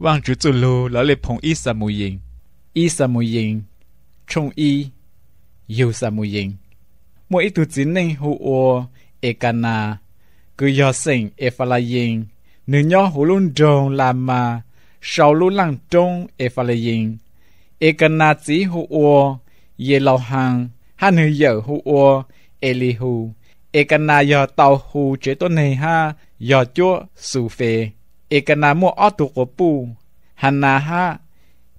望主做路攞嚟捧伊撒母型，伊撒母型冲伊要撒母型，每一度只能好我一干那，佢要成一法拉型，你要好论中啦嘛，少路浪中一法拉型，一干那只好我耶老行，哈你有好我一里好，一干那要到好这多内哈要做苏菲。ekana mo otu ko pu hana ha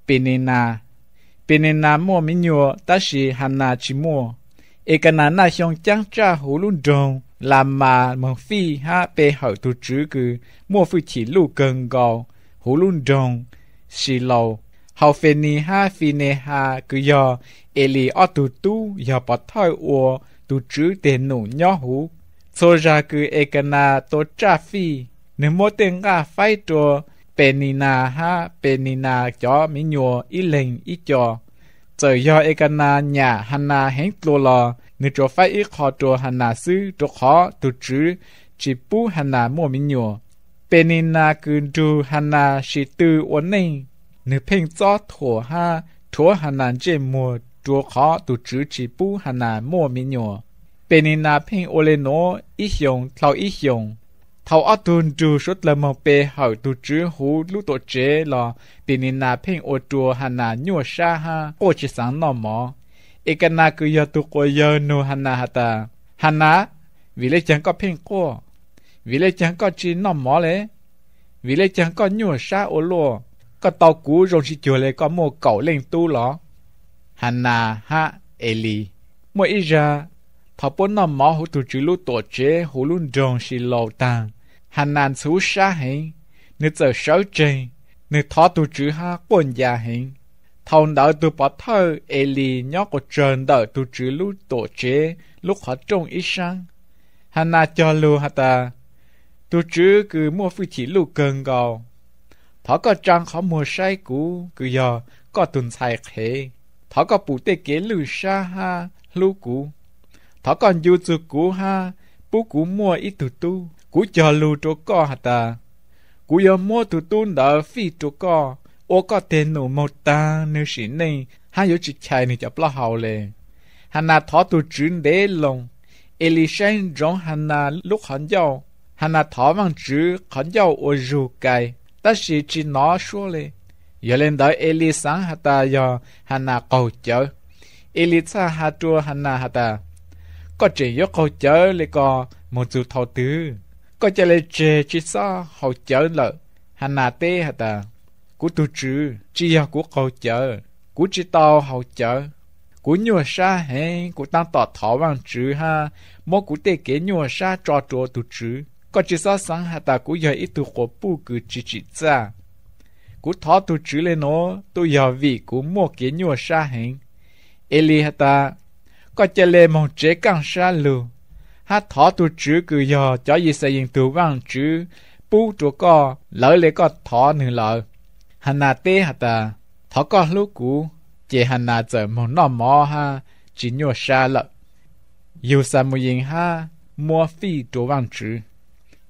penena penena mo minyo tashi hana chimo ekana na hyong chang cha hulun dong là mà mà phi ha bề hậu tu chữ mua phi chỉ lu cần gò hú luôn lầu hậu phi ni phi ne cứ do eli ở tu tu giờ bắt thoi uo tu chữ tiền nụ nhỏ hú ra cứ ekana to cha phi หนึ่งโมเต็งก็ไฟตัวเป็นนนาฮะเป็นนนาจอมิญัวอีเลงอีจอเจอยอเอกนาหาฮันนาแห่งตัวลอนึกจอไฟอีคอตัวฮันนาซื้อตัวขอตัวจื้อจิปูฮันนาโมมิญัวเป็นนนากืนดูฮันนาชิตือวันเองนึกเพ่งจอถั่วฮะถั่วฮันนาเจมัวตัวขอตัวจื้อจิปูฮันนาโมมิญัวเป็นนนาเพ่งโอเลโนอีหยงเทาอีหยง thầu ở tuần trừ suốt là mong bề hậu tu trứ hú lũ tổ chế là tình nên là phim ô chùa hà nà nhua sa ha ô chỉ sáng nọ mò ikana cứ giờ tu cô giờ nu hà nà hà ta hà nà vì lẽ chẳng có phim cô vì lẽ chẳng có chỉ nọ mò lẽ vì lẽ chẳng có nhua sa ô lô có tàu cũ rồi chỉ chùa lẽ có mô cậu lên tu lọ hà nà ha eli ý ra, thọ bốn nọ mò hú tu trứ lũ tổ chế hú luôn rong xì lâu tang hàn nàn xú xa hình, nữ giờ sáu trì, nữ thó tu chữ ha quân gia hình. Thông đỡ tu bỏ thơ, ê e lì nhó của trần đỡ tu chữ lúc tổ chế, lúc họ trông ít sang. Hàn nà cho lưu hà ta, tu chữ cứ mua phi chỉ lưu cơn gầu. Thó có trang khó mua say cũ, cứ giờ có tuần sai khế. Thó có bù tê kế lưu xa ha, lưu cũ. Thó còn dù cũ ha, bú cũ mua ít tu tu cú cho lù cho co hả ta cú giờ mua tụ tun đỡ phi chỗ co ô có tên nụ một ta nữ xin này hai yếu chỉ chạy này chập lo hậu lệ hắn là thọ tụ chuyến đế lòng Elishan trong hắn là lúc hắn giàu hắn là thọ mang chữ hắn giàu ô rù cài ta sĩ chỉ nói xua lệ giờ lên đợi Elisa hả ta giờ hắn là cầu chở Elisa hả chua hắn là hả ta có chỉ yếu cầu chở lệ có một chút thọ tư có chả lệ chê chỉ sao hậu chở lợ hà nà tê hả ta cú tu trừ chỉ hả cú hậu chở cú chỉ tàu hậu chở cú nhua sa hè cú tăng tỏ thỏ vàng trừ ha mô cú tê kế nhua sa trò trò tu trừ có chỉ sao sáng hà ta cú giờ ít tu khổ bu cứ chỉ chỉ ra cú thọ tu trừ lên nó tu giờ vì cú mua kế nhua sa hè Eli hà ta có chả lệ mong chế càng sa lù hát thọ tu chữ cứ giờ cho gì xây dựng tu vang chữ bú tu co lỡ lấy co thọ nửa lỡ hàn nà tê hạt ta thọ co lúc cũ chỉ hàn nà giờ mò nọ mò ha chỉ nhua xa lợ yêu sa mu yên ha mua phi tu vang chữ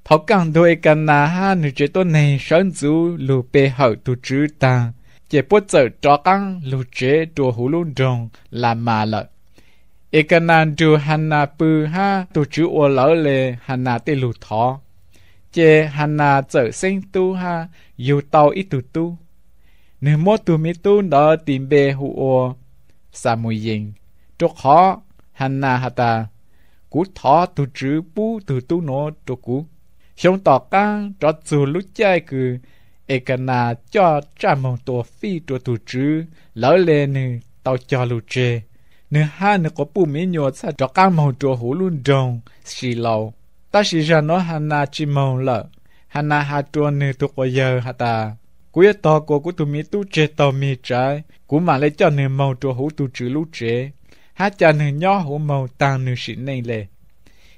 thọ càng đôi cần nà ha nữ chế tu này sơn chú lù bê hậu tu chữ ta chỉ bút giờ cho căng lù chế tu hú luôn đồng là mà lợ เอกนันจูฮันนาปือห้าตูจูอัวเหลาเลฮันนาเตลูทอเจฮันนาเจอเซ็งตูห้าอยู่เตาอิตูตูเนื้อมดตูมิตูนดอติมเบหูอัวสามุยิงจกขอฮันนาฮาตากูทอตูจูปูตูตูโนตกูชงต่อก้างจอดจูลุใจคือเอกนาจอดจามองตัวฟีตัวตูจูแล้วเลนึเตาจอลูเจ nếu ha nếu có bù mi nhớ sa cho các màu trò hồ luôn đồng xì lâu ta xì ra nó hắn na chỉ màu lợ hắn na ha trò nếu tụ có giờ hà ta cú yết to của cú tụ mi tu chế to mi trái cú mà lấy cho nè màu trò hồ tu chữ lú chế ha cha nếu nhỏ hồ màu tàng nếu xịn này lệ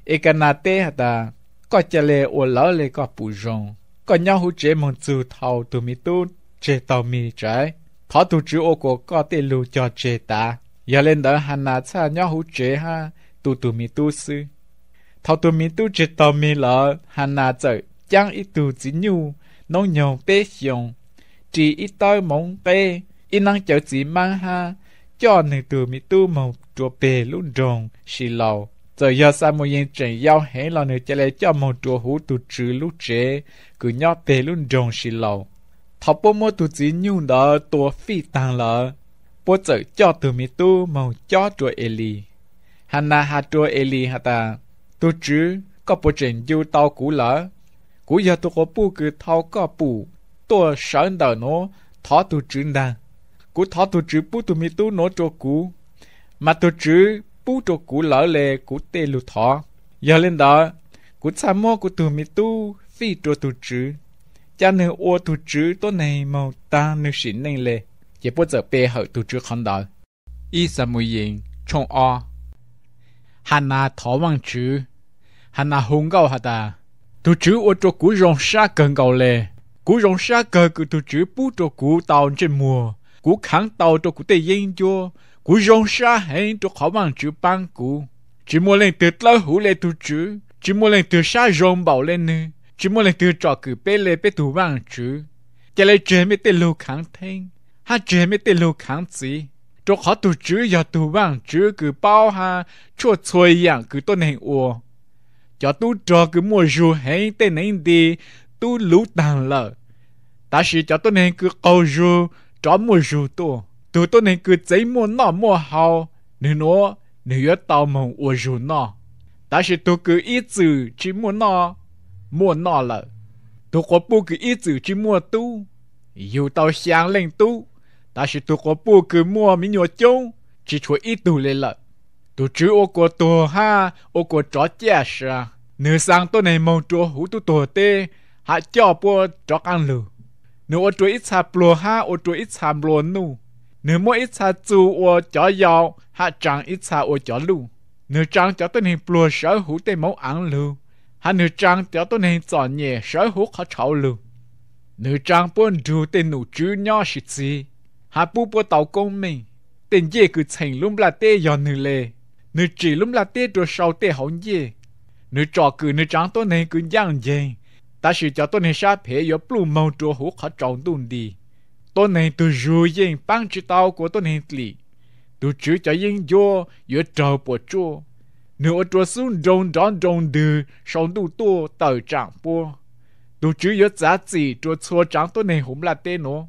ekanate hà ta có chả lệ ô lỡ lệ có bù rồng có nhau hữu chế mong chữ thâu tụ mi tu chế to mi trái thọ tu chữ ô của có tên lưu cho chế ta giờ lên đó hắn nà cha nhau hú chế ha tu tu mi tu sư thao tu mi tu chế tao mi lợ hắn nà chơi chẳng ít tu chỉ nhu nó nhồng bê xiong chỉ ít tôi mong bê ít năng chở chỉ mang ha cho nữ tu mi tu mong chùa bê luôn rồng xì lầu giờ giờ sa mô yên trình giao hé là nữ chơi lệ cho mong chùa hú tu trừ lu chế cứ nhau bê luôn rồng xì lầu thao bố mô tu chỉ nhu đó tua phi tăng lợ bố sợ cho từ mi tu màu cho chùa Eli. Hanna ha chùa Eli ha ta, tu chứ có bố trình du tao cũ lỡ. Cũ giờ tu có bù cứ thao có bù, tua sẵn đờ nó thó tu chứ đa. Cũ thó tu chứ bù tu mi tu nó chùa cũ. Mà tu chứ bù chùa cũ lỡ lệ cũ tê lù thó. Giờ lên đó, cũ xa mô cũ tu mi tu phi chùa tu chứ. Cha nữ ô tu chứ tốt này màu ta nữ xỉn này lệ. 也不责背后读者看到。以什么人冲啊？还拿逃亡主，还拿红高哈的，读者我做古容沙更高嘞，古容沙个个读者不做古道正么？古看到做古的研究，古容沙很做逃亡主帮古，只么能得到后来读者，只么能得啥容宝嘞呢？只么能得找个别嘞别读忘主，再来这没得路看听。ha chế mấy tên lưu kháng gì cho khó tù chữ giờ tù vang chữ cứ bao ha chua xuôi dạng cứ tôn hình ua cho tu cho cứ mua dù hay tên này đi tu lũ tàn lợ ta sĩ cho tôn hình cứ cầu dù cho mua dù tu tu tôn hình cứ giấy mua nọ mua hào nếu nó nếu yếu tao mong ua dù nọ ta sĩ tu cứ ý chữ chỉ mua nọ mua nọ lợ tu có bu cứ ít chữ chỉ mua tu yêu tao sáng lên tu ta chỉ tụ có bu cứ mua mình nhớ chung chỉ chuối ít tụ lên lợ tụ chứ ô có tụ ha ô có chó chè sa nửa sáng tôi này mong chúa hú tụ tụ tê hạ cho bu chó ăn lử nửa ô chuối ít sa bùa ha ô chuối ít sa bùa nu nửa mua ít sa chu ô chó giàu hạ chẳng ít sa ô chó lù. nửa trăng cho tôi này bùa sở hú tê máu ăn lử hạ nửa trăng cho tôi này chọn nhẹ sở hú khó chảo lử nửa trăng buồn dù tên nụ chứ nhỏ xịt gì hà bu bò tàu công mình tên dê cứ thành lúm là tê yon nữ lệ nữ chỉ lúm là tê đồ sau tê hậu dê nữ trò cứ nữ trắng tôi này cứ giang dê ta sự cho tôi này sa phê yo blue màu đồ hú khó trọng tùn đi tôi này tôi dù yên băng chữ tàu của tôi này lì tôi chữ cho yên vô yo trò bò chua nữ ở trò xuống đông đón đông đưa sau đủ tua tàu chẳng bò. tôi chữ yo giá gì trò chua trắng tôi này húm là tê nó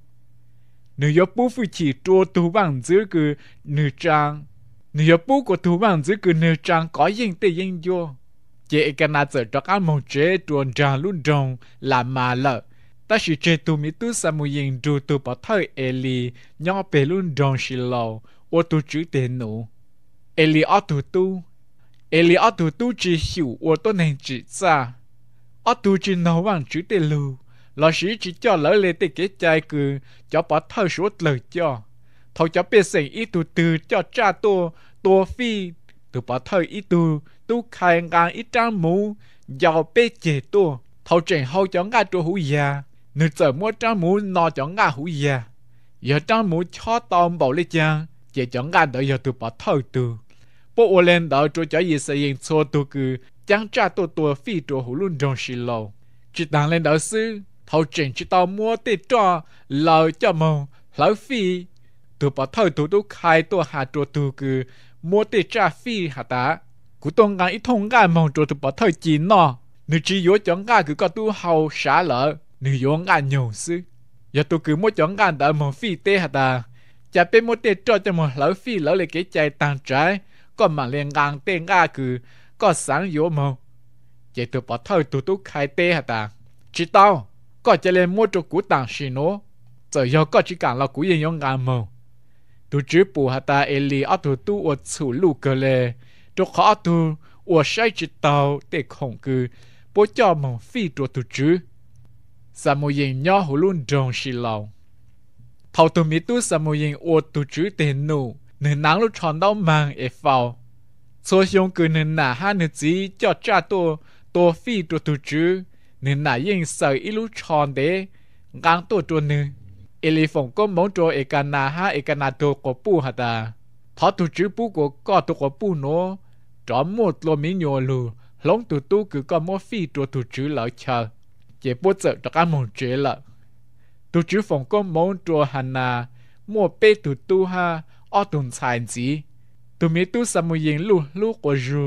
nếu yếu bố phụ chỉ cho tú bằng giữ cứ nữ trang nếu yếu bố của tú bằng giữ cứ nữ trang có yên tế yên vô chỉ cái nào giờ cho các mong chế tuần trang luôn trong là mà lợ ta chỉ chế tu mi tu sa mu yên e e tu tu bảo e thời Eli nhỏ bé luôn trong xì lâu ô tu chữ tiền nụ Eli ở tu tu Eli ở tu tu chỉ hiểu ô tu nên chỉ ra ở tu chỉ nấu bằng chữ tiền lưu sĩ chỉ cho 老师只叫老来得给家个，叫把套说了叫，头叫变成一度度叫炸多多飞，都把套一度都开眼一张目，要被解多，头正好叫俺做虎牙，你怎么张目拿叫俺虎牙？giờ trong mũ chó tôm bảo lấy chăng chỉ cho ngã đợi giờ tụi bà thâu tụ bộ ô lên đợi tụi chó gì sẽ yên xô tụ cứ chẳng cha tụi tụi phi tụi hủ luôn trong xì lâu chỉ đang lên đợi sư hậu trình chỉ tao mua tê cho lỡ cho mong lỡ phi tụ bảo thâu tụ tụ khai tụ hạ tụ tụ cứ mua tê cha phi hạ ta, cú tôn ngang ít thông ngang mong tụ tụ bảo thâu chỉ nọ nếu chỉ yếu cho ngang cứ có tụ hậu xả lỡ nếu yếu ngang nhiều sư giờ tụ cứ mua cho ngang đã mong phi tê hạ ta, chả biết mua tê cho cho mong lỡ phi lỡ lại cái chạy tàng trái còn mà liền ngang tê ngang cứ có sáng yếu mong vậy tụ bảo thâu tụ tụ khai tê hạ tá chỉ tao có chỉ lên mua cho cú tàng xin nó giờ giờ có chỉ cần là cú yên yong ngàn mờ tu chữ bù hà ta eli ở tu tu ở chủ lù cơ lệ cho khó tu ở sai chỉ tàu để khổng cư bố cho mong phi cho tu chữ sa mô yên nhỏ hồ luôn đồng xì lâu thầu tu mi tu sa mô yên ở tu chữ tên nụ nửa nắng lúc tròn đau mang e phao cho xong cứ nửa nà ha nửa gì cho cha tu tu phi cho tu chữ นึ่งนายยิ่งเสยอิลูชอนเดงางตัวจวนหนึ่งเอลิฟงก็มองตัวเอกนาฮาเอกนาโตกับปู้ฮะตาทอตุจูปู้ก็กอตุกปู้โนจอมหมดลมิโยลู หลงตุตู้คือก็มอฟี่ตัวตุจูหลอชา เจ็บปวดเจ็บจากการมองเจละตุจูฟงก็มองตัวฮันนา มัวเปตุตู้ฮะออตุนชายจีตุมิตุ้สมุยิงลูลูกกจู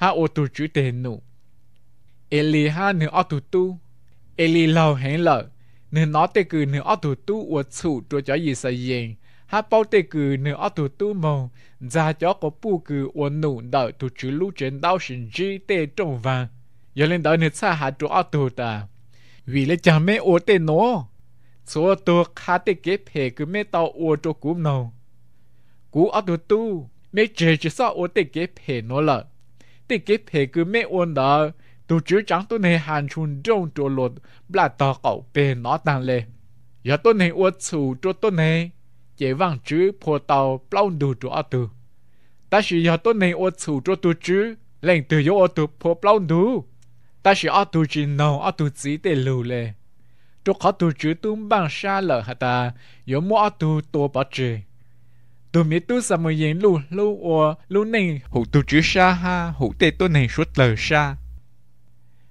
ฮาโอตุจูเตนู eli ha nửa ở tụ tu eli lâu hẹn lợ nửa nó tê cử nửa ở tụ tu uất chủ cho cho gì sai yên ha bao tê cử nửa ở tụ tu mồ cho có bu cử uất nụ đợi tụ chữ lũ trên đau sinh chi tê trong vàng giờ lên đợi nửa xa hạ tụ ở tụ ta vì lẽ cha mẹ uất tê nó số tụ khá tê kế phê cứ mẹ tao uất cho cúm nào cú ở tụ tu mẹ chơi sao uất tê kế phê nó lợ tê kế phê cứ mẹ uất đợi tu chữ chẳng tu này hàn chung đông chỗ lột là tờ cậu bề nó tàn lệ giờ tu này uất chủ chỗ tu này chế vang chữ phô tàu plau đủ chỗ ạ tu ta chỉ giờ tu này uất chủ chỗ tu chữ lệnh từ chỗ ở tu phô plau đủ ta chỉ ạ tu chỉ nào ạ tu chỉ để lưu lệ chỗ khó tu chữ tu bằng xa lở hả ta yếu mua ạ tu tu bảo trì tu mi tu sa mờ yên lu lu o lu nè hụ tu chữ xa ha hụ tê tu nè suốt lờ xa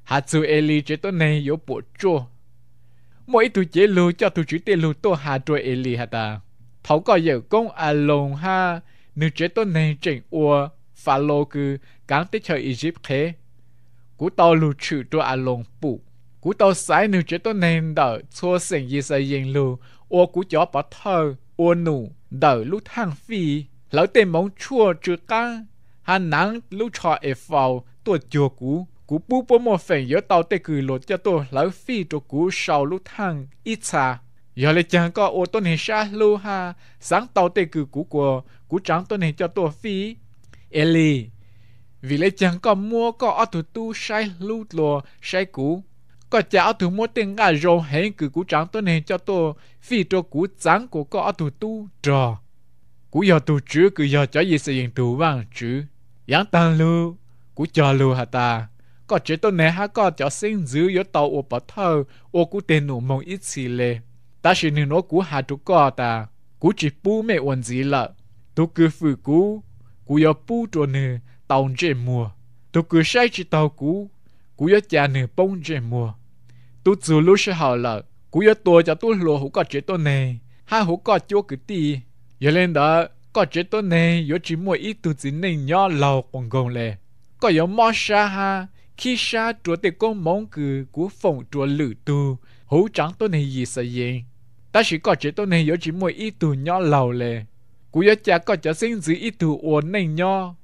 hạ chú Eli chế tôi này yếu bộ chua mỗi tụ chế lưu cho tụ chữ tê lưu tôi hạ chú Eli hạ ta thấu có giờ công à lồng ha nữ chế tôi này chỉnh ua phá lô cư cán tích trời Egypt thế cú tao lưu trừ tôi à lồng bụ cú tao sai nữ chế tôi này đỡ chua sinh gì sai yên lưu ua cú chó bỏ thơ ua nụ đỡ lúc thang phi lão tên mong chua chưa ta hà nắng lúc cho e phao tua chua cú cú bú bố mò phèn nhớ tàu tê cử lột cho tôi lỡ phi cho cú sau lúc thăng ít xa giờ lại chẳng có ô tô này xa lu ha sáng tàu tê cử cú của cú trắng tôi này cho tôi phi Eli vì lấy chẳng có mua có ở thủ tu sai lu lùa sai cú có chả ở thủ mua tiền ngà rô hẹn cử cú trắng tôi này cho tôi phi cho cú trắng của có ở thủ tu trò cú giờ tu chữ cử giờ cho gì sự hiện tu vang chữ yáng tan lu cú cho lu hà ta có chế tôi nè ha có cho sinh dữ yếu tàu ô bỏ thơ ô cú tên nụ mong ít xì lệ ta chỉ nên nó cú hà chú có ta cú chỉ bu mẹ ổn gì lợ tôi cứ phụ cú cú yếu bu cho nè tàu chế mùa tôi cứ xe chỉ tàu cú cú yếu cha nè bông chế mùa tôi dù lúc sẽ hào lợ cú yếu tôi cho tôi lô hú có chế tôi nè ha hú có chúa cứ tì giờ lên đó có chế tôi nè yếu chỉ mua ít tôi chỉ nên nhỏ lầu còn gồng lệ có yếu mò xa ha khi xa chúa tế con mong cử của phòng chúa lử tu hữu trắng tôi này gì sợ gì ta chỉ có chế tôi này yếu chỉ mỗi ít tu nhỏ lâu lệ cú yếu chả có chả sinh dữ ít tu ổn này nhỏ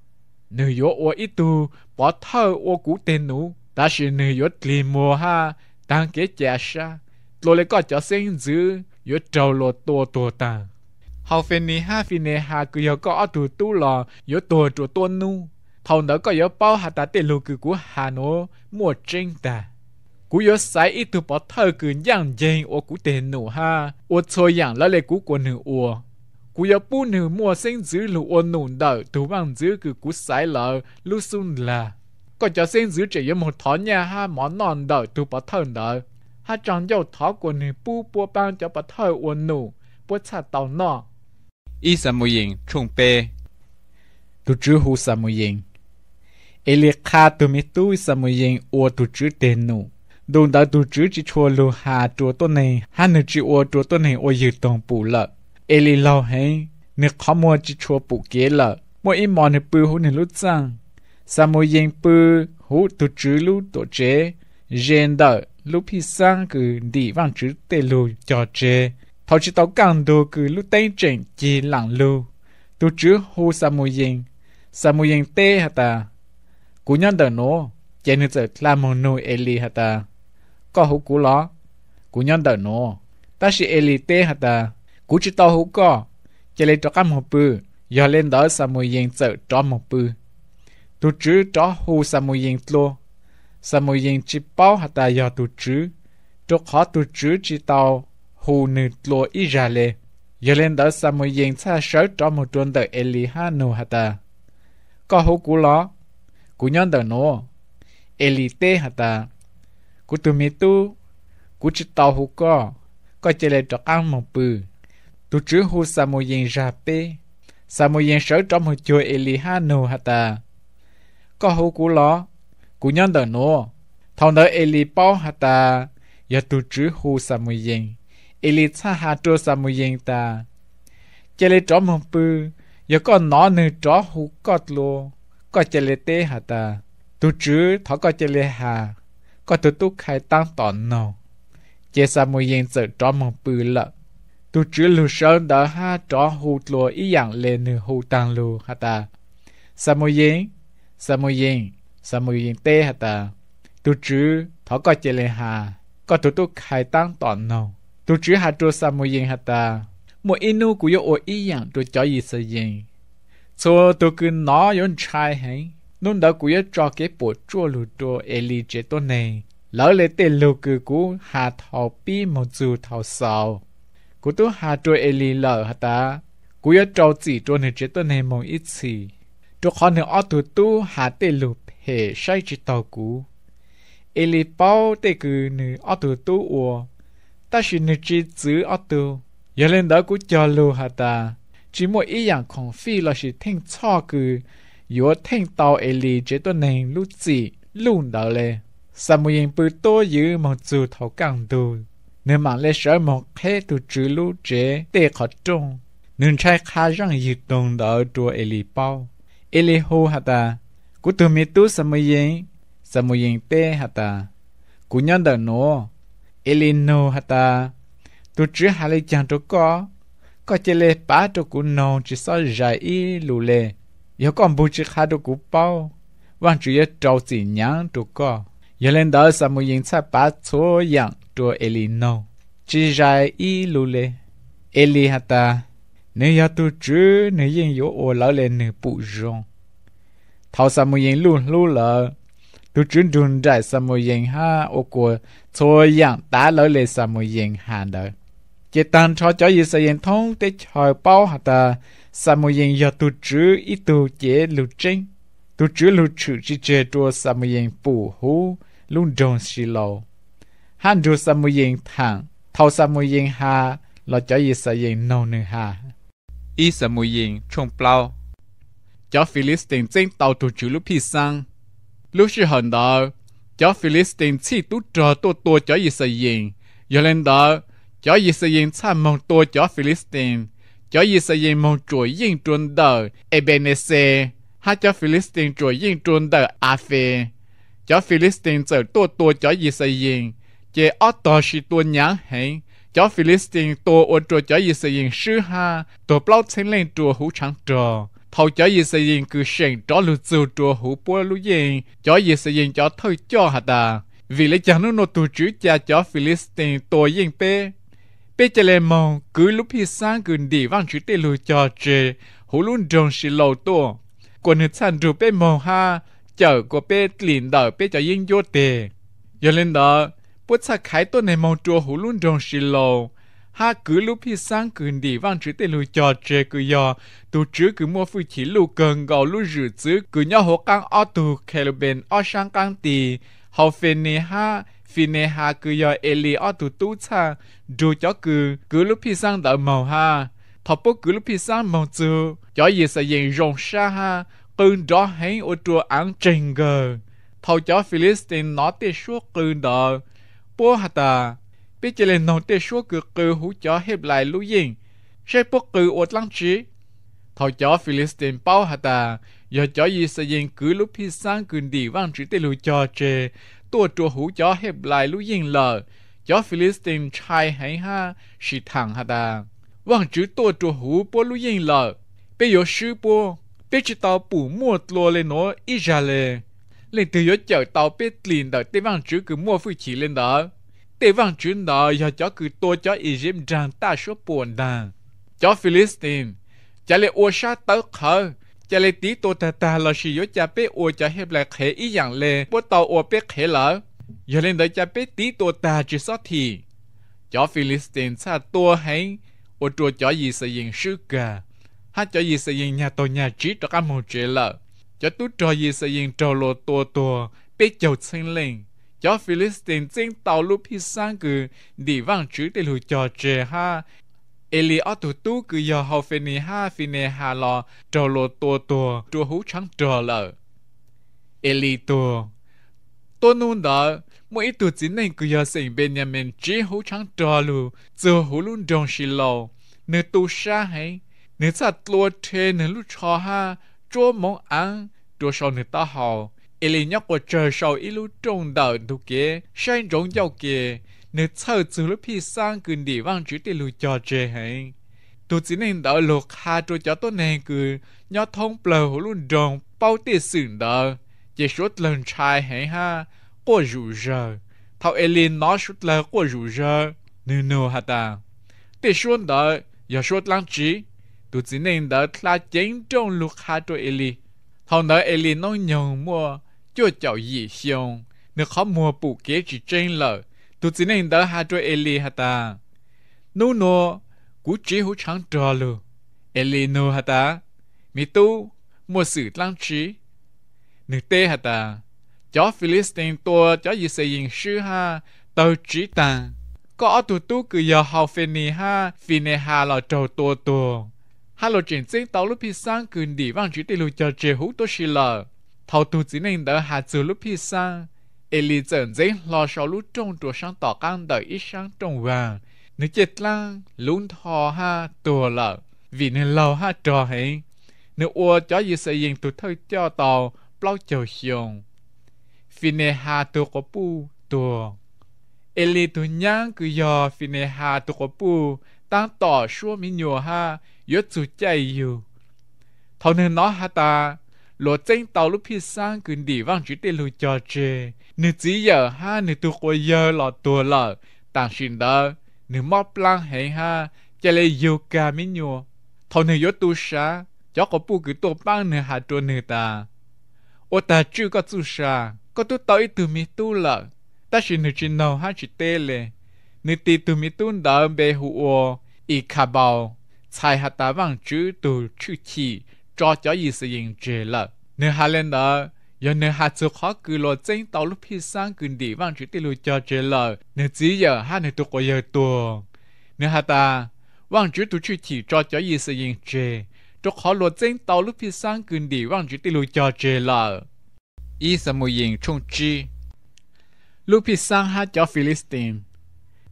nữ yếu ổn ít tu bỏ thơ ổn cú tên nụ ta chỉ nữ yếu lì mùa ha đang kế chả xa, lô lệ có chả sinh dữ yếu trâu lô tua tua ta hầu phiền này ha phiền này ha cứ yếu có tu tu lò yếu tua tua tua nu thầu đó có yếu bao hạt tá tê lù cử của hà Nội mua trên ta cú yếu sai ít tu bỏ thơ cử yang dên ô cú tê nụ ha ô chơi yang lá lệ cú của nữ ô cú yếu bú nữ mua sinh dữ lù ô nụ đỡ tu bằng giữ cử cú sai lợ lu sun là có cho sinh dữ chỉ yếu một thó nha ha món non đỡ tu bỏ thơ đỡ ha trong dầu thó của nữ bu bua bang cho bỏ thơ ô nụ bua chả tàu nọ 伊萨姆人冲杯，都只乎萨姆人。ele kha tu mi tu sa mu yin o tu chữ tên nu đun đã tu chữ chỉ chua lu hà chua tu này hà nữ chỉ o chua tu này o yu tông bù lợ ele lâu hay nữ khó mua chỉ chua bù kế lợ mua ít mòn nữ bù hú nữ lúc sang sa mu yin bù hú tu chữ lu tổ chế gen đợi lúc phi sang cứ đi vang chữ tê lu cho chế thảo chỉ tao càng đồ cứ lúc tay chỉnh chỉ lặng lu tu chữ hú sa mu yin sa mu yin tê hà ta cú nhân tờ nó chế nữ tờ là một nụ Eli ta có hữu cú ló cú nhân tờ nó ta sẽ Eli tê hả ta cú chỉ tao hữu có chế lấy cho cam một bự lên đó sa mùi yên tờ cho tu chứ cho hù sa mùi lo sa mùi chỉ bao hả ta giờ tu chứ cho khó tu chứ chỉ tao hù nữ lo ít ra lê giờ lên đó sa mùi yên xa sớ một tuần tờ Eli ha nụ hả ta có hữu cú ló cú nhon tờ nó elite hả ta cú tụi mi tu cú chỉ tàu hú co coi chơi lại trọc ăn một bự tu chữ hú sa mô yên ra pê sa mô yên sở trong hồ chùa eli ha nô hả ta có hú cú lo cú nhon đầu nô, thằng đó eli bao hả ta ya tu chữ hú sa mô yên eli cha ha trô sa mô yên ta chơi lại trọc một bự ya con nó nửa trọc hú cọt luôn có chơi lệ tê ta tu chứ thọ có chơi lệ hà tu tu khai tăng tỏ nô chế sa sợ cho mong bư lợ tu chứ lù sơn đó ha cho hù lùa ý dạng lệ nữ hù tăng lù hả ta sa mùi yên sa mùi ta tu chứ thọ có chơi lệ hà tu tu khai tăng tỏ nô tu chứ hà tu sa mùi ta mùi inu của yo ô ý dạng tu cho gì cho tôi cứ nó yon trai hay nôn đó cứ cho cái bộ chua lù đồ eli chế tôi này lỡ lệ tên lù cứ cú hà thọ bi một chú thọ sau cú tôi hà tôi eli lỡ hả ta cú yếu trâu chỉ tôi này chế tôi này một ít gì tôi khó nữa ở tụ tu hà tên lù hệ sai chế tàu cú eli bao tê cứ nữ ở tụ tu ua ta chỉ nữ chỉ giữ ở tụ giờ lên đó cú cho lù hả ta chỉ mỗi ý dạng không phi là chỉ thanh cho cứ yếu thanh tàu ấy lì chế tuần này lúc gì lúc đó lệ sao mà yên bự tô dữ mà dù thấu càng đủ nếu mà lệ sợ một thế tụ trừ lúc chế để khó trung nên trai khá rằng dị tồn đó tụ ấy lì bao ấy lì hô hả ta cú tụ mi tú sao mà yên sao mà yên tê hả ta cú nhân đó nó ấy lì nô hả ta tụ trừ hà lì chẳng tụ có có chỉ lệ bá cho cụ nông chỉ sao giải y lù lệ yếu còn bù chỉ khá cho cụ bao vang chủ yếu trâu chỉ nhang cho có yếu lên đó sao mà yên sao bá số yang cho Eli nô chỉ giải y lù lệ Eli hả ta nếu yếu tu chứ nếu yên yếu ô lão lên nếu bù rong thảo sao mà yên lù lù lợ tu chuyên đun đại sao mà yên ha ô của số yang tá lão lên sao mà yên hàn đời chỉ tan cho cho gì xây dựng thông để chờ bao hạt ta sa mô yên giờ tu chữ ít tu chế lưu trinh tu chữ lưu trữ chỉ chế tua sa mô yên bù hú luôn tròn xì lâu han du sa mô yên thẳng thâu sa mô yên hà, lo cho gì xây dựng nô nữ ha ít sa mô yên trông bao cho Philistine chính tàu tu chữ lúc phi sang lúc sự hận đó cho Philistine chỉ tu trò tu tu cho gì xây dựng giờ lên đó cho gì sự yên mong tôi cho Philistine cho gì sự mong chuỗi yên trốn đời Ebenezer ha cho Philistine chuỗi yên trốn đời Afe cho Philistine trở tôi tôi cho gì sự yên chế Otto chỉ tôi nhắn cho Philistine tôi ôn trôi cho gì sư ha tôi bao xin lên chùa hú trắng trò thâu cho gì cứ sành cho lưu trừ chùa hú bùa lưu yên cho gì cho thôi cho hả ta vì lấy chẳng nó nô tu chữ cha cho Philistine tôi yên bê bây giờ là mong cứ lúc hi sáng gần đi vang chữ tê lùi cho chê hú luôn trông xì lâu tổ của nữ sản rủ bê mong ha chờ của bê lìn đỡ bê cho yên vô tê giờ lên đó bút sa khái tổ này mong chùa hú luôn đồng xì lâu ha cứ lúc hi sáng gần đi vang chữ tê lùi cho chê cứ yo tu chứ cứ mua phu chỉ lù gần gầu lù rử chữ cứ nhau hồ căng o tu khe lù bên o sang căng tì hầu phê nè ha phine ha cứ yo eli o tu tu cha du cho cứ cứ lúc phi sang đỡ màu ha thọ bố cứ lúc phi sang màu chu cho gì sẽ yên rong sa ha cơn đó hãy ở chùa ăn trình gờ thọ cho philistine nói tê suốt cơn đó bố hả ta biết chỉ lên nó tê suốt cứ cứ hú cho hiệp lại lũ yên sẽ bố cứ ở lăng trí thọ cho philistine bao hả ta giờ cho gì sẽ yên cứ lúc phi sang cơn đi vang trí tê lũ cho chê ตัวจัวหูจอเห็บลายลู่ยิงเลอจอฟิลิสตินชายหายห้าสิทางฮาดาว่างจื้อตัวจัวหูปัวลู่ยิงเลอเปยชื่อปัวเปจิตาปู่มั่วตัวเลยเนาะอิจาเลเลยตัวยเจ้าเตาเปตลินเดอเตว่างจื้อคือมั่วฟุยฉีเลนเดอเตว่างจื้อเดอยาจอคือตัวจออียิปต์ดังตาชัวปวนดังจอฟิลิสตินจะเลยอวชาเตอร์เขาจะเลยตีตัวตาตาเราชิโยจะเป้อวจะเห็บแหลกเขอีอย่างเลยบ่เตาอวเป้เขเหรออย่าเล่นเดจะเป้ตีตัวตาจิซอทีจอฟิลิสตินซาตัวให้อวตัวจอยีสยิงชื่อกาฮะจอยีสยิงญาตัวญาจิตกะมูเจละจอตุจอยีสยิงโตโลตัวตัวเป้เจ้าเซิงเล่งจอฟิลิสตินจึงเตาลูกพี่สร้างคือดีว่างชื่อเตลูจอเจฮะ Eli ở tụ tú cứ giờ hầu phê nì ha phê nì hà lò trò lò tùa tùa trùa hú trắng trò lợ. Eli tùa. Tùa nôn đó, mỗi ít tù chính này cứ giờ sinh bên nhà mình chỉ hú trắng trò lù, giờ hú luôn đồng xì lò. Nếu tù sa hay, nếu xa tùa thê nếu lúc cho ha, chúa mong ăn, chúa sau nếu ta hào. Eli nhắc qua chờ sau ít lúc trông đợi tù kia, sang rộng dạo kia, nếu sau từ lúc phi sang cứ đi vang chữ để lùi cho chê hay tôi chỉ nên đỡ lục hà tôi cho tôi nên cứ nhớ thông bờ hồ luôn đồng bao tiền sự đó chỉ suốt lần trai hay ha quá rủ rờ thao Elin nói suốt là quá rủ rờ nô nô hà ta để suốt đó giờ suốt lần trí tôi chỉ nên đỡ là chính trong lục hà tôi Elin thao đỡ Elin nói nhiều mua chưa chào dị xong nếu khó mua bù kế chỉ trên lời tu chỉ nên đó hai đôi Eli hả ta nô nô cú chỉ hú chẳng trò lù Eli nô hả ta mi tu mua sự lăng trí nữ tê hả ta chó Philistine tua chó gì xây dựng sư ha tàu trí ta có tu tu cứ giờ hầu phê nì ha phê nì hà là trầu tua tua hà lo chuyện chính tàu lúc phi sang cứ đi vang chỉ tê lù cho chế hú tôi xì lờ thầu tu chỉ nên đỡ hà từ lúc phi sang eli dần dễ lo cho lũ trong tuổi sáng tỏ căng đời ít sáng trong vàng nếu chết lang lún thò ha tùa lợ vì nên lâu ha trò hẹn nếu ua chó gì sẽ dành tu thơ cho tàu bao chờ xiong vì nè ha tụi có pu tùa eli tụi nhang cứ yo vì nè hà tụi có pu tăng tỏ xua mi nhùa ha yếu tụi chạy yêu thầu nên nó ha ta lo chân tàu lúc phía sang cứ đi vang chỉ để lùi cho chê nữ chỉ giờ ha nữ tu quay giờ lọ tua lợ tàng xin đỡ nữ móc lang hay ha chả lê yêu ca mi nhua thầu nữ yếu tu sa chó có bu cứ tổ băng nữ hạ trua nữ ta ô ta chưa có tu sa có tu tàu ít từ mi tu lợ ta xin nữ chỉ nào ha chỉ tê lệ nữ ti từ mi tu đỡ bề hụ ô y khà bao sai hạt ta vang chữ từ chữ chi cho cho gì sự yên chế là nếu hai lên đó giờ nếu hai chịu khó cứ lo chính tàu lúc phi sang gần đi vang chỉ tiêu cho chế là nếu chỉ giờ hai nếu tôi có giờ tôi nếu hai ta vang chỉ tôi chỉ cho cho gì sự yên chế cho khó lo chính tàu lúc phi sang gần địa vang chỉ tiêu cho chế là ý sự mù yên chung chi lúc phi sang hai cho Philippines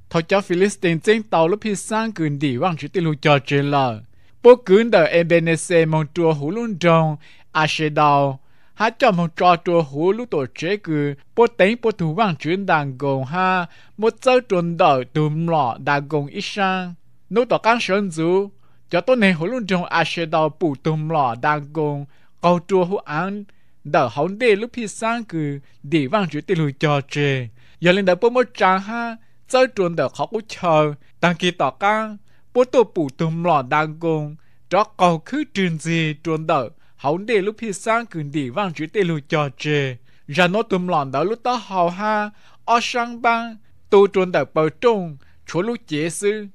thôi cho Philippines chính tàu lúc phi sang gần địa vang chỉ tiêu cho chế là bố cứng đờ MBNC mong chùa hủ lũng trong à sẽ đào ha cho mong cho chùa hủ lũ tổ chế cử bố tính bố thủ vang chuyến đàn gồng ha một giờ tuần đờ tùm lọ đàn gồng ít sang nô tổ căng sơn dụ cho tôi này hủ lũng trong à sẽ đào bù tùm lọ đàn gồng cầu chùa hủ án đờ hóng đê lúc phi sang cử để vang chuyển tiền lùi cho chế giờ lên đờ bố một trang ha giờ tuần đờ khó cũng chờ đàn kỳ tỏ căng bố tổ bù tùm lọ đang gông, đó cầu cứ trường gì trốn đỡ, hóng để lúc phía sang cường đi văn chữ tê lù cho chê. Ra nó tùm lọ đó lúc đó hào ha, ở sang băng tu trốn đỡ bầu trung, chỗ lúc chế sư.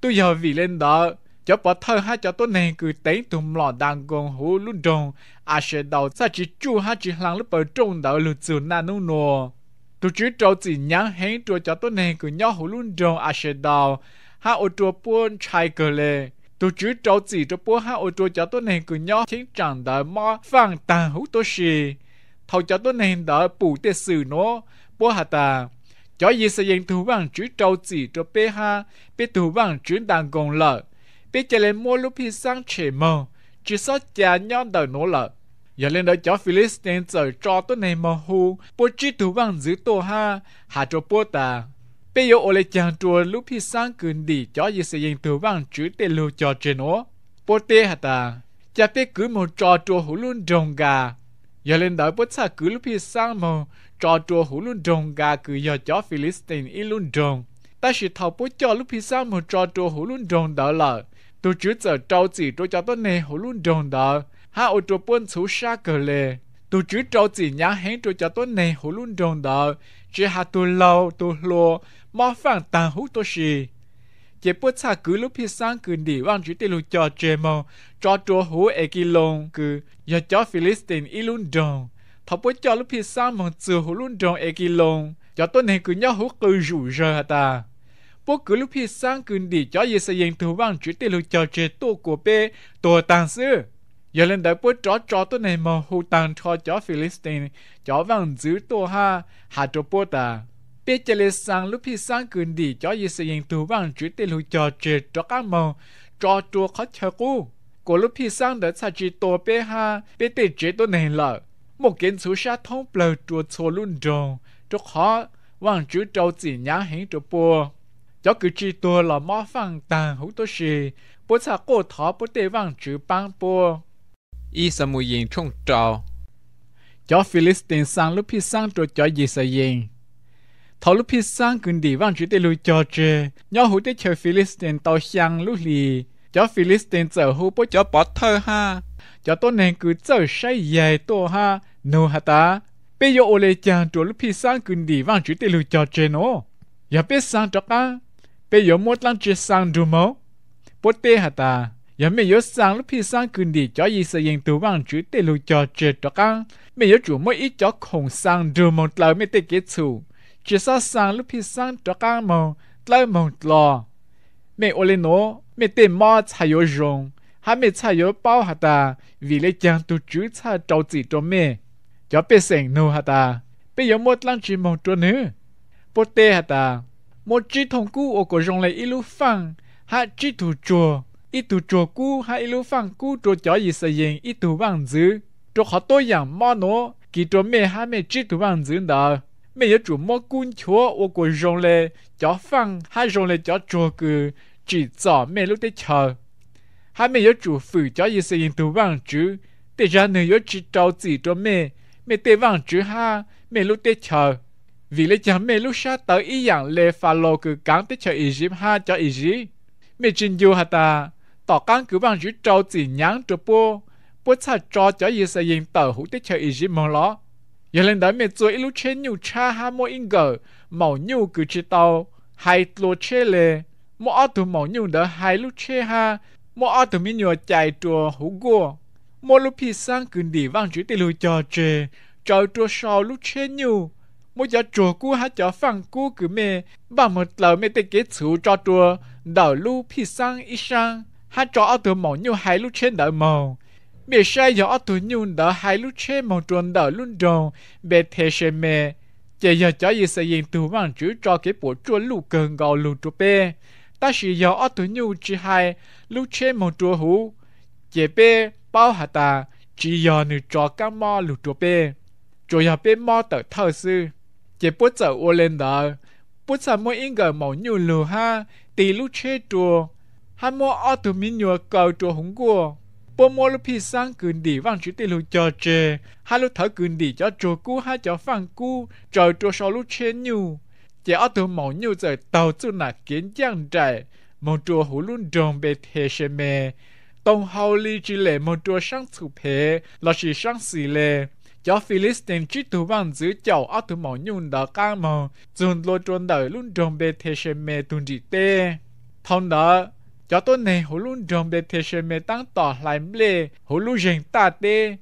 Tôi giờ vì lên đó, cho bỏ thơ ha cho tôi này cứ tế tùm lọ đang gông hú lúc đông, à sẽ đầu xa chỉ chú ha chỉ lăng lúc bầu trung đỡ lúc dù nà nô nô. Tôi chứ trâu chỉ nhắn hén trôi cho tôi này cứ nhỏ hú lúc đông à sẽ đầu, ha ô chùa buôn chai cờ lệ tôi chứ trâu gì cho buôn ha ô chùa cho tôi nên cứ nhó chính chẳng đợi mò phẳng tàn hữu tôi xì thầu cho tôi nên đợi bù tê sử nó buôn hà tà cho gì sẽ dành thủ bằng chữ trâu gì cho bé ha bé thủ bằng chữ đàn gồng lợ bê chạy lên mua lúc hi sang trẻ mờ chỉ sót cha nhon đời nó lợ giờ lên đó cho Philistine giờ cho tôi này mơ hù bố chỉ thủ bằng giữ tổ ha hạ cho bố ta bây giờ ôi chàng chùa lúc khi sang gần đi cho gì sẽ dành từ vang chữ tê lưu cho trên nó bố tê hả ta cha bé cứ một trò chùa hủ luôn trồng gà giờ lên đợi bố cha cứ lúc khi sang mà trò chùa hủ luôn trồng gà cứ giờ cho Philistine y luôn trồng ta sẽ thầu bố cho lúc khi sang mà trò chùa hủ luôn trồng đỡ lợ tôi chữ giờ trâu chỉ tôi cho tôi nè hủ luôn trồng đỡ ha ô chùa bốn chú xa cờ lề tôi chữ trâu chỉ nhá hén tôi cho tôi nè hủ luôn trồng đỡ chỉ hạ tôi lâu tôi lùa mà phản tàn hú tôi gì chế bố cha cứ lúc phía sang cứ đi vang cho chế mò cho chúa hú e kỳ lông cứ giờ cho Philistine y luôn đồng thọ bố cho lúc phía sang lông cho tôi này cứ nhớ hú cứ rủ rơ ta bố cứ lúc phía sang đi cho ye sẽ yên thu vang chỉ tiêu cho chế tu của tổ tàng sư giờ đại bố cho cho tôi này mà hú tàng cho cho cho vang giữ tổ ha hạ cho bố ta biết chơi lê sang lúc khi sang cường đi cho gì sự yên tù vang chú tên hữu cho chế cho các màu cho chùa khó chờ cú của lúc khi sang đã xa chỉ tổ bê ha bê tê chế tổ này lợ một kiến số xa thông bờ chùa chùa luôn đồ cho khó vàng chú trâu chỉ nhá hẹn cho bùa cho cử chỉ tổ là mò phẳng tàn hữu tổ sĩ bố xa cổ thó bố tê vang chú băng bùa y sa mùi yên trong trò cho Philippines sang lúc khi sang cho cho gì sa yên thảo lúc phía gần đi vang chú tê lùi cho chê nhỏ hủ tê chờ Philistine tàu sang lúc lì cho Philistine giờ hủ bố cho bỏ ha cho tôi nên cứ giờ say dài tô ha nô hà ta bây giờ ô lê chỗ lúc phía gần đi vang chú tê lùi cho chê nó giờ biết sang cho bây giờ một lần chê sang đủ mô bố tê hà ta giờ mình nhớ sang lúc phía gần đi cho gì sẽ yên tù vang chú mình chủ mỗi ít cho khổng sang đủ một lời mới tê kết xù chỉ sa sang lúc phi sang cho các mong lại mong lo mẹ ô lên nó mẹ tên mò chả yếu rong hà mẹ chả yếu bao hà ta vì lẽ chẳng tu chữ chả trâu chỉ cho mẹ cho bé sành nô hà ta bé yếu một lăng chỉ mong cho nữ bố tê hà ta một chỉ thông cú ô cổ rong lại ilu phăng hà chỉ thủ chùa ít tu chùa cú hà ilu phăng cú chùa chó gì xây dựng ít tu vàng dữ cho họ tôi rằng mò nó kỳ cho mẹ hà mẹ chỉ tu vàng dữ đó chủ mua 每一主莫官 chúa ô của rong lê chó phăng hai rong lê chó chua cư chỉ dọ mẹ lúc đấy chờ hai mẹ yếu chủ phử chó y sẽ yên tu vang chứ để ra nơi yếu chỉ trâu gì cho mẹ mẹ tê vang chứ ha mẹ lúc đấy chờ vì lẽ chẳng mẹ lúc sát tới ý dạng lê pha lô cứ cắn tới chờ ý dịp ha cho ý dịp mẹ trình dù hà ta tỏ cắn cứ vang chứ trâu gì nhắn cho bố bố xa cho chó y sẽ yên tờ hữu tới chờ ý dịp mong ló giờ lên đấy mẹ rồi lúc trên nhiều cha ha mỗi in gờ màu nhiều cứ chỉ tàu hai lô chê lê mỗi ở tụi màu nhiều đỡ hai lúc chê ha mỗi ở tụi mình nhiều chạy trùa hú gua mỗi lúc phi sang cứ đi vang chữ tê lùi cho chê cho trùa sau lúc chê nhiều mỗi giờ trùa cú ha cho phẳng cú cứ mẹ bà một lỡ mẹ tê kế chủ cho trùa đào lúc phi sang ít sang ha cho ở tụi màu nhiều hai lúc trên đỡ màu bị sai giờ ở tuổi nhung đỡ hai lúc chế một tuần đỡ luôn rồng bề thế sẽ mẹ giờ giờ cho gì sẽ yên tu bằng chữ cho cái bộ chuột lù cần gò lù trụ bê ta chỉ giờ ở tuổi nhung chỉ hai lúc chế một tuần hú chỉ bê bao hạt ta chỉ giờ nữ cho các mò lù trụ bê chủ giờ bê mò tờ thơ sư chỉ bút giờ ô lên đó, bút giờ mỗi in gờ mẫu nhung lù ha tì lúc chế chùa hai mò ở tuổi mình nhua cầu chùa hùng guo bố mô lúc phi sang cường đi văn chữ tê lù cho chê hai lúc thở cường đi cho trô cú hai cho phang cú trời trô sau lúc chê nhu chỉ ở tù mẫu nhu giờ tàu chú nà kiến giang trại mẫu trô hủ luôn đồng bê thê chê mê tông hào ly chỉ lệ mẫu trô sang thủ phê là chỉ sang xì lệ cho Philistine chỉ tu văn giữ chậu ở tù mẫu nhu đã ca mẫu dùn lô trôn đời luôn đồng bê thê chê mê tùn dị tê thông đó cho tôi này hồ luôn trồng để thế sẽ mẹ tăng tỏ lại lệ hồ luôn dành ta tê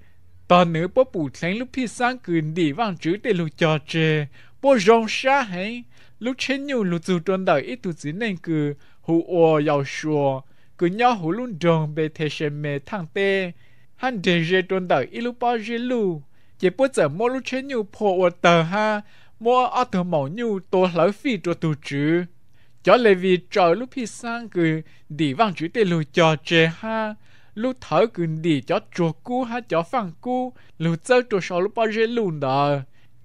tỏ nữ bố bù thánh lúc phi sáng cường đi vang chữ để lũ cho chê bố rong xa hay lúc trên nhiều lũ dù tròn đời ít tụ chỉ nên cử hồ ồ giàu xùa cứ nhỏ hồ luôn trồng để thế sẽ mẹ thăng tê hắn để rê tròn đời ít lũ bao rê lũ, chỉ bố giờ mua lúc trên nhiều phổ ồ tờ ha mua ở thờ mẫu nhiều tô lỡ phi cho tụ chữ cho lệ vì trời lúc phi sang cứ đi vang chữ tê lù cho chê ha lúc thở cứ đi cho chùa cu ha cho phang cu lúc chơi chùa sò lúc bao giờ lùn đó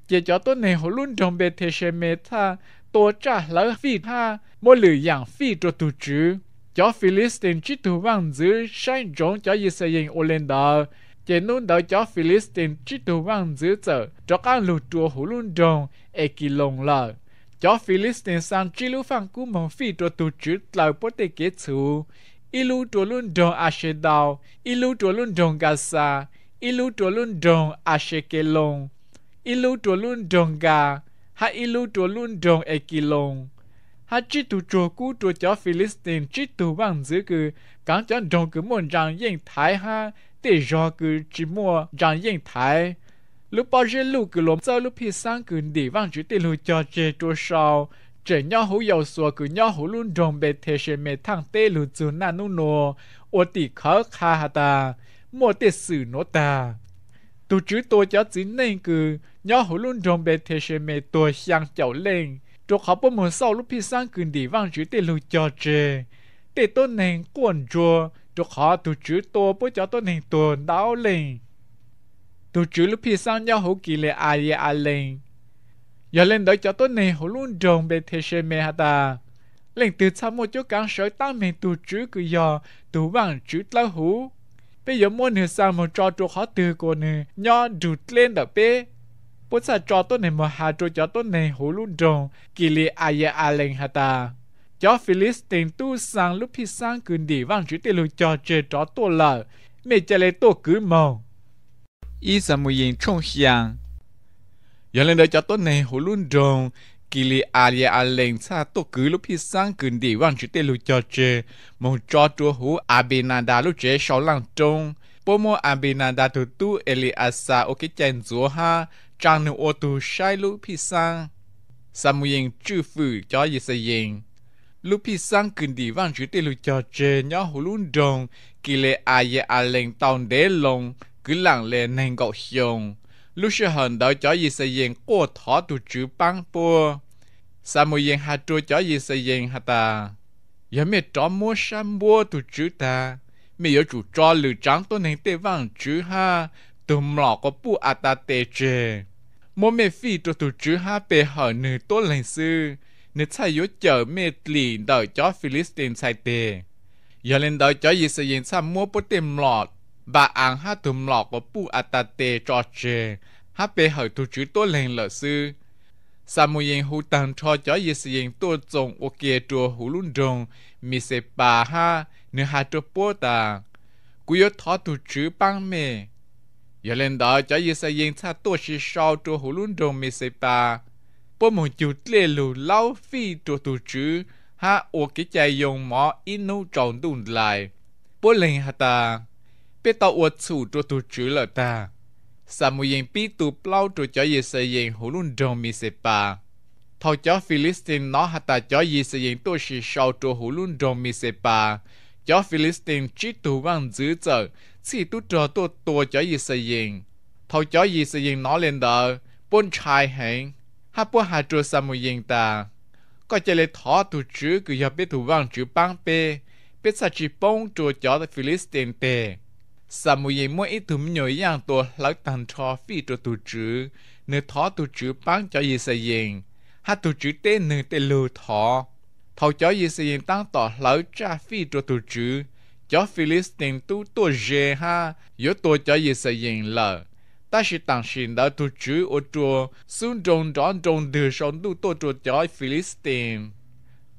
chỉ cho tôi này hồ luôn trong bề thế xe mệt tha tôi cha lỡ phi tha mỗi lử dạng phi cho tụ chữ cho Philistine chỉ tụ vang giữ sai trốn cho Israel lên đó chỉ nôn đó cho Philistine chỉ tụ vang giữ chờ cho các lũ chùa hồ luôn trong ekilong lợ cho Philistine sang chi lu phang cú mong phi trò tổ chức tàu bố tê kế chú. Ilu trò luôn đồng Ashe Đào, Ilu trò luôn đồng Gaza, Ilu trò luôn đồng Ashe Kelong, Ilu trò luôn đồng Ga, Ha Ilu trò luôn đồng Ekilong. Ha chi tu trò cú trò cho Philippines chi tu bằng giữ cư, cán cho đồng cứ môn rằng yên thái ha, để do cư chỉ mua rằng yên thái lúc bao giờ lúc cứ lốm sau lúc phía sang cứ đi vang chữ tiền lúc cho chế chỗ sau chế nhau hú giàu xua cứ nhau hú luôn đồng bề thế sẽ mẹ thằng tê lúc chú na nu nô ô ti khó khá ha ta mua tê sử nó ta tu chữ tôi cho chính nên cứ nhau hú luôn đồng bề thế sẽ mẹ tôi xiang chậu lên chỗ khó bố muốn sau lúc phía sang cứ đi vang chữ tiền lúc cho chế tê tôi nên quần chua chỗ khó tu chữ tôi bố cho tôi nên tôi đau lên tôi chú lúc phía sau nhau hổ kỳ lệ ai à lên giờ lên đợi cho tôi này hổ luôn trồng bề thế xe mẹ ta à. lên từ xa một chỗ cản sở ta mình tu chú cứ giờ tu bằng chú lá hú bây giờ muốn nửa sao một cho trò khó từ cô nè nho đụt lên đập bê bố sa cho tôi này mà hà trò cho tôi này hổ luôn trồng kỳ lệ ai à lên hà ta cho Philistine tu sang lúc phi sang cứ đi vang chữ tiêu cho chơi cho tôi lợ mẹ chơi lấy tôi cứ mong ý samu mù chong xiang, yon Giờ lên đây cho tốt này hồ luôn rồng, kỳ lì à lìa à lệnh xa tốt cứ lúc hi sang cường đi vang chữ tê lù cho chê, mong cho chúa hú à bì nà đà lúc chế sáu lăng trông. Bố mô à bì nà đà thủ tu e lì à xa ô kê chèn dùa ha, trang nụ ô tù sai lúc hi sang. samu mù yên chư phử cho yì sa yên lúc pi sang kinh đi vang chữ tê lu cho chê nhó hồ lún đồng kỳ lệ ai ye à lệnh tàu đế lồng cứ lặng lẽ nên cậu hiong lúc xưa hận đó cho gì xây dựng của thọ tụ chữ băng bùa sao mùi yên hà trụ cho gì xây dựng hà ta giờ mẹ cho mua sam bùa tụ chữ ta mẹ yếu chủ cho lử trắng tôi nên tê vang chữ ha tùm lọ có bù à ta tê chê mua mẹ phi tụ tụ chữ ha bề hở nữ tốt lành sư nữ chạy yếu chở mẹ lì đợi cho Philistine chạy tê giờ lên đợi cho gì xây dựng sao mua bút tìm lọt bà ăn ha tùm lọ của bu atate cho chê ha bê hở tu chữ tốt lên lợi sư sa mù yên hù tăng cho cho yê sư yên tốt dòng ô kê trô hù lùn dòng mi se bà ha nữ ha trô bố ta cú yếu thó tu chữ băng mê yê lên đó cho yê sư yên cha tốt sư sao trô hù lùn dòng mi se bà bố mù chú lê lù lao phi trô tu chữ ha ô kê chạy dùng mỏ inu trọng đùn lại bố lên hà ta biết tao uất chủ cho tu chữ là ta sa mu yên bi tu plau cho cho ye se yên hồ luôn đồng mi se pa thao cho Philistine nó hạt ta cho ye se yên tu sĩ sau cho hồ luôn đồng mi se pa cho Philistine chỉ tu vang dữ trợ chỉ tu trò tu tu cho ye se yên thao cho ye se yên nó lên đờ bốn trai hẹn ha bố hà cho sa mu yên ta có chơi lấy thọ tu chữ cứ giờ biết tu vang chữ băng pe biết sa chỉ bông cho cho Philistine tề sa mu ye mo ít thum nhồi yang to lão tàn cho phi cho tu chu, nửa thó tu chu bán cho ye sa yen ha tu chu tê nửa tê lưu thọ thọ cho ye sa yen tăng to, lão cha phi cho tu chu, cho Philistine tu tu je ha yo tu cho ye sa yen lờ ta sẽ tặng xin đã tu chu ô chùa xuống trong đó trong đường sống tu tu chùa cho Philistine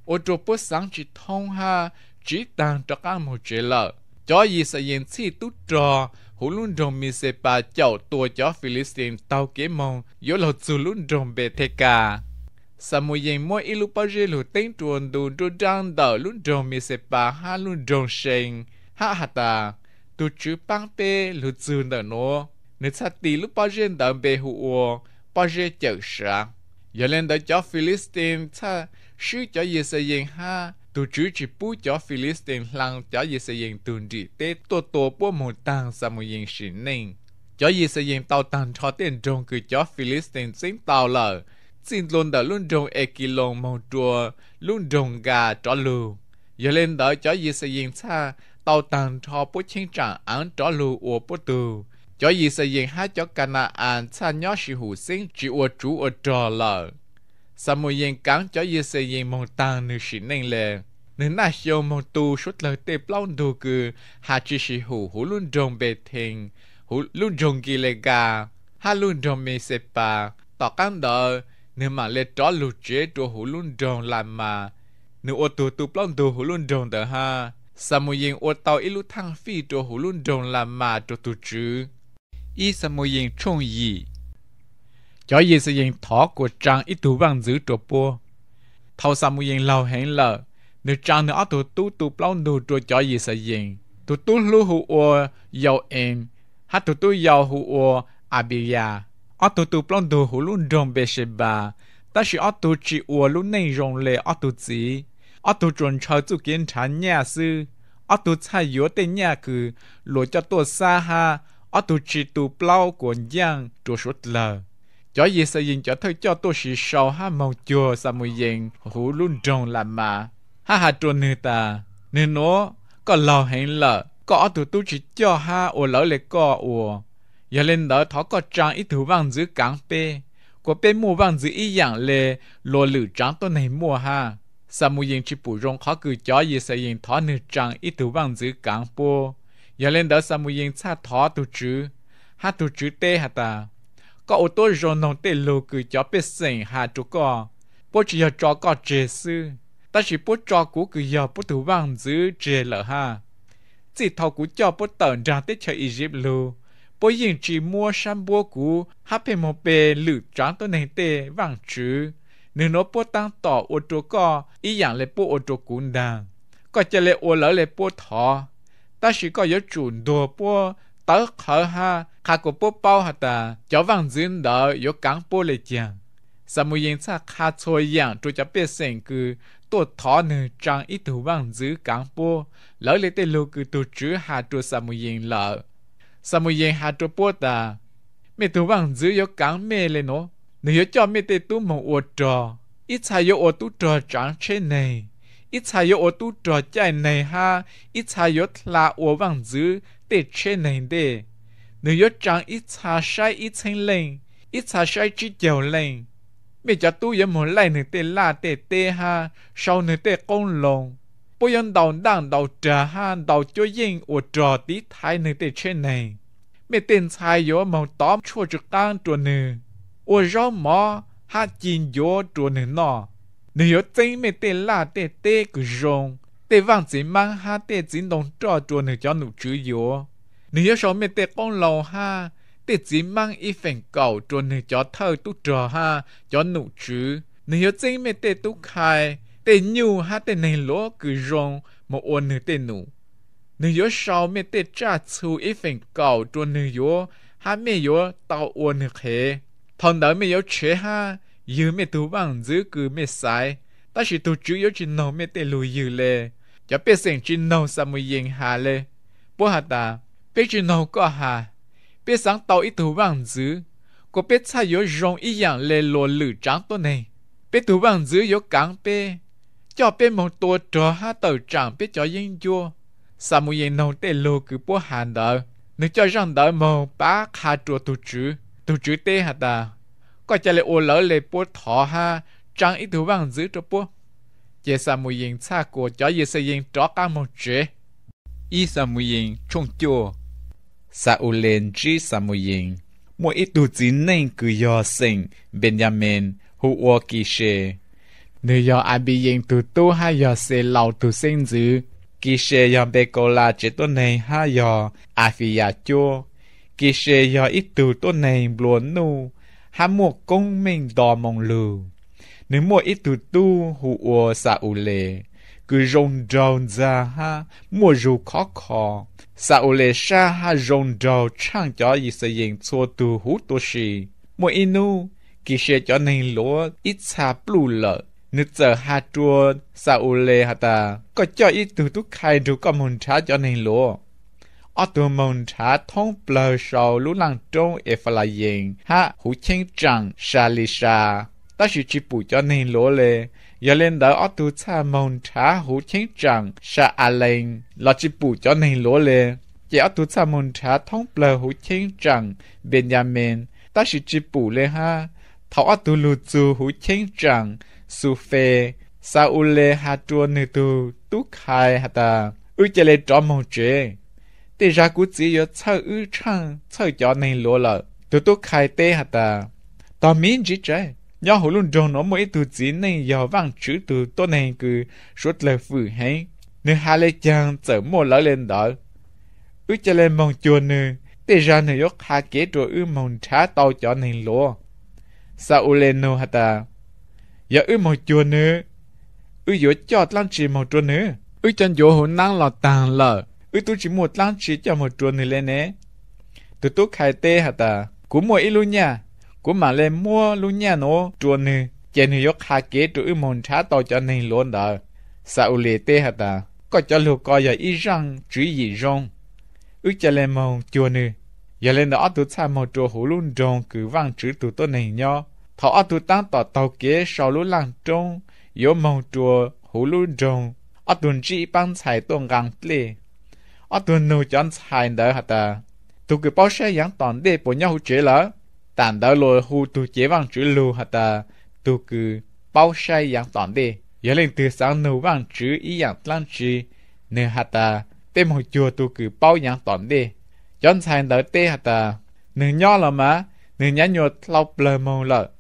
ô chùa bớt sáng chỉ thong ha chỉ tặng cho các một chế lợi cho gì sẽ yên chi tút trò hú luôn rồng mi sẽ bà chậu tua cho Philippines tàu kế mong yếu lột dù luôn rồng bề thê cả sa mô yên mỗi ilu bao giờ lù tên chuồn đù đù trang đờ luôn rồng mi sẽ bà ha luôn rồng sành ha hà ta tu chú băng bê lù dù đờ nó nếu sa tì lúc bao giờ đờ bề hụ ô bao giờ chở sáng giờ lên đờ cho Philippines ta sư cho gì sẽ yên ha tu chú chỉ bú cho Philistine lăng cho gì sẽ yên tuần trị tê tổ tổ bố mù tăng sa mù yên sĩ ninh. Cho gì sẽ yên tàu tăng cho tiền trông cứ cho Philistine xin tàu lờ. Xin luôn đỡ luôn trông e kì lông mong chùa, luôn trông gà cho lù. Giờ lên đỡ cho gì sẽ yên xa, tàu tăng cho bố chính trạng án cho lù o bố tù. Cho gì sẽ yên hát cho cana án xa nhó sĩ hủ sinh chỉ ua chú ua trò lờ. Sa mù yên cho gì sẽ yên mong tăng nữ sĩ neng lên nên là mong tu suốt lời tê plong tu cứ hà chỉ sĩ hủ hủ luôn rong thình hủ luôn rong kỳ lệ gà hà luôn rong mê sê bà tỏ căng mà lê tró lù chế tu hủ luôn rong làm mà nếu ô tu tu plong tu hủ luôn rong đỡ ha sa mô yên ô tàu ít thăng phi tu hủ luôn rong làm mà tu tu chứ ít sa mô yên trông gì cho yên sa yên thó của trang ít tu bằng giữ tu bố sa mô yên lâu hẹn lợ nếu chẳng nữa tụ tu tu bao nụ trụ cho gì sẽ yên tụ tu lu hu ô giàu em hát tụ tu giàu hụ ô abia ở tụ tu bao nụ hu luôn rong bê sẽ ba ta chỉ ở tụ chỉ ô luôn nên rong lệ ở tụ gì ở tụ chuẩn chờ tụ kiến thán nhà sư ở tụ sai yếu tên nhà cứ lỗi cho tụ sa ha ở tụ chỉ tu bao của giang trụ suốt lờ cho gì sẽ yên cho thôi cho tôi sĩ sau ha mong chùa sa mùi yên hu luôn rong là mà ha ha trôn nư ta nên nó có lò hẹn lợ có tụ tu chỉ cho ha ồ lỡ lệ có ồ giờ lên đó thó có trang ít thứ vàng giữ cáng pê có pê mua vàng giữ ít dạng lệ lô lử trang tôi này mua ha sa mu yên chỉ bù rong khó cử cho gì sẽ yên thó nư trang ít thứ vàng giữ cáng po giờ lên đó sa mu yên cha thó tu chữ ha tu chữ tê ha ta có ô tô rồi nông tê lô cử cho pê sành ha chú có bố chỉ cho cho có chế sư ta chỉ bố cho cú cứ giờ bố thủ vang giữ trề lợ ha chỉ thầu của cho bố tận ra tới chơi Egypt luôn bố yên chỉ mua sắm bố cú hấp thêm một bê lử trắng tôi này tê vàng chứ nếu nó bố tăng tỏ ô tô co ý dạng là bố ô tô cú đàng có chơi lệ ô lỡ lệ bố thọ ta chỉ có yếu chủ đồ bố tớ khở ha khá cổ bố bao hả ta cháu vàng dưỡng đỡ yếu cắn bố lệ chàng sao mùi yên xa khá thôi yàng, trôi cháu bê sèn cứ ตัวทอนึจังอีถูว่างจื้อกางปัวแล้วเลยเตลูคือตัวจื้อหาตัวสามุยิงเหล่าสามุยิงหาตัวปัวตาไม่ถูว่างจื้อยกางเมเลยเนาะหนูยจอมไม่เตตุ้มอวดจออีชายโอตุจอจังเช่นไงอีชายโอตุจอใจในฮะอีชายศลาอวว่างจื้อเตเช่นไงเดหนูยจังอีชาใช้อีเชงเลงอีชาใช้จีเจียวเลงไม่จะตู้ยังหมดไล่หนึ่งเตล่าเตเตฮาชาวหนึ่งเตกงลงปยังดาวดังดาวจ่าฮันดาวจ้อยยิงอวดจอตีไทยหนึ่งเตเช่นีงไม่เต้นชายโยมองต้อมชั่วจุดกางตัวหนึ่งอวดร้องหมอฮาจีนโยตัวหนึ่งนอหนึ่งโยจริงไม่เตล่าเตเตกุรงเตว่างจีมังฮาเตจินดงจอตัวหนึ่งจอหนุมจื้อโยหนึ่งโยชอบไม่เตกงลงฮาติดจีมังอีเฟงเก่าจนหนึ่งจอเท่าตุจอฮะจอหนูจื้อหนึ่งจริงไม่เตตุคายเตยูฮะเตในโลกือรงมาอวนหนึ่งเตหนูหนึ่งยศชาวไม่เตจ้าชูอีเฟงเก่าจนหนึ่งยศฮะไม่ยศเตาอวนหนึ่งเคทอนเดอไม่ยศเชฮะยืมไม่ตัวบ้างจื้อคือไม่สายแต่สิตัวจื้อยศจินโนไม่เตลุยยืเลยจะเป็นเสียงจินโนสมุยยิงหาเลยปวดตาเป็นจินโนก็หา biết sáng tàu ít thú bằng dữ có biết sao yếu rong ý dạng lê lô lử trắng tôi này biết thú bằng dữ yếu cắn bê cho bê một tổ trò ha tàu chẳng biết cho yên chua sao mù yên nông lô cứ bố hàn đỡ nếu cho rằng đỡ màu bá khá chua tù chữ tù hả ta có chả lê ô lỡ lê bố thọ ha chẳng ít thú bằng dữ cho bố chế sa mù yên xa của cho yên sẽ yên một chế ý sa mù chung chua Saulen chi sa Samuyin. Một ít tu chí nên cứ yo sinh Benjamin hu ô kỳ xê. Nếu yo ai bị yên tu tu hay yo sẽ lâu tu sinh dữ. Kỳ xê yo bê cô la chế tu này ha yo ai phi ya chua. Kỳ xê yo ít tu tu này luôn nu. Hà một công mình đò mong lưu. Nếu một ít tu tu hữu ô Saulen cứ rong rong ra ha, mua dù khó khó. Saule sha ha rong đầu trang cho y sẽ yên cho tu hú tu shi. Một inu, kỳ sẽ cho nên lúa ít xa blu lợ. Nữ giờ ha chua Saule ha ta, có cho ít tu tu khai đủ có môn cha cho nên lúa. Ở tu môn cha thông bờ sầu lũ lăng trông e phà là yên, ha hú chênh trăng sa li sa. Ta sự chỉ bù cho nên lúa le yo lên đó ở tu cha mong cha hú chiến trận sha à lên lo chỉ bù cho nên lúa lê chỉ ở tu cha mong cha thông bờ hú chiến trận Benjamin ta chỉ chỉ bù lê ha thảo ở tu lu chu hú chiến trận su phê sa u lê ha chua nê tu tu khai ha ta ư chỉ lê cho mong chế tê ra cú chỉ yo chơ ư chăng chơ cho nên lúa lợ tu tu khai tê ha ta ta miễn chỉ trái nhà hồ luôn cho nó mỗi từ chín này giờ vang chữ từ tốt này cứ suốt lời phử hay nếu hai lê chàng chở mua lỡ lên đó ư cho lên mong chùa nè để ra nè yốc hai kế trò ư mong trá tàu cho này lúa sao u lên nô hả ta giờ ư mong chùa nè ư dỗ cho lăng chỉ mong chùa nè ư chân dỗ hồn năng lọt tàn lờ ư tu chỉ một lăng chỉ cho mong chùa nè lên nè tụi tôi khai tê hả ta cũng mỗi ilu nha của mà lên mua luôn nha nó chùa nè, chè nư yok hà kế trụ ư môn trá tàu cho nên luôn đó, sa u lê tê hạt ta có cho lù coi giờ y răng chữ gì rong ước cho lên mông chùa nè, giờ lên đó tụ xa mông chùa hủ luôn rong cứ vang chữ tụ tôi này nho thọ tụ tăng tỏ tàu kế sau lũ lăng trông yếu mông chùa hủ luôn rong ở tuần chỉ bằng xài tuần gang lê ở tuần nô chọn xài đỡ hạt ta tụ cứ bao xe yang toàn đê bộ nhau chế lỡ tàn đó lôi hu tu chế vàng chữ lưu hả ta tu cứ bao sai yang toàn đi giờ lên từ sáng nấu vàng chữ ý yang lan chữ, nè hả ta tên một chùa tu cứ bao yang toàn đi chọn sàn đỡ tê hả ta nè nhỏ là mà nè nhá nhột lau bờ màu lợ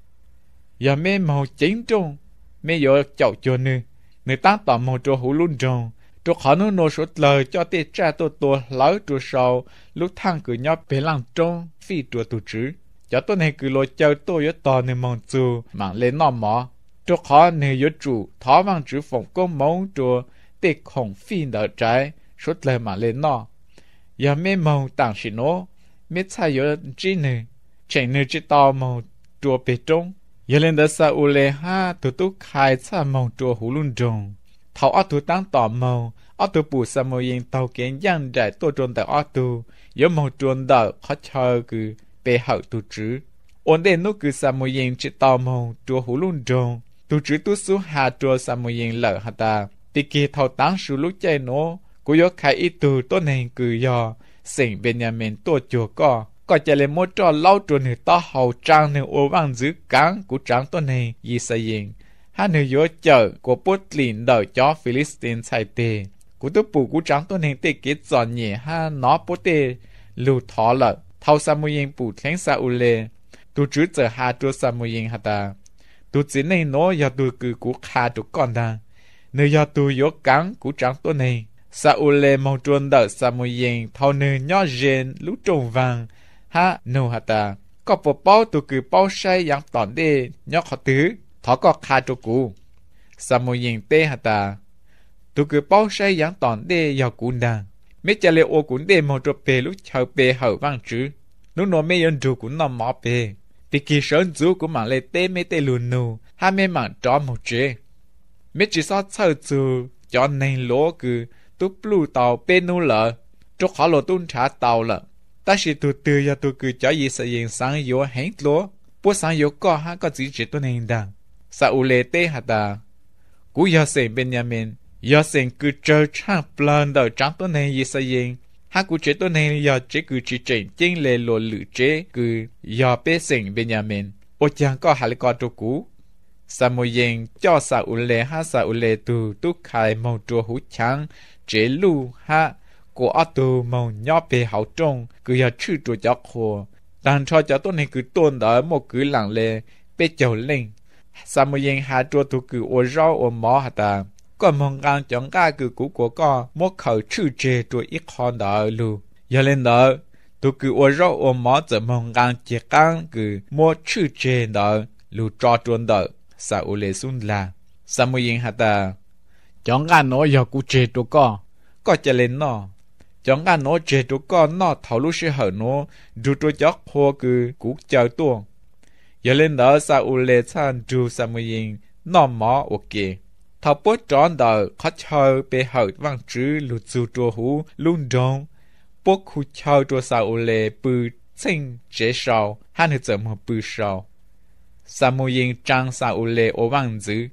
giờ mê màu chính trung mê giờ chậu chùa nè nè ta tỏ màu chùa hủ luôn trồng tôi khó nó nô số lời cho tê cha tôi tôi lỡ tôi sau lúc thằng cứ nhóc bé lăng trông phi tôi tôi chứ cho tôi này cứ lo chơi tôi yếu to nên mong chú mảng lên nọ mà, cho khó nên yếu chủ thó mong chữ phong công mong chúa để khổng phi đỡ trái suốt lời mảng lên nọ giờ mê mong tặng xí nó mê sai yếu chi nè chẳng nè chỉ to mong chúa bề trông giờ lên đó sa u lê ha tụi tôi khai sa mong chúa hủ luôn trông thảo ở tụi tăng tỏ mong ở tụi bù sa mô yên tàu kiến giang trái, tôi trôn tại ở tụi yếu mong trôn đỡ khó chơi cứ bê hậu tu trứ. Ôn đề nô cư sa mô yên chỉ tò mông tua hú lùn trông. Tu trứ tu su hà tua sa mô yên lợ hà ta. Tì kì thâu tán su lúc chạy nô. Cú yó khai y tù tốt nền cử yò. Sỉnh bên nhà mình tua chùa co. Có chạy lệ mô trò lau trùa nữ to hầu trang nữ ô vang dữ cán của trang tốt nền y sa yên. Hà nữ yó chở của bút lìn đợi cho Philistine chạy tề. Cú tu bù cú trang tốt nền tê kết giòn nhẹ ha nó bút tê lưu thó lợi hầu sa mu yên bù thánh sa u lê tu chữ giờ hà tu sa mu yên hà ta tu chỉ này nó giờ tu cứ cú khá tu con ta nơi giờ tu yếu cắn cú trắng tu này sa u lê mong chuôn đỡ sa mu yên thâu nữ nhỏ rên lũ trồng vàng ha nô hà ta có bộ bao tu cứ bao say yang tòn đê nhỏ khó tứ thọ có khá tu cú sa mu yên tê hà ta tu cứ bao say yang tòn đê giờ cú đàng mấy cha lê ô cún đê mong cho bê lũ chờ bê hở vang chứ nó nó mấy dân chủ cũng nằm mọp về vì kỳ sơn chú của mà lê tê mấy tê lùn nù ha mấy mà cho một chế mấy chỉ sao sao chú cho nên lỗ cứ tu plu tàu bên nô lợ cho khó lỗ tuôn trả tàu lợ ta shi tu tư ya tu cứ cho gì sự yên sáng yếu hẹn lỗ bố sáng yếu có ha có chỉ chỉ tu nên đàng sa u lê tê hạt ta cú ya sen bên nhà mình ya sen cứ chờ chăng plan đầu chẳng tu nên gì sự yên ha cụ chế tôi này giờ chế cứ chỉ chỉnh chính lệ lộ lử chế cứ giờ bé sinh bên nhà mình ô chàng có hai lý có cũ sa mô yên cho sa u lệ ha sa u lệ tu tu khai mong chua hú chàng chế lu ha của ô tu mong nhỏ bé hậu trung cứ giờ chữ chua cho khô đàn cho cho tôi này cứ tôn đỡ một cứ lặng lệ bé chầu linh sa mô yên ha chua tu cứ ô rau ô mò hà ta có mong ăn chọn cái cứ cũ của con một khẩu chữ chế tôi ít hơn đỡ luôn, giờ lên đỡ tôi cứ ô rõ ô mỏ tự mong ăn chỉ ăn cứ một chữ chế đỡ lu cho chuẩn đỡ sao ô lê sun là sao mu yên hạt ta chọn ăn nói giờ cũ chế tôi con có chơi lên nó chọn ăn nói chế tôi con nó thầu lúc sẽ hở nó dù tôi chót hô cứ cũ chờ tuồng giờ lên đỡ sao ô lê san dù sao mu yên nó mỏ ok thọ bố tròn đờ khó chờ bê hở vang chữ lụt dù trùa hú luôn đông bố khu chờ trùa sao ô lê bư sinh chế sầu hắn hữu dầm hồ bư sầu sa mô yên trang xa ô lê ô vang dữ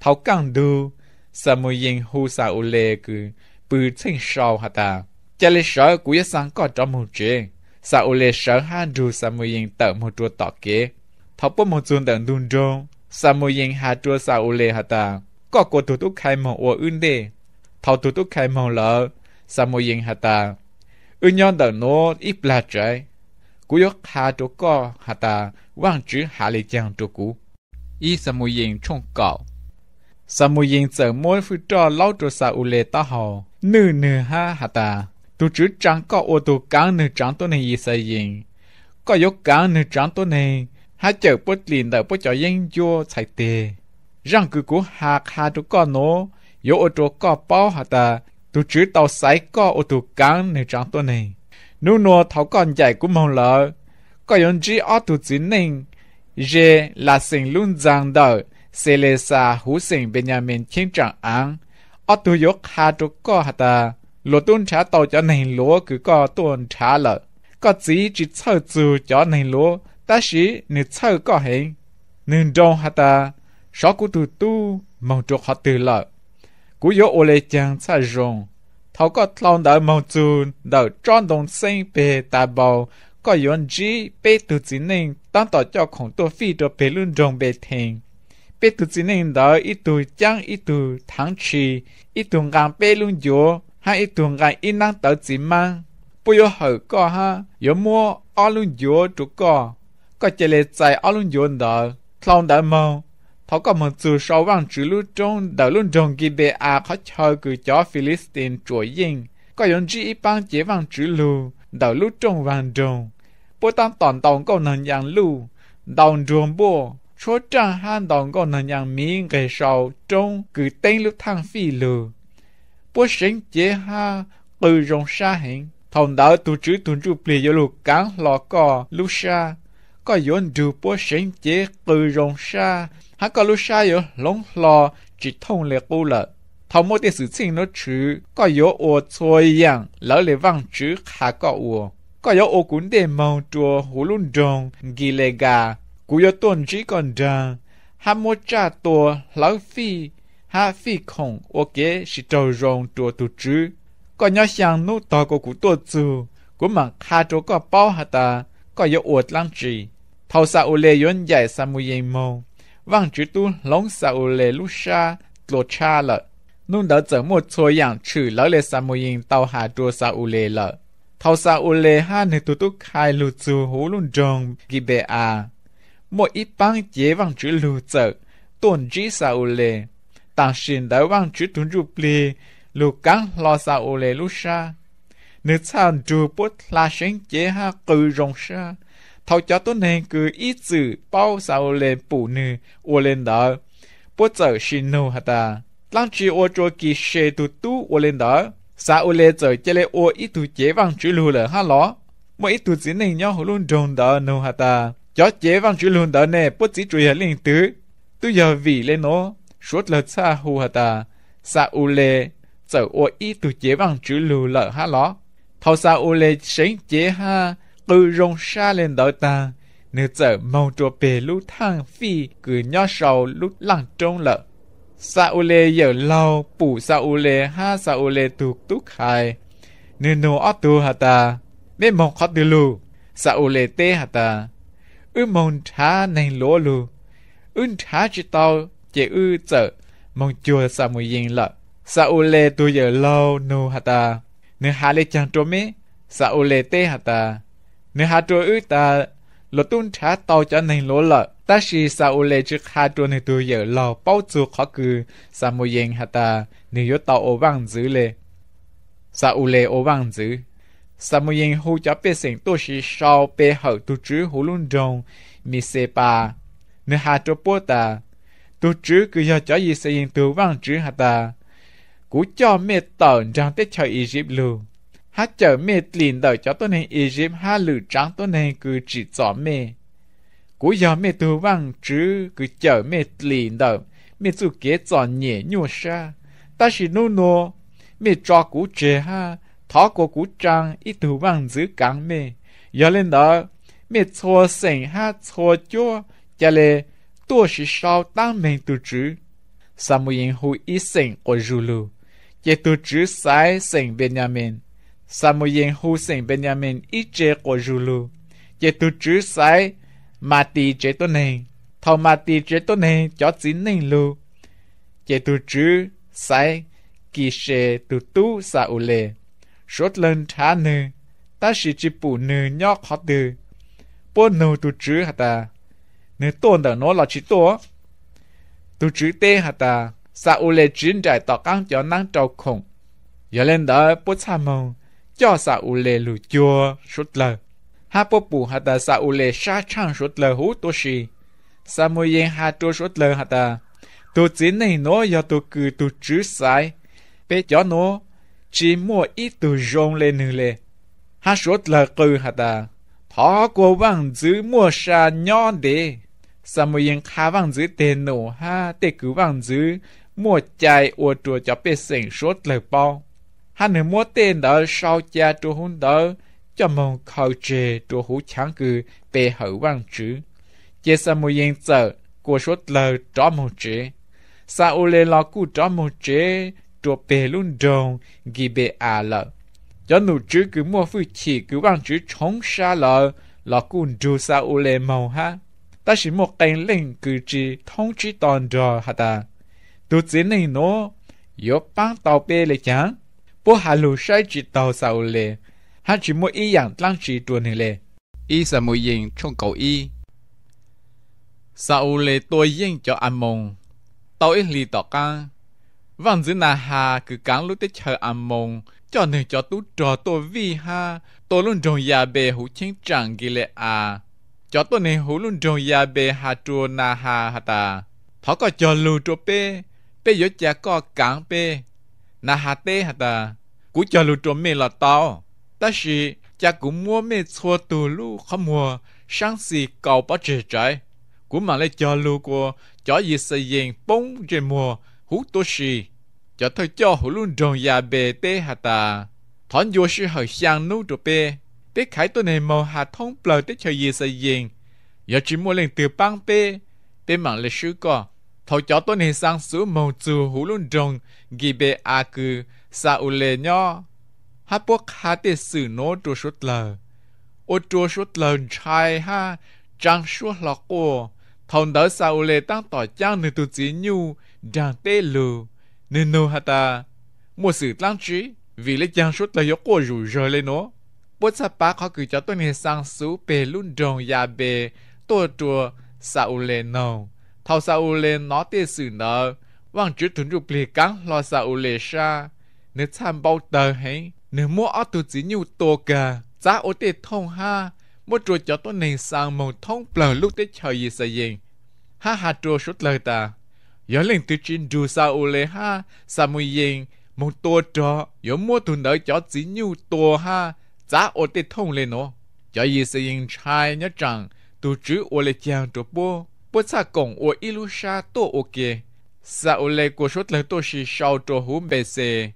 thọ càng đu sa mô yên hù xa ô lê cử bư sinh sầu hà ta chả lê sở cú yết sáng có trò mù chế sao ô lê sở hắn đu sa mô yên tợ mô trùa tọ kế thọ bố mô chôn tận đun đông Samoyeng hatua sa ule hata. Có cô tu tu khai mong ua ưn đê. Thảo tu tu khai mong lỡ. Samoyeng hata. Ưn nhon đờ nô ít là trái. Cú hà tu có hata. Wang chữ hà lì chàng tu cú. Y Samoyeng chung cậu. Samoyeng giờ mỗi phụ trò lâu tu sa ule ta hò. Nư nư ha hata. Tu chữ trắng có tu cán nư trắng tu này y sa yeng. Có yốc cán nư trắng tu này ha chờ bớt liền đợi bớt cho yên vô chạy tề răng cứ cố hạ hạ tụ con nó yo ô tô có bao hạ ta tụ chữ tàu sái có ô tô cán này trang tuần này nô nô thảo con dạy cũng mong lỡ có yon chỉ ở tụ chính nên je là sinh luôn giang đợi xe lê xa hú sinh bên nhà mình chiến trạng án ở tụ yok hạ tụ có hạ ta lô tuôn trả tàu cho nên lúa cứ có tuôn trả lợ có chỉ chỉ sợ chữ cho nên lúa ta sĩ nữ sơ có hệ nữ đông hả ta sáu cú tu tu mong chuột họ từ lợ cú yếu ô lê chàng sa rong thảo có lòng đỡ mong chu đỡ trang đồng sinh bề ta bầu có yon chỉ bê tu chỉ nên tăng tỏ cho khổng tu phi cho bê luôn rong bê thèn bê tu chỉ nên đỡ ít tu chăng ít tu thắng chi ít tu ngang bê luôn yếu hay ít tu ngang ít năng tớ chỉ mang bây giờ hở có ha yếu mua ở luôn yếu chỗ có có chê lệ chạy áo luôn dồn đờ, thòng đờ màu. Thảo có một sự sâu vang trữ lưu trong đờ luôn trong kỳ bệ à khó chờ cử cho Philistine chuỗi dinh. Có dồn chỉ ý băng chế vang trữ lưu, đờ lưu trong vang trong. Bố tăng toàn tổng cầu nâng yang lưu, đồng trường bố, số trang han đồng có nâng yang miếng gây sâu trong cử tên lưu thang phi lưu. Bố sinh chế ha, cử rộng xa hình. Thòng đỡ tù trữ tù trụ bì dô lù cán lọ cò, lưu xa, có yon du po shen chế cự rong sa ha có lu sa yo long lo chỉ thông lệ cô lợ thông một cái sự tình nó chứ có yo ô thôi yang lỡ lệ vang chứ khá có ô có yo ô cũng để mong chùa hồ lun đông ghi lệ gà cú yo tôn chỉ còn đa ha mô cha tổ lão phi ha phi không ok chỉ trâu rong chùa tu chứ có nhớ sang nút tao có cú tổ chú cú mà khá chỗ có bao hả ta có yo ô lăng trì thâu sa u lê yun dạy sa mu yên mô vang chữ tu lông sa u lê lu sa tổ cha lợ nung đỡ trở một cho yang chữ lỡ lê sa mu yên tàu hà đua sa u lê lợ thâu sa u lê ha nữ tu tu khai lu chu hú luôn trong ghi bê à một ít băng chế vang chữ lu trở tuần chỉ sa u lê tàng xin đỡ vang chữ tuần chụp lê lu cắn lo sa u lê lu sa nữ sao chụp bút la sinh chế ha cừ rong sa thao cho tôi nên cứ ít chữ bao sao lên bù nữ ô lên đó bố giờ xin nô hả ta lăng chỉ ô cho kỳ xe tu tu ô lên đó sa ô lê giờ chơi lê ô ít tu chế vang chữ lù lờ ha ló mỗi ít tu chỉ nên nhau luôn trông đó nô hả ta cho chế vang chữ lưu đó nè bố chỉ chủ yếu liền tứ tu giờ vì lên nó suốt lợt xa hù hả ta sa ô lê giờ ô ít tu chế vang chữ lù lờ ha ló thao sa ô lê sánh chế ha từ rong xa lên đỡ ta nữ giờ mong cho bề lũ thang phi cứ nhỏ sầu lũ lăng trông lợ sa u lê giờ lâu bù sa u lê ha sa u lê tu tu khai nữ nô ở tu hà ta nên mong khó từ lù sa u lê tê hả ta ư mong thá nên lỗ lù ư thá chỉ tao chỉ ư giờ mong chùa sa mùi yên lợ sa u lê tu giờ lâu nô hả ta nữ hà lê chẳng trông mê sa u lê tê hả ta nếu hạt trôi ước ta lo tuân trả tàu cho nên lỗ lợ ta chỉ sa ô lệ trước hai trôi này tôi giờ lo bao chu khó cứ sa mô yên hạt ta nếu yếu tàu ô vang dữ lệ sa ô lệ ô vang dữ sa mô yên hô cho bê sinh tôi chỉ sau bê hậu tu chữ hồ luôn trong mi se pa nếu hai trôi bố ta tu chữ cứ do cho gì sẽ yên tu vang chữ hạt ta cú cho mẹ tờ rằng tết trời Egypt luôn hát chở mê liền đời cho tôi ý Egypt hát lử trắng tôi này cứ chỉ cho mê cú giờ mê tu vang chứ cứ chở mê liền đời mê tu kế cho nhẹ nhua sa ta chỉ nô nô mê cho cú chê ha thó của cú trang ít tu vang giữ cắn mê giờ lên đó mê cho sinh, ha cho chúa cho lê tôi chỉ sao tăng mình tu chứ Samuel hu ít sành ở Julu, chế tu chứ sai sinh bên nhà mình. Samuel Hussein Benjamin ít chế của Julu. Chế tu chứ sai mà tì chế tu này. Thọ mà tì chế tu này cho chính nên lưu. Chế tu chứ sai kỳ chế tu tu sa u lê sốt lên thá nư. Ta sĩ chỉ bù nư nhóc khó tư. Bố nô tu chứ hả ta. Nư tôn đỡ nô là chỉ tố. Tu chứ tê hả ta. Sa u lê chín trải tỏ căng cho năng trâu khủng. Giờ lên đó bố xa mông cho sa u lê lù chua rút lờ. Ha bố bù ha ta sa u lê sa chang rút lờ hú to xì. Sa mô yên ha tô rút lờ ha ta. Tô chí này nó ya tô cư tô chứ sai. Bế cho nó chỉ mua ít tô rông lê nư lê. Ha rút lờ cư ha ta. Thó cô vang dữ mua sa nhỏ đê. Sa mô yên khá vang dữ tê nổ ha tê cứ vang dữ mua chai ô trùa cho bê sỉnh rút lờ bao hắn hãy mua tên đỡ sau cha trù hôn đỡ cho mong khẩu trề trù hú chẳng cử bề hậu văn chứ, chế sa mù yên sợ của số lờ đó mù chế sa ô lê lo cu đó mù chế trù bề luôn đồng ghi bề à lờ, cho nụ chứ cứ mua phu chỉ cứ văn chứ chống xa lờ, lo cu dù sa ô lê màu ha ta chỉ một cái lệnh cử chỉ thông chí toàn trò hả ta tu chỉ này nó yếu bán tàu bê lệ chẳng bố hà lù sai chỉ tàu sầu lệ hà chỉ mỗi ý dạng lăng chỉ tuần này lệ ý sa mùi yên trong cầu ý sầu lệ tôi yên cho an mong tàu ít lì tỏ ca vẫn giữ nà hà cứ cắn lúc tới chờ an mong cho nên cho tú trò tôi vi ha tôi luôn trong nhà bề hủ chiến trạng ghi lệ à cho tôi nên hủ luôn trong nhà bề hà trùa nà hà hà ta thọ có cho lù trùa bê bê dỗ cha có cắn bê nà hà tê hà ta cú cho lù trộm mẹ là tao ta sĩ cha cũng mua mẹ xua tù lù không mua sáng xì cầu bắt trẻ trái cú mà lấy cho lù của cho gì xây dựng bông trẻ mua hú tô xì, cho thôi cho hú luôn rồng nhà bề tê hà ta thón vô sư hở sang nô trộm bê bê khải tôi này màu hà thông bờ tê cho gì xây dựng giờ chỉ mua lên từ băng bê bê mạng lịch sử co thầu cho tôi này sang sứ màu trừ hú luôn rồng ghi bê a à cư sa u lê nho ha bốc ha tê sử nô trô sút lờ ô trô sút lờ chai ha trang suốt lọ cô thòng đỡ sa u lê tăng tỏi trang nữ tu chí nhu dang tê lù nên nô hà ta mua sử tăng trí vì lấy trang suốt lờ yếu cô rủ rời lên nó bố sa bác khó cử cho tôi nghe sang sú bề luôn đồng ya bề tô trùa sa u lê nồng thao sa u lê nó tê sử nợ vang chữ thuần chụp lì cắn lo sa u lê sa nếu tham bao tờ hay nếu mua ở tụ chỉ nhiều tổ cả giá ô tê thông ha mua trù cho tôi nền sang mong thông bờ lúc tết chờ gì sẽ gì ha ha trù suốt lời ta giờ lên từ trên dù sao ô lê ha sa mùi yên mong tổ cho giờ mua tụ nợ cho chỉ nhiều tổ ha giá ô tê thông lên nó cho gì sẽ yên trai nhớ rằng tụ chữ ô lê chàng trù bố bố xa cổng ô ilusha tổ ô kê sa ô lê của suốt lời tôi chỉ sau trù húm bề xe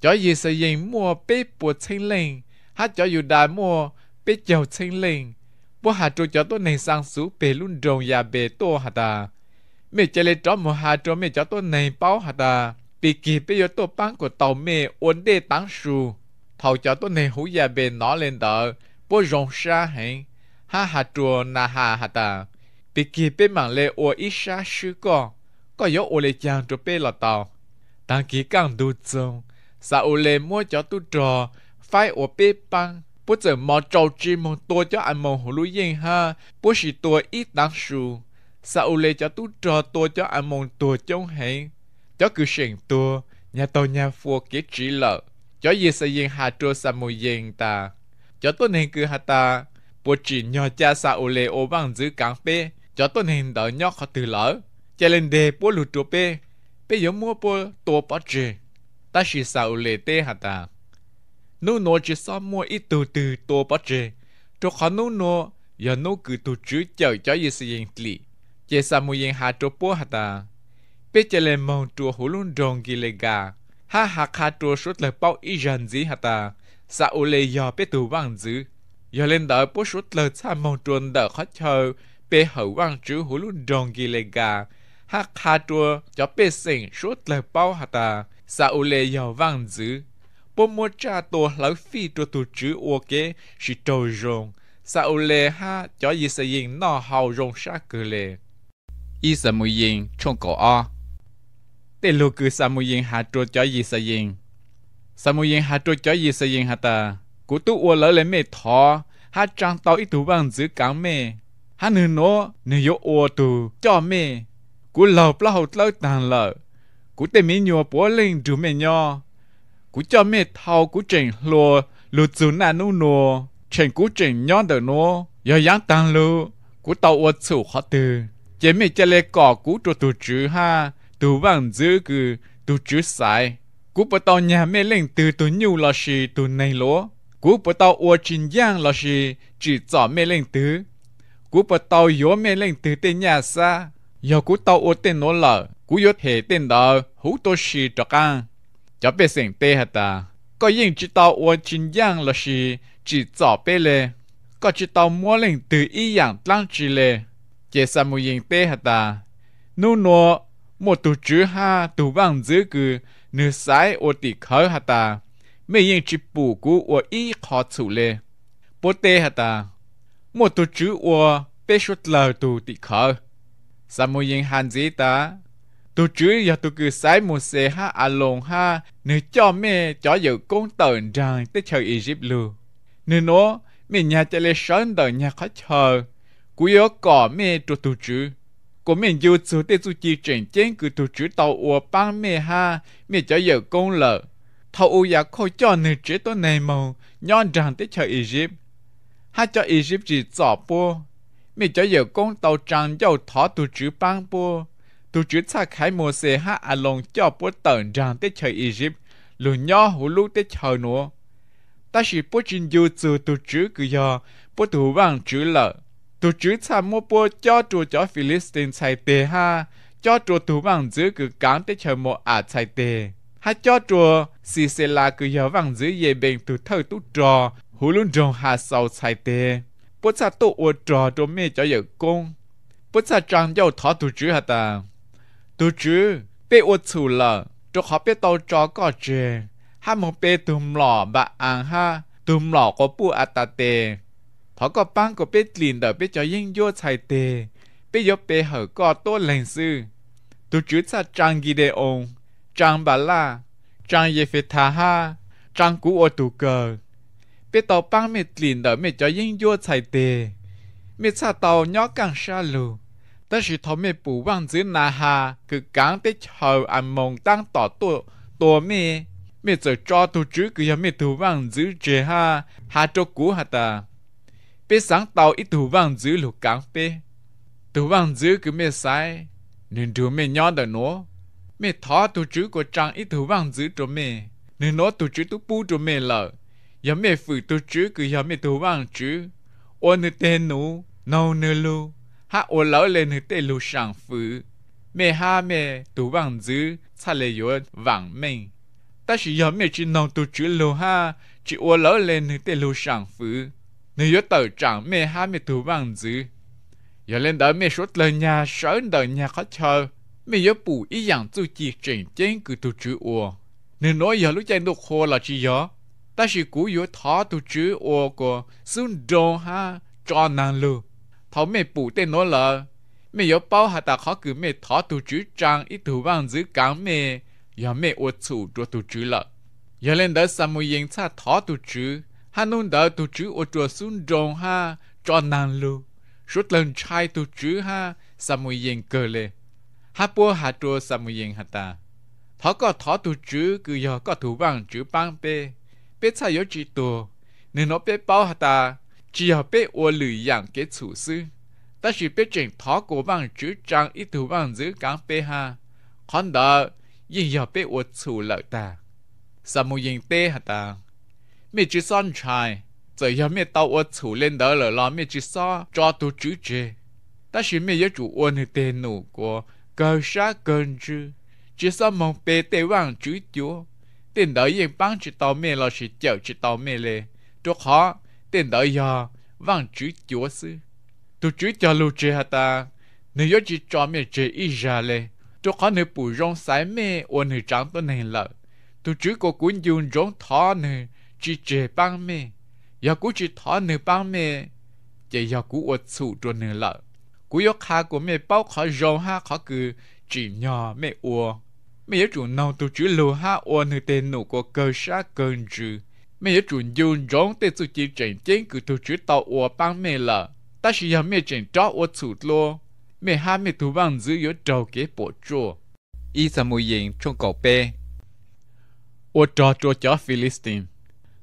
cho gì sự gì mua bế bộ thanh linh hát cho dù đại mua bế chầu thanh linh bố hà trụ cho tôi này sang sú bề luôn rồng và bề tô hà ta mẹ chơi lấy chó mua hà cho mẹ cho tôi này bao hà ta bị kỳ bây giờ tôi bán của tàu mẹ ổn đê tăng su thầu cho tôi này hú và bề nó lên đỡ, bố rồng xa hẹn ha hà trụ nà hà hà ta bị kỳ bê mạng lệ ổ ít xa sư con có yếu ổ lệ chàng trụ bê là tàu đang ký càng đủ trông sa u lê mua cho tu trò phai ổ bê băng bố giờ mò trâu chi mong tôi cho anh mong hồ lũ yên ha bố chỉ tôi ít đáng su sa u lê cho tu trò tôi cho anh mong tôi chống hẹn cho cứ sẹn tôi nhà tôi nhà phua kế chỉ lợ cho gì sẽ yên ha, trô sa mù yên ta cho tôi nên cứ ha ta bố chỉ nhỏ cha sa u lê ô bằng giữ cảng bê cho tôi nên đỡ nhóc họ từ lỡ cho lên đề bố lụt trô bê bây giờ mua bố tôi bỏ chơi ta chỉ sao lệ tê hả ta nô nô chỉ sao mua ít từ từ tô bắt chê cho khó nô nô giờ nô cứ tụ chữ chờ cho gì sự yên lì chỉ sao mua yên hà cho bố hả ta bây giờ lên mong chùa hồ luôn rong ghi lệ gà ha ha khá chùa suốt lời bao ít dần gì hả ta sao lê giờ bây tụ vang dữ giờ lên đợi bố suốt lời xa mong chuồn đợi khó chờ bây hậu vang chữ hồ luôn rong ghi lệ gà ha khá chùa cho bây sinh suốt lời bao hả ta Saule yào vang dữ. Bố mua cha tổ lão phi trô tù chữ ô kế sĩ trâu rồng. Saule ha cho y sẽ yên nọ hào rong xa cử lệ. Y sẽ mùi yên trong cổ o. Tê lô cử sa mùi yên hạ trô cho y sẽ yên. Sa mùi yên hạ trô cho y sẽ yên hạ ta. Cú tu ô lỡ lệ mê thọ. Ha trang tao ít tù vang dữ cáng mê. Ha nư nô nư yô ô tù cho mê. Cú lợp lão lão tàn lợp cú tên mi nhua bố linh đủ mẹ nho cú cho mẹ thao cú trình lùa lùa chú nà nụ nùa trình cú trình nhon đờ nô giờ yáng tăng lù cú tàu ô chủ khó từ chế mẹ chê lê cỏ cú trô tù chữ ha tù vàng dữ cử tù chữ sai cú bố tàu nhà mẹ linh từ tù nhu là xì tù này lúa cú bố tàu ô trình giang là xì chỉ cho mẹ linh từ cú bố tàu yếu mẹ linh từ tên nhà xa giờ cú tàu ô tên nô lợ cú yếu thể tên đó hú tô shi cho ca cho bé hả ta có yên chỉ tao uo chính giang là chỉ cho bé lê có chỉ tao mua lên từ y dạng tăng chỉ lê chế sa mù yên hả ta nô nô một tù chữ ha tù vang giữ cư nữ sái hả ta mẹ chỉ bù cú uo y khó chủ hả ta một tù chữ uo bé xuất lờ tù tì khớ sa mù ta tôi chứ giờ tôi cứ sai một xe ha à lồn ha nếu cho mẹ cho giờ công tờn rằng tới chờ Egypt luôn nên nó mẹ nhà cho lấy sơn tờ nhà khó chờ cú yếu cỏ mẹ cho tôi chứ của mẹ dù chú để chú chỉ chuyện trên cứ tôi chữ tàu ua băng mẹ ha mẹ cho giờ công lợ thầu ua giờ khôi cho nữ chế tôi này màu nhon rằng tới chờ Egypt ha cho Egypt chỉ dọ bố mẹ cho giờ công tàu trăng dầu thỏ tôi chữ băng bố tu chuyến xa khai mô xe ha à lòng cho bố tờn rằng tới trời Egypt, lù nhỏ hủ lũ tới trời nữa. Ta chỉ bố trình dù từ tu chữ cử do, bố thủ vàng chữ lợ. Tu chữ xa mô bố cho trù cho Philistine xài tê ha, cho trù thủ vàng giữ cử cán tới trời mô à xài tê. Ha cho trù, xì xe là cử do vàng giữ dề bền từ thơ tú trò, hủ lũ rồng hà sầu xài tê. Bố xa tụ ua trò trù mê cho dự cung. Bố xa trang dâu thó tu chữ hả ta tu chứ bé ô chủ là cho họ bé tàu cho có chê ha mong bé tùm lò bà ăn ha tùm lò có bu à ta tê họ có băng có bé liền đợi bé cho yên vô chạy tê bé yo bé hở có tô lên sư tu chứ cha trang gì đề ông trang bà la trang ye phê thà ha trang cú ô tu cờ bé tàu băng mệt liền đợi mẹ cho yên vô chạy tê mẹ cha tàu nhó càng xa lù 但是他们不忘记那哈，佮讲的后俺蒙当打多多咩，咩在抓到主佮也咩都忘记这哈，哈做古哈哒，别想到一都忘记了讲别，都忘记佮咩晒，恁都咩鸟的喏，咩他都主个长一都忘记着咩，恁喏都主都不着咩了，也咩副都主佮也咩都忘记，我那天奴，闹那路。ha ô lão lên hư tê lu sang phứ mẹ ha mẹ tu bằng dữ cha lê yo vàng mình ta chỉ nhớ mẹ chỉ nông tu chữ lu ha chỉ ô lão lên hư tê lu sang phứ nếu yo tờ chẳng mẹ ha mẹ tu bằng dữ giờ lên đỡ mẹ suốt lời nhà sớm đợi nhà khó chờ mẹ yo bù ý dạng tu chỉ trình chính cứ tu chữ o. nếu nói giờ lúc chạy đục hồ là chỉ nhớ ta chỉ cú yo thó tu chữ ô của sun đồ ha cho nàng lưu thảo mẹ bù tên nó là mẹ yếu bao hà ta khó cứ mẹ thọ tụ chữ trang ít thủ vang giữ cán mẹ giờ mẹ ô chủ cho tụ chữ là giờ lên đó sao mày yên cha thọ tụ chữ hà nôn đó tụ chữ ô cho xuống tròn ha cho nàng lu số lần trai tụ chữ ha sao mày yên cơ lệ hà bố hà cho sao mày yên hà ta thọ có thọ tụ chữ cứ giờ có thủ vang chữ bang bê biết sao yếu chỉ tụ nên nó biết bao hà ta chỉ học biết ua lử dạng cái chủ sư ta chỉ biết trình thó của bằng chữ trang ít thủ bằng giữ cán pê ha còn đó yên học biết ua chủ lợi ta sao mù yên tê hả ta mẹ chữ son trai giờ giờ mẹ tao ua chủ lên đó là lo mẹ chữ so cho tu chữ chê ta chỉ mẹ yếu chủ ua nơi tê nụ của cơ sát cơn chư chỉ sao mong bê tê bằng chữ chúa tiền đó yên băng chỉ tao mẹ là chỉ chở chỉ tao mẹ lê cho khó tiền đợi giờ vang chữ chúa sư tu chữ cho lưu chế hà ta nếu yếu chỉ cho mẹ chế y ra lệ tôi có nơi bù rong sái mẹ ôn nơi trắng tôi này lợ tu chữ cô cũng dùng rong thọ nơi chỉ chế băng mẹ giờ cũng chỉ thọ nơi băng mẹ chỉ giờ cũng ôn sụ cho nơi lợ cú yếu khá của mẹ bao khó rong ha khó cứ chỉ nhỏ mẹ ua mẹ yếu chủ nào tu chữ lưu ha ôn nơi tên nụ của cơ sát cơn trừ mẹ nhớ chuẩn dương rong tê sự chỉ trình chính cứ thu chữ tàu ua băng mẹ là ta chỉ nhớ mẹ trình trọ ua sụt lô mẹ hai mẹ thu băng giữ yếu trâu kế bộ chua y sa mùi yên trong cầu bê ua trò chua chó Philistine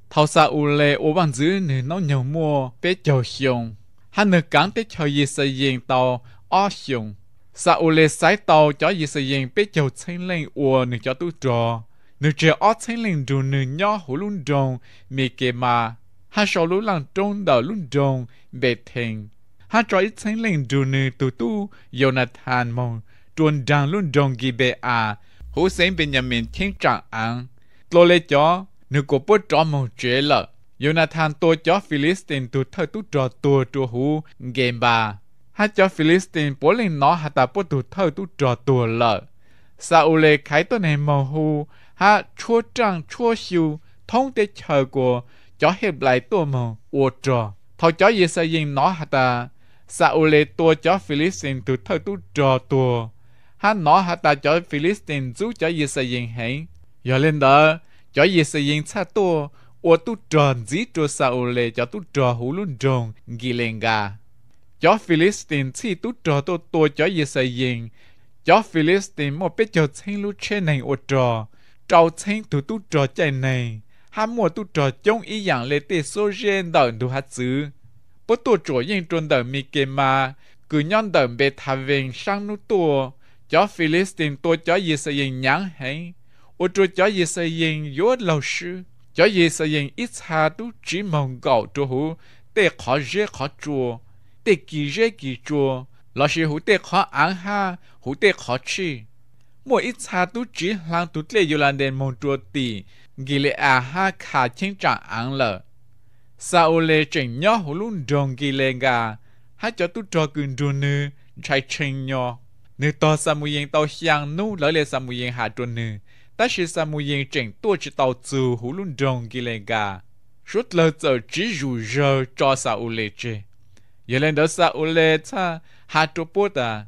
thao sa u lê ua băng giữ nữ nó nhầu mua bê chầu xiong hắn nữ cắn tê chầu y sa yên tàu o xiong sa u lê sái tàu chó y sa yên bê chầu chênh lên ua nữ chó tu trò nếu chỉ ở thấy lên đường nữ nhỏ hồ luôn đồng mẹ kể mà hai sáu lũ lăng trông đào luôn đồng bề thèn hai cho ít thấy lên đường nữ tu tu Jonathan mong tuần đàn luôn đồng ghi bề à hồ nhà mình thiên trạng ăn lô lê cho, nữ cổ bố trò mong trẻ lợ Jonathan tôi cho Philistine tu thơ tu trọ tu tu hú game bà hát cho Philistine bố lên nó hạt ta bố tu thơ tu trọ tu lợ Saule khái tuần này mong hú 他出账出修通的效果，就系来多么活着。头就也是因拿下的，撒乌勒多就菲律宾都偷都着多，他拿下的就菲律宾主就也是因行，有领导就也是因差多。我都转子做撒乌勒，就都做胡伦中吉林噶。cho Philistine chỉ tu trò tu tu cho Israel cho Philistine một biết cho thánh lu trên này ô trò trâu chen tu tu trò chạy này hà mùa tu trò chống ý dạng lệ tê số gen đợi tu hát chữ, bố tu trò yên trôn đợn mi kê mà cứ nhon đợn bê thà vên sang nu tu cho Philistine tu cho gì sẽ yên nhắn hay ô tu cho gì sẽ yên yếu lâu sư cho gì sẽ yên ít hà tu chỉ mong gạo tu hú tê khó dễ khó chua tê kỳ dễ kỳ chua là sư hú tê khó ăn ha hú tê khó chi mỗi ít xa tú trí lang tú tle yêu lan đen mong chua tì ghi lệ à ha khả chênh trạng án lờ sa ô lê chênh nhó hủ lún đồng ghi lệ gà hát cho tú trò cường đùa nư chạy chênh nhó nữ to sa mù yên tàu hiang nu lỡ lệ sa mù yên hạ trôn nư ta sẽ sa mù yên chênh tua chỉ tàu dù hủ lún đồng ghi lệ gà rút lờ tờ chỉ rủ rơ cho sa ô lê chê giờ lên đó sa ô lê ta hạ trô bố ta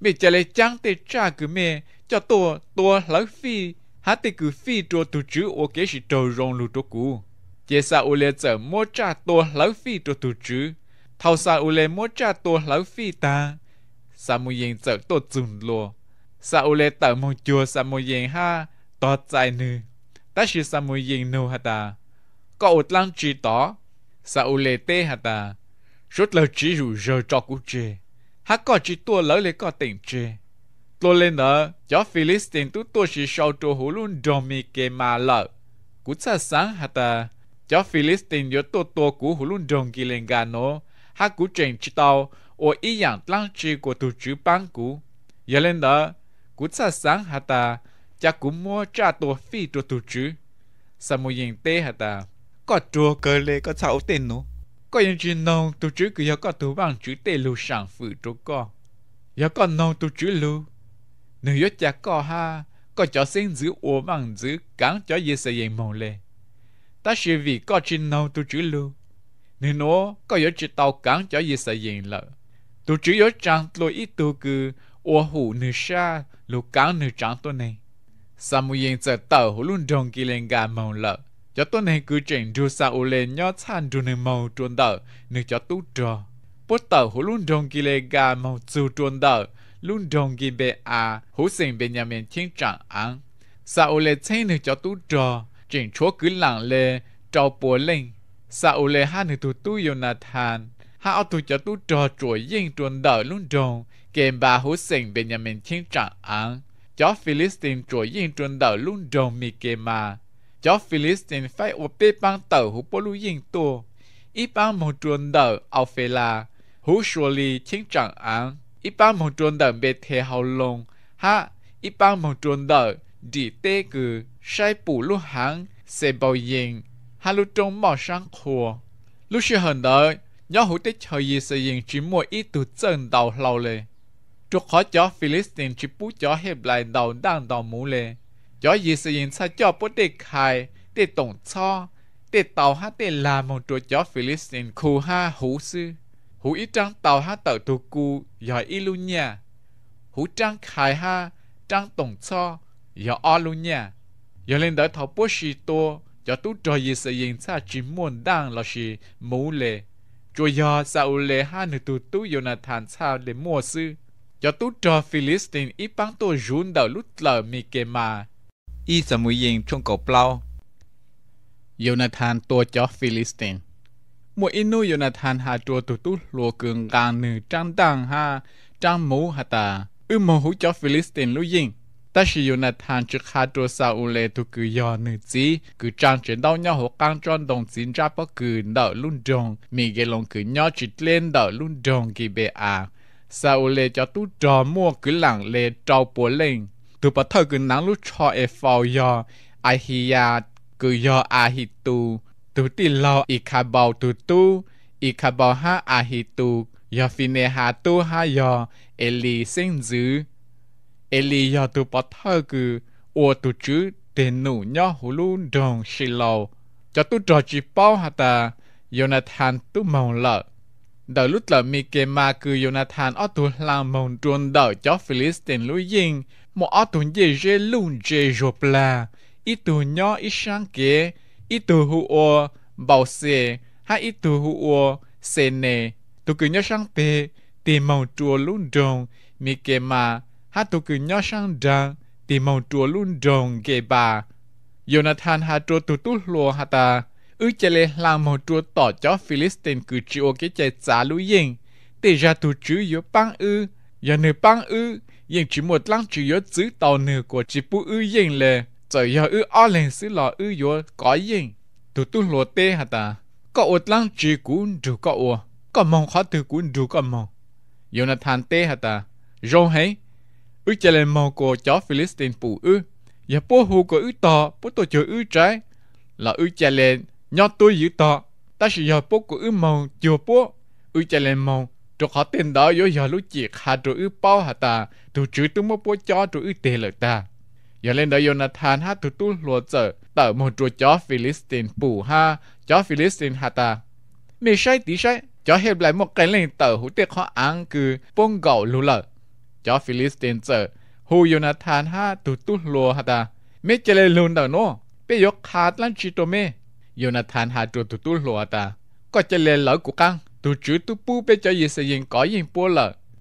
mẹ chả lệ chẳng tê cha cứ mẹ cho tôi tôi lấy phi hát thì cứ phi cho tổ chức ô kế sĩ trâu rong lù cho cụ chế sa ô lê chở mua cha tôi lấy phi cho tổ chức thao sa ô lê mua cha tôi lấy phi ta sa mù yên chở tôi dùn lùa sa ô lê tờ mong chùa sa mù yên ha to chạy nư ta sĩ sa mù yên nô hà ta có ụt lăng trì tỏ sa ô lê tê hà ta rốt lời chỉ rủ rờ cho cụ chê hát có chỉ tua lỡ lấy có tỉnh chê tôi lên nợ cho Philistine tu tôi chỉ sau tôi hủ luôn đồng mi kê mà lợ cú xa sáng hả ta cho Philistine yo tôi tôi cú hủ luôn đồng kỳ lên gà nó ha cú trình chỉ tao ô ý dạng tăng chi của tổ chức bán cú giờ lên nợ cú xa sáng hả ta cha cú mua cha tôi phi tu tổ chức sao mua yên tê hả ta có chùa cơ lê có sao tên nó có những chuyện nông tổ chức cứ có tu bằng chữ tê lưu sản phụ tu con giờ con nông tu chức lưu nếu yo chắc có ha có cho sinh giữ ô mang giữ cắn cho ye sẽ ye mong lệ ta sẽ vì có chín nâu tu chữ lưu nếu nó có yo chỉ tàu cắn cho ye sẽ ye lợ tu chữ yo chẳng tôi ít tu cứ ô hủ nữ sa lu cắn nữ chẳng tu này Samuel giờ tàu hồ luôn đồng kỳ lên gà mong lợ cho tu này cứ chỉnh đua sa ô lên nhó chan đua này màu trôn đỡ nữ cho tu trò bút tàu hồ luôn đồng kỳ lên gà màu chu trôn đỡ luôn đồng ghi bê à hữu sinh bê nhà mình thiên trạng án sa ô lê thế nữ cho tú trò trình chúa cứ lặng lê trâu bùa linh sa ô lê ha nữ tu tu Jonathan ha ô tu cho tú trò chuỗi yên chuồn đỡ luôn đồng kèm bà hữu sinh bê nhà mình thiên trạng án cho Philistine chuỗi yên chuồn đỡ luôn đồng mì kê mà cho Philistine phải ô bê băng tờ hữu bố lưu yên tu ít băng một chuồn đỡ ao phê La hữu xua li thiên trạng án 一般冇准等被贴好龙，哈，一般冇准等地带个晒布路行，晒布影，哈路中冇上课，路是很多，然后的球衣是用只么一度正到老嘞，就好叫菲律宾只不叫黑来到当到母嘞，叫伊是用才叫不得开，得懂操，得到哈得拉某做叫菲律宾酷哈胡思。hủ ít trang tàu ha tàu tu cu giờ ilu nhà hú trang khai ha trang tổng cho giờ o lu nhà giờ lên đợi thọ bố sĩ tua giờ tu trò gì sẽ yên xa chỉ muốn đang là sĩ mũ lệ cho giờ sao lệ ha nữ tu tu Jonathan sao để mua sư giờ tu trò Philistine ít bắn tô run đầu lút lờ mì kề mà ít sao mũi yên trong cổ plau Jonathan tua cho Philistine mua inu Jonathan ha tua tu tu lùa cường gàng nữ trang tàng ha trang mũ hà ta ư mô hú cho Philistine lưu dinh ta chỉ Jonathan trước ha tua sao lệ tu cứ yò nữ chí cứ trang chuyển đau nhau hồ căng tròn đồng chín ra bó cứ đỡ luôn tròn mì ghê lòng cứ nhỏ chỉ lên đỡ luôn tròn kì bề à sao lệ cho tu trò mua cứ lặng lệ trâu bố lên tu bà thơ cứ nắng lúc cho e phò yò ai hi ya cứ yò a hi tu tu ti lo i kha bao tu tu i ha a hi tu yo fi ne ha tu ha yo e tu pa thơ cư o tu chữ te tu trò chi bao ha ta Jonathan tu mong lợ đợi lúc lợ mi kê ma cư Jonathan ở tu la mong truôn đợi cho Philistine lui dinh một ở tu dê dê lu dê jopla ít tu nho ít sáng kế ít tu hữu ô bảo xe hay ít tu hữu ô xe nè tu cứ nhớ sang tê tê màu chùa luôn rồng mi kê mà ha tu cứ nhớ sang đăng tê màu chùa luôn rồng ghê bà Jonathan ha chùa tu tu lùa ha ta ư chê lê là màu chùa tỏ cho Philistine cứ chịu cái chạy xa lưu yên tê ra tu chữ yếu băng ư giờ nửa băng ư yên chỉ một lăng chữ yếu chữ tàu nửa của chỉ bù ư yên lệ giờ giờ ư ở lên xí lò ư yo có yên tụ tụ lùa tê hả ta có ột lăng chỉ cún đủ có ủa có mong khó từ cún đủ có mong Jonathan tê hả ta rồi hay ư chả lên mong cô chó Philistine phụ ư giờ dạ bố hù của ư to bố tôi chờ ư trái là ư chả lên nhỏ tôi dữ to ta sẽ giờ bố của ư mong chưa bố ư chả lên mong rồi họ tên đó yo giờ lúc chỉ khá rồi ư bao hả ta tụ chữ tôi mới bố cho rồi ư tê lợi ta อย่าเล่นไดยโยนาธานฮาตุตุหลัวเจอเต่อมดัวจอฟิลิสตินปู่ฮาจอฟิลิสตินฮาตาไม่ใช่ตีใช่จอเฮบไลมกกันเล่นเต่อหูเตีข้ออังคือป้งเก่าลล่ะจอฟิลิสตินเจอฮูโยนาธานฮาตุตุหลัวฮาตาไม่เจริญลุนเต่อโนไปยกขาดลันชิโตเมโยนาธานฮาตุตุตุหลัวตาก็จะเล่นเหล่ากูกังตุจือตุปูไปจอยิสยงก่อยิงปัวเล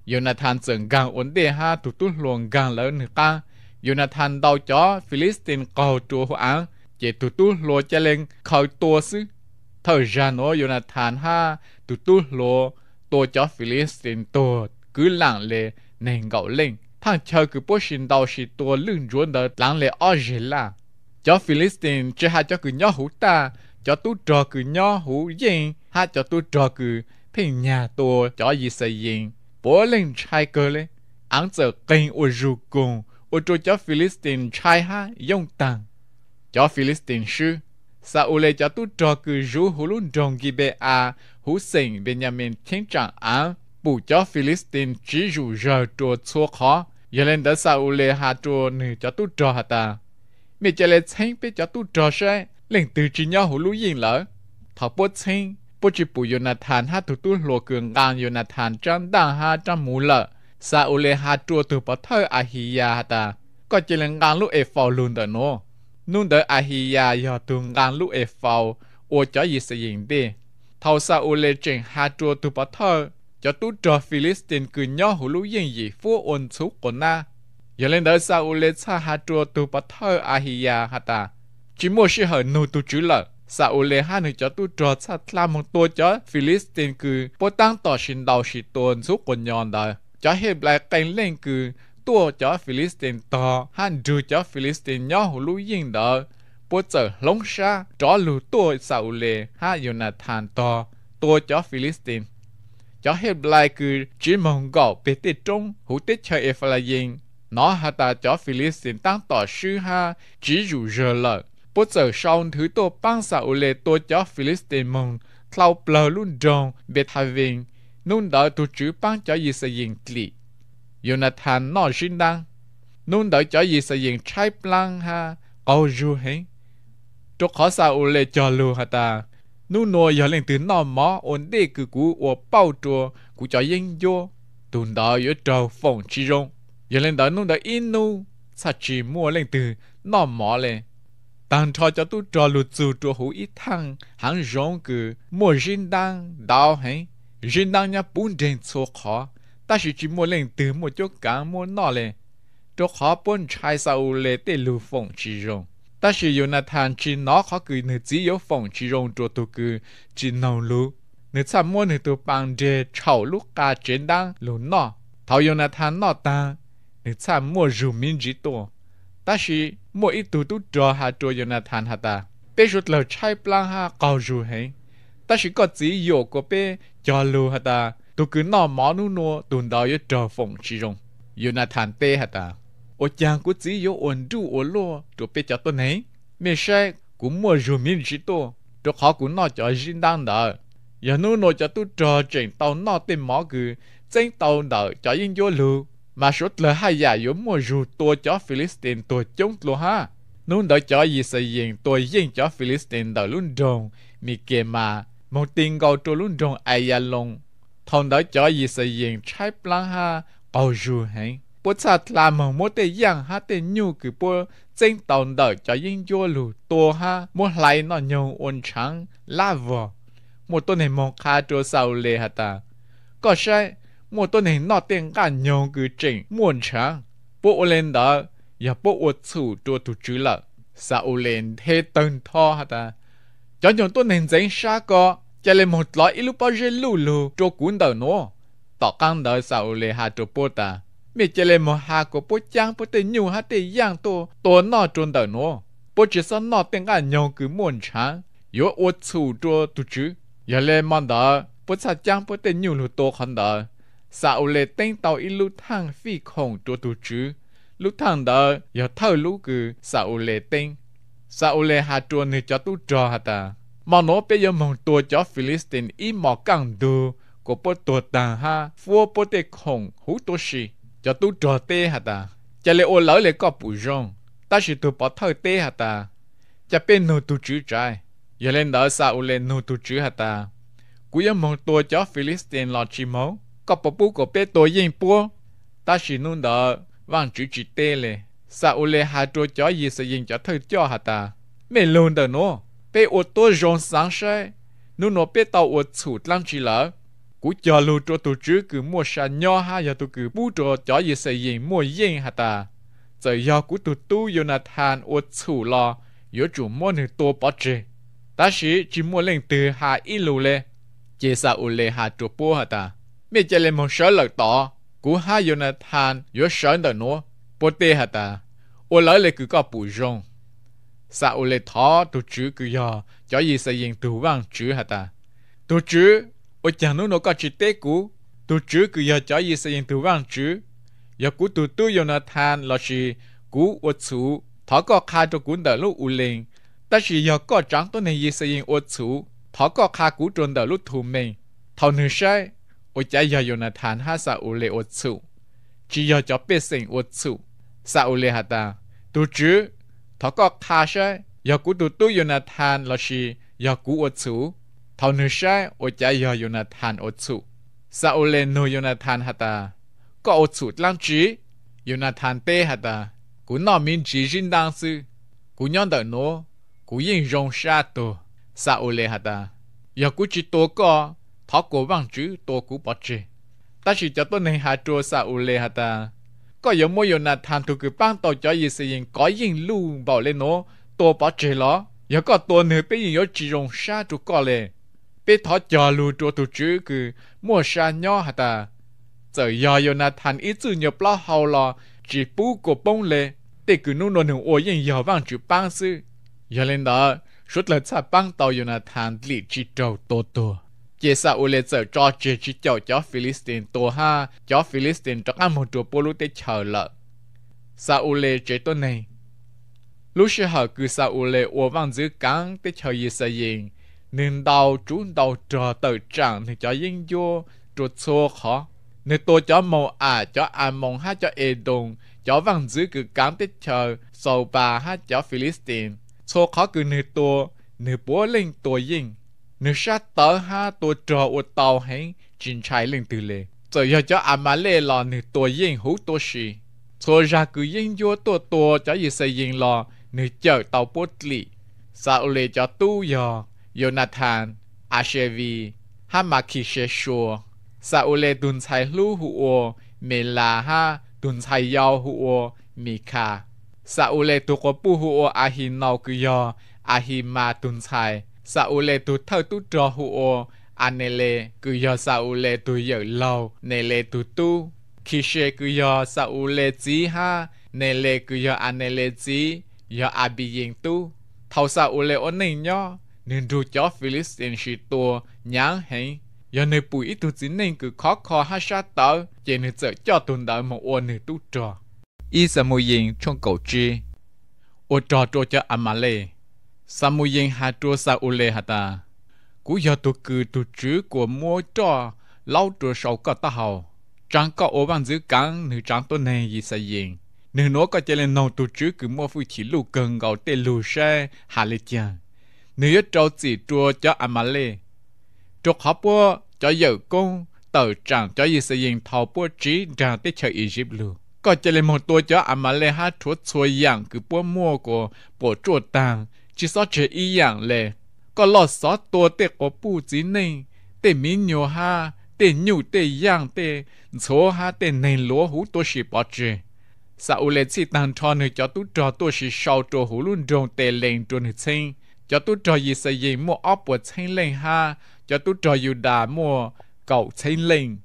โยนาธานเจิงกังอุนเดฮาตุตุหลวงกังแล้วหนึ่งกัง Jonathan đau chó Philistine cầu chùa hồ án chế tụ tu lùa chá lên khỏi tùa sư thời gian nó Jonathan ha tụ tu lùa tùa chó Philistine tùa cứ lặng lệ nền gạo lên thằng chờ cứ bố xin đau xì tùa lưng ruộng đỡ lặng lệ ở dễ là chó Philistine chế hạ cho cứ nhó hủ ta cho tu trò cứ nhó hủ yên ha cho tu trò cứ phình nhà tùa chó gì xây yên bố lên chai cơ lên ăn giờ kênh ô rù cùng ô trô cho Philistine trai ha dông tang. Cho Philistine sư, Saul cho tu trò cử rú hú lún trồng ghi bê à, hú sinh Benjamin thiên trạng án, bù cho Philistine chỉ rủ rờ trùa chua khó, giờ lên đã Saul hạ trùa nữ cho tu trò hạ ta. Mẹ chả lệ chánh bê cho tu trò xe, lên từ chỉ nhau hú lú yên lỡ. Thọ bố chánh, bố chỉ bù Jonathan ha tu tu lùa cường ngang Jonathan trang đàn ha trang mù lỡ sa u le ha tua tu pa thơ a hi ya ta có chỉ là ngang lúc e phao luôn đó nó nun đỡ a hi ya yo tu ngang lúc e phao ô cho gì sự gì đi thâu sa u le chỉnh ha tua tu pa thơ cho tu trò Philistin cứ nhỏ hủ lũ yên gì phu ôn chú của na giờ lên đỡ sa u le sa ha tua tu pa thơ a hi ya ha ta chỉ mua sĩ hở nô tu chữ lợ sa u le ha nữ cho tu trò sa la một tua cho Philistine cứ bố tăng tỏ xin đầu sĩ tuôn chú của nhon đời cho hết lại cảnh lên cử tua cho Philistine to han du cho Philistine nhỏ hồ lưu yên đó bố trở lông xa cho lũ tua sau lệ ha Jonathan to tua cho Philistine cho hết lại cử chỉ mong gạo bế tết trung hữu tết cho Ephraim nó hạ ta cho Philistine tăng tỏ sư ha chỉ dù giờ lợ bố trở sau thứ tua băng sau lệ tua cho Philistine mong thao bờ luôn rong bế thà vinh nôn đợi tu chữ bán cho gì sẽ yên kli Jonathan nó xin đăng nôn đợi cho gì sẽ yên trái plan ha cầu du hên cho khó sao u lệ cho lưu hả ta nôn nô giờ lên từ nó mỏ ổn đề cứ cú ổ bao trùa cú cho yên vô tụn đợi ở trầu phong chi rong giờ lên đợi nôn đợi in nu sao chỉ mua lên từ nó mỏ lên tăng cho cho tu trò lụt dù trò hữu ít thăng hắn rong cứ mua xin đăng đào hên 人当年本真做好，但是只么人得么就干么那嘞，做好本柴烧来的路风之中，但是有那谈只拿好个你只有风之中做多个只脑路，你怎么你都帮着炒路加简单路那，讨有那谈那单，你怎么入民之多，但是么一度都做下做有那谈下哒，别说老柴不让下搞入嘿，但是个只有个别。cho lưu hả ta tôi cứ nọ mỏ nu nua tuần đó yếu trò phòng chỉ rong yếu na thản tê hả ta ô chàng cứ chỉ yếu ổn trụ ổn lo trụ biết cho tôi này mẹ sai cũng mua rùa miếng chỉ tôi trụ khó cũng nọ cho riêng đang đó yếu nu nọ cho tôi trò chuyện tàu nọ tên mỏ cứ trên tàu đó cho yên vô lưu, mà số lỡ hai giả yếu mua rùa tôi cho Philippines tôi chống lo ha nung đó cho gì xây dựng tôi yên cho Philippines đó luôn đông, mi kê mà một tiếng cầu trù luôn trong ai ya lông, thằng đó cho gì sự yên trái plan ha cầu dù hẹn bố cha làm mà mỗi tệ yang ha tệ nhu cứ bố chân tàu đó cho yên vô lù to ha mỗi lại nó nhau ôn trắng la vợ một tuần này mong khá trô sao lê hả ta có sai một tuần này nó tiền cả nhau cứ chỉnh muốn trắng bố lên đó giờ bố ôt chủ trô tụ chữ là sao lên thế tân tho hả ta cho chúng tôi nên dành xa co cho lên một loại ilu bao giờ lù lù cho cuốn đầu nó tỏ căng đầu sau lê hà cho bố ta mẹ cho lên một hà của bố chàng bố tên nhu hà tên giang tô tô nọ trốn đầu nó bố chỉ sao nọ tên gà nhau cứ muốn chán yếu ô chủ cho tụ chứ giờ lên mong đó bố sao chàng bố tên nhu lù tô khăn đó sau lê tên tàu ilu thang phi khổng cho tụ chứ lúc thằng đó giờ thâu lúc cứ sau lê tên Sao lê hà chua nữ cho tu trò hả ta? Mà nó bây giờ mong tua cho Philistine y mò căng đù của bố tua tàng ha phua bố tê khổng hú tu xì cho tu trò tê hả ta? Chà lê ô lỡ lê có bù rong ta chỉ tu bỏ thơ tê hả ta? Chà bê nô tu chữ trai Giờ lên đỡ sao lê nô tu chữ hả ta? Cú giờ mong tua cho Philistine lò chi mấu có bố bố của bê tua yên bố ta chỉ nôn đỡ vàng chu chì tê lê sa ule ha trô cho gì sẽ dình cho thơ cho ha ta mẹ luôn đời nô. bé ô tô rong sáng say nô nô bé tàu ô chủ lăng chỉ lỡ cú cho lu cho tổ chứ cứ mua sa nho ha ya tụ cứ bu trô cho gì sẽ dình mua yên ha ta giờ do cú tụ tu yo na than ô chủ lò, yo chủ mua nửa tô bỏ chê ta sĩ chỉ mua lên từ hà ít lù le. chế sa ule hà trô bố hả ta mẹ chơi lên một số lợt tỏ cú ha yo na than yo sợ đời nô bố tê pote ta, ô lỡ lệ cứ có bù rong sa ô lệ thó tu chữ cứ yò cho gì sa yên tu vang chữ ta, tu chữ ô chẳng nó nó có chữ tê cũ tu chữ cứ yò cho gì sa yên tu vang chữ yò cú tu tu yò nó than là gì cú ô chú thó có khai cho cú đỡ lúc u lên ta chỉ yò có trắng tu này gì sa yên ô chú thó có khai cú trôn đỡ lúc thù mình thầu nữ sai ô chả yò yò nó than ha sa ô lệ ô chú chỉ yò cho biết sinh ô chú sa u le hata tu chứ thọ có kha sai, giờ cú tu tu Jonathan là gì giờ cú ở Chu, thọ nữ sai, ở cha giờ Jonathan ở chú sa u le nu Jonathan hata có ở chú lăng chí Jonathan tê hata cú nọ mình chỉ riêng đang sư cú nhon đợi no, cú yên rong sa tu sa u le hata giờ cú chỉ to có thọ cố vang chứ to cú bỏ chứ ta chỉ cho tôi này hạ trô sa u le hata có yếu mô yếu nà thàn thủ cứ băng tàu cho yếu sự yên có yên lưu bảo lên nó tổ bảo chế ló yếu có tổ nữ bây yên yếu chỉ rộng xa chủ có lệ bây thọ cho lưu chỗ thủ chữ cứ mua xa nhỏ hả ta giờ yếu yếu nà thằng ý chữ nhập lo hào lò chỉ bú của bông lệ để cứ nụ nôn hưởng ô yên yếu vang chữ băng sư yếu lên đó suốt lời xa băng tàu yếu nà thàn lý chỉ trâu tổ tổ chia sa u lê sở cho chia chỉ cho cho Philistine tổ ha cho Philistine cho ăn một chùa polu tế chờ lợ sa u lê chế tôn này lúc xưa họ cứ sa u lê uo vang giữ cắn tế chờ gì sa yên nên đau chú đau trò tự trạng thì cho yên vô trò xô khó nên tôi cho màu à cho à mong ha cho e đồng cho vang giữ cứ cắn tế chờ sau bà ha cho Philistine xô khó cứ nên tôi nên bố lên tôi yên นึกชาเตอฮะตัวจออุตาวแหงจินชายเล่งตือเลยจะอยากจะอามาเล่หลอหนึ่งตัวยิงหูตัวชีโัวจากุยิงยัวตัวตัวจะยิ่งใส่ยิงหลอหนึ่งเจอเตาปุ๊ดลีซาอุเลจะตู้ยอโยนาธาน อาเชวีฮามาคิเชชัวซาอุเลดุนชัยลู่หัวเมลาฮะดุนชัยยาวหัวมีคาซาอุเลตัวกบูหัวอาหินเอาคือยออาหิมาดุนชัย Saule tu thơ tu trò hụ ô, anele à, cứ do Saule tu giờ lâu, nele tu tu. Khi xe cứ do Saule chí ha, nele cứ do anele à, chí, do abi à yên tu. Thâu Saule ổn nình nhó, nên ru cho Philistine sĩ tua nhán hẹn. Do nơi bùi ít tu chính nên cứ khó khó ha xa tớ, chỉ nên sợ cho tuần đợi một ô nơi tu trò. Ý sợ mùi yên trong cầu chi. Ô trò trò cho Amale. Samuyên hà trua sa u lê hà ta. Cú tu tụ tu tụ chữ của mua cho lâu trua sầu có ta hầu. Chẳng có ổ bằng giữ cắn nữ chẳng tốt này gì sa yên. Nữ nó có chơi lên nâu tụ chữ cứ mua phụ chỉ lù cần gạo tê lù xe hà lê chàng. Nữ yếu trâu chỉ trua cho à mà lê. Trục họp bố cho dở công tờ chẳng cho gì sa yên thảo bố trí ra tê chơi Egypt lù có chơi lên một tuổi cho à mà lê hát chuột xuôi dạng cứ bố mua của bộ chuột tang chỉ so chế y dạng lệ có lọ xó tua tê có bù chí nê tê mí nhiều ha tê nhiều tê dạng tê số ha tê nê lúa hú tua xì bỏ chế sa u lệ chỉ tăng cho nơi cho tú trò tua xì sau trò hú luôn rồng tê lên trò nơi chênh cho tú trò gì sẽ gì mua ốc của chênh lên ha cho tú trò yu đà mua cậu chênh lên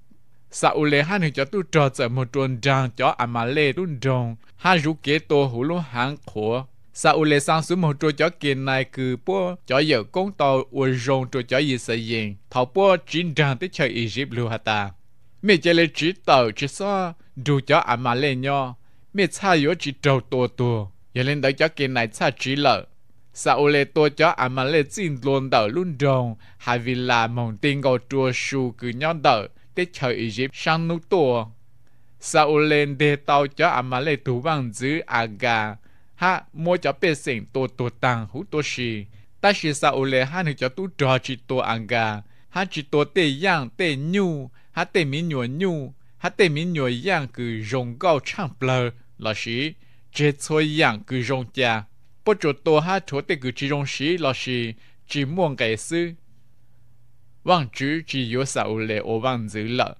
sa u lệ ha nơi cho tú trò chở một tuần trang cho à mà lê tuần rồng ha rú kế tổ hú luôn hàng khổ sa u lê sang xuống một chỗ chó kia này cứ bố cho giờ công tàu u rong chỗ cho gì xây dựng thảo bố chính trang tới chơi Egypt lưu hà ta mẹ chơi lê chỉ tàu chỉ so đủ chó à mà lê nho mẹ cha yếu chỉ trâu tua tua giờ lên tới chó kia này cha chỉ lợ sa u lê tua chó à mà lê xin luôn tàu luôn rong hai vì là mong tin gò chua su cứ nhon tàu tới chơi Egypt sang nút tua sa u lê đê tàu chó à mà lê thú bằng giữ Aga. gà 哈莫叫百姓多多当好多事，但是啥后来哈你叫都着急多安个，哈只多得样得牛，哈得民牛牛，哈得民牛样个荣高唱不了，老师这错样个荣家，不着多哈错得个这种事，老师只莫该死，忘只只有啥后来我忘走了，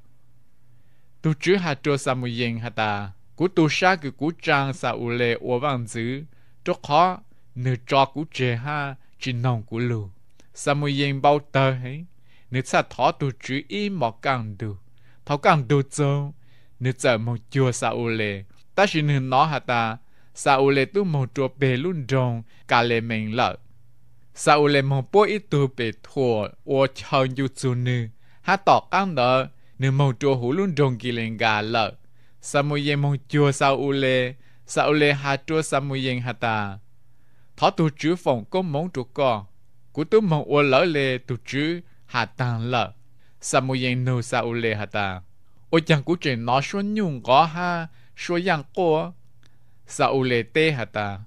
都只哈做啥么样哈哒。cú tu sa cứ cú trang sa u lệ ô vang dữ cho khó nửa cho cú chè ha chỉ nòng cú lù sa mu yên bao tờ ấy nửa sa thọ tu chữ y mọ càng đủ thọ càng đủ dâu nửa giờ một chùa sa u lệ ta chỉ nửa nó hả ta sa u lệ tu một chùa bề luôn đông cả lê mình lợ sa u lệ một bố ít tu bề thua ua chờ dù chú nửa hát tỏ căng nợ nửa một chùa hủ luôn rồng kỳ lên gà lợ samuyeng mong chua sao u lê sao u lê ha chua samuyeng ha ta thó tu chữ phòng có mong trụ co của tu mong u lỡ lê tu chữ hà tàng lợ samuyeng nô sao u lê hà ta ôi chẳng của chuyện nó xuân nhung có ha xuân yang cô sao u lê tê hà ta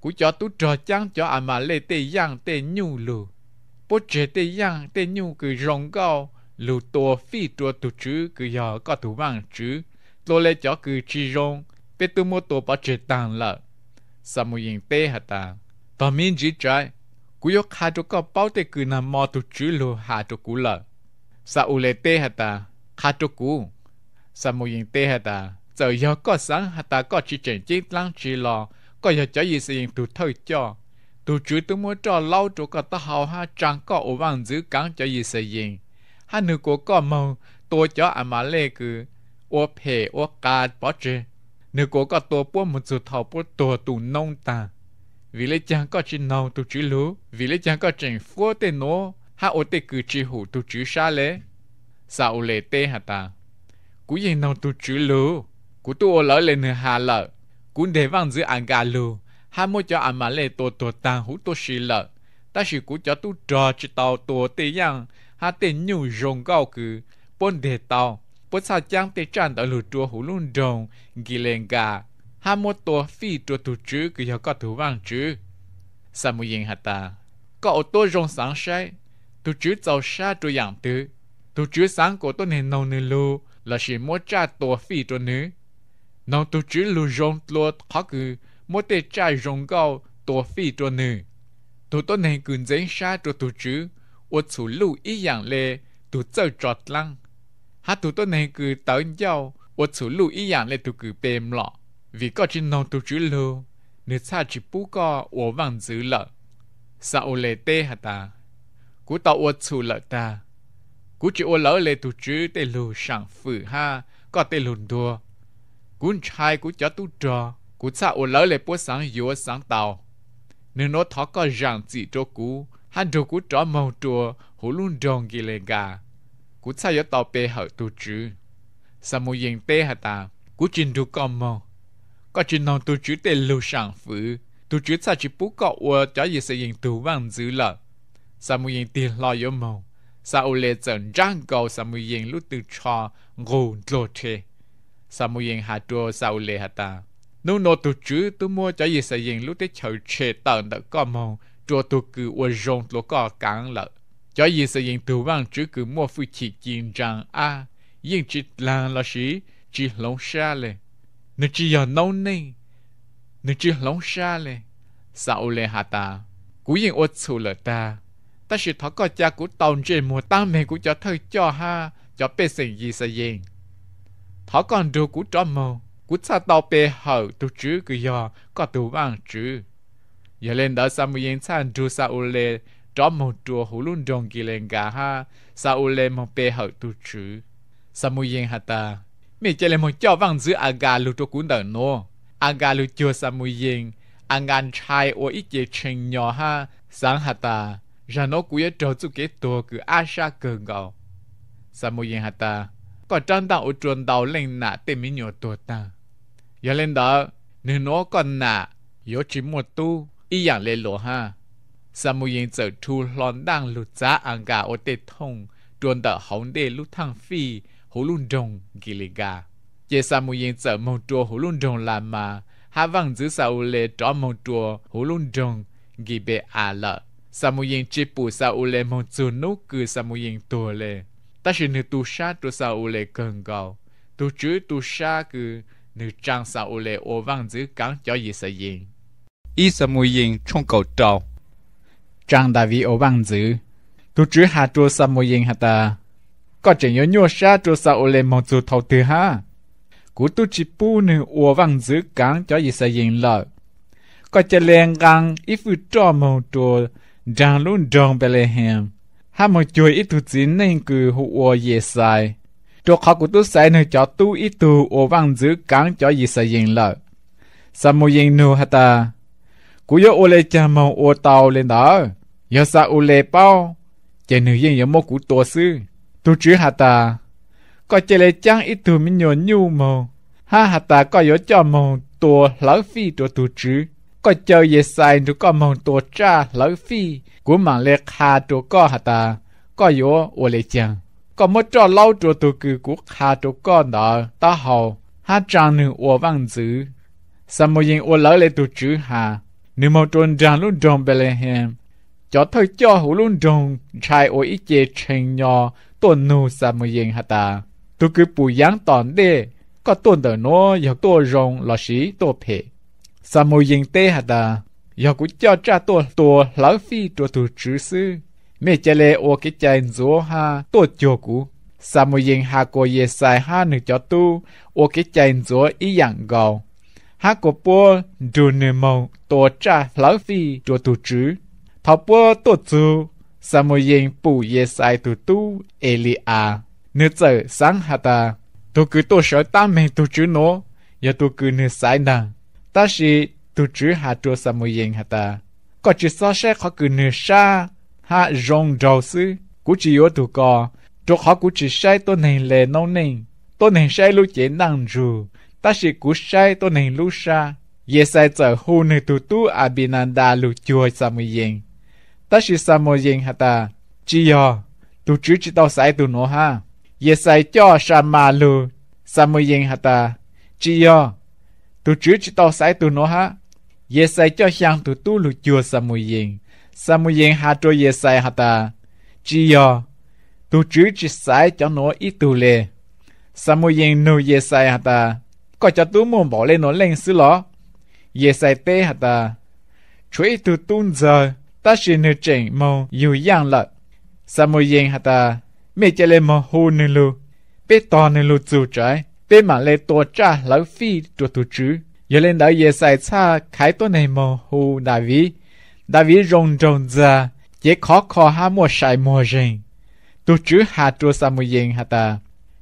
của cho tu trò chăng cho à mà lê tê yang tê nhung lù bố chế tê yang tê nhung cứ rong cao lu tua phi tua tu chữ cứ giờ có tu mang chữ lô lê chó cứ chi rong bê tu mô tổ bà chế tàng lợ sa mù yên tê hà ta và miên dĩ trái cú yô khá to có bao tê cử nà mò tu chữ lô hà to cú lợ sa u lê tê hà ta khá to cú sa mù yên tê hà ta giờ yô có sáng hà ta có chỉ chèn chiến lăng chỉ lò có yô chó yên yên tu thơ cho tu chữ tu mô cho lâu cho có ta hào ha chẳng có ổ vang giữ cắn cho yên yên hà nữ của có màu tôi cho à mà lê cử ô phê, ô cà, bỏ chê nếu có có tổ bố một sự thảo bố tổ tù nông ta vì lẽ chẳng có chỉ nào tụ chỉ lú vì lẽ chẳng có chẳng phố tê nó ha ô tê cử chỉ hủ tụ chỉ xa lê, lẽ dạ sao lê tê hả ta cú gì nào tụ chỉ lú cú tụ ô lỡ lên hà lợ cú đề văng giữa anh gà lù ha mua cho anh mà lê tổ tổ ta hủ tổ xì lợ ta chỉ cú cho tụ trò chỉ tàu tổ tê yang ha tê nhu rồng gạo cử bốn đề tàu ปวดสาจังเตจันตะลุตัวหูลุนดงกิเลงกาหามตัวฟีตัวตุจื้อกิยก็ถูว่างจื้อสามุยิงหัตตาก็อตัวรงสังใช้ตุจื้อเจ้าชาตัวอย่างตื้อตุจื้อสังกตัวเนนนึลูละชิมจ้าตัวฟีตัวนื้อนองตุจื้อลูจงตัวเขาคือมเตจ้าจงเกาตัวฟีตัวนื้อตัวตัวเนกุนเจงชาตัวตุจื้ออวดสูลู่อีอย่างเลตัวเจ้าจอดลัง他读到那个抖音叫我走路一样来读个边了，为个只能读住路，你差只不过我忘记了，啥我来得哈哒，古到我错了哒，古只我老来读住在路上飞哈，个在轮多，古差古叫读着，古差我老来不上油上道，你那他个让子着古，还着古着毛着，喉咙胀起来个。cú sai yo tàu bê hở tu chứ sa mu yên tê hả ta cú chín tu con mò có chín non tu chứ tê lưu sàng phứ tu chứ sa chỉ bú cọ ua cho gì sa yên tu vang dữ lợ sa mu yên tê lo yo mò sa ô lê trần trang cầu sa mu yên lúc từ cho ngủ lô thê sa mu yên hạ tua sa ô lê hả ta nô nô tu chứ tu mua cho gì sa yên lúc tê chờ chê tận đã con mò chùa tu cứ ua rong lô cọ cắn lợ cho gì sẽ yên tù vang chứ cứ mua phu chỉ yên rằng a yên chỉ là là sĩ chỉ lông xa lệ nó chỉ giờ nông nê nó chỉ lông xa lệ sao lệ hà ta cú yên ô chú lệ ta ta sẽ thọ có cha của tàu trên mùa tăng mẹ của cho thơ cho ha cho bê sinh gì sẽ yên thọ còn đồ của cho mồ của cha tàu bê hậu tu chứ cứ giờ có tù vang chứ giờ lên đó sao mà yên sang đồ sao lệ đó một chùa hủ luôn đồng kỳ lên cả ha sa u lên một bề hậu tu chữ sa mu yên hả ta mẹ chơi lên một cho văng giữa aga lu cho cuốn đời nô aga lu chưa sa mu yên angan chai o ít chế chênh nhỏ ha sáng hả ta ra nó cũng yếu trâu chú kế tùa cứ a sa cờ ngầu sa mu yên hả ta có trang tạo ở trường đầu lên nạ tên mình nhỏ tùa ta giờ lên đó nếu nó còn nạ yếu chỉ một tu ý dạng lên lộ ha Samu yên giờ thu lòn đang lụt giá ăn thông, tuần tờ hóng đê lúc thăng phi, hú lùn rồng ghi lì gà. Chê Samu mong chua hú lùn rồng là mà, hạ văng giữ sa u lê mong chua hú lùn rồng ghi bê à lợ. Samu yên chê bù sa mong chua nô cư Samu yên tùa Ta sư nữ tu sa tu sa u lê cần gào. Tu chứ tu sa cư trang sa u ô văng giữ cắn cho gì sa Y Samu yên cầu trào trang đại vi ô băng dữ tu chữ hà chua sa mô yên hà ta có chẳng nhớ nhua sa chua sa ô lê mong dù thầu tư ha cú tu chỉ pu nữ ô băng dữ cắn cho gì sa yên lợ có chả liên găng ít phụ cho mong chua trang luôn trong bê lê hèm ha mong chua ít tu chỉ nên cứ hụ ô dê sai cho khó của tu sai nơi cho tu ít tu ô băng dữ cắn cho gì sa yên lợ sa mô yên nu hà ta cú yo ô lê cha mong ô tàu lên đó 有啥有来包，这女人有么古多事，都只哈达，个这来讲一头没有牛毛，哈哈达个有叫毛多老费多都只，个叫也晒都个毛多渣老费，古忙来卡多个哈达，个有我来讲，个么叫老多都个古卡多个那打好，哈长呢我忘子，什么人我老来都只哈，你毛中长路中不来 hem。cho thôi cho hủ luôn rồng trai ôi ít chê chênh nhỏ tuần nụ xa mù yên hả ta tôi cứ bù giáng tòn đê có tuần tờ nó giờ tôi rồng lò sĩ tôi phê xa mù yên tê hả ta giờ cú cho cha tôi tôi lão phi tôi tôi chữ sư mẹ chả lẽ ô cái chai rúa ha tôi cho cú, xa mù yên hà cô ye sai ha nửa cho tu ô cái chai rúa ý dạng gầu ha cô bố đồ nửa mông, tôi cha lão phi tôi tôi chữ học bữa tổ chú, sa bù yê sai tu tu ê li giờ sáng hà ta, tôi cứ tổ sở ta mê tu chú nó, giờ tôi cứ nữ sai nà. Ta sĩ tu chú hà chua sa mô ta. Có chú sa sẽ khó cứ nữ sa, hà rong đầu sư, cú chỉ yếu tu có, chỗ khó cú chỉ sai tôi này lệ nâu nình. Tôi này sai lưu chế năng dù, ta sĩ cú sai tôi này lưu sa. Yesai giờ hù nữ tu tu abinanda lưu chua sa ta chỉ sa mô yên hả ta chỉ yo tu chứ chỉ tao sai tu nô ha ye sai cho sa ma lu sa mô yên hả ta chỉ yo tu chứ chỉ tao sai tu nô ha ye sai cho sang tu tu lu chua sa mô yên sa mô yên ha cho ye sai hả ta chỉ yo tu chứ chỉ sai cho nô ít tu lê sa mô yên nu ye sai hả ta có cho tu mô bỏ lên nô lên sư lọ ye sai tê hả ta chuỗi tu tun giờ ta chỉ nửa chỉnh mong dù yang lợ sa mô yên hà ta mẹ chả lê mò hô nửa lù bê to nửa lù dù trái bê mà lê tổ cha lão phi tổ tổ chứ giờ lên đảo ye sai cha khai tổ nê mò hô đà vi đà vi rong rong ra chế khó khó ha mò sai mò rình tổ chứ hà tổ sa mô yên hà ta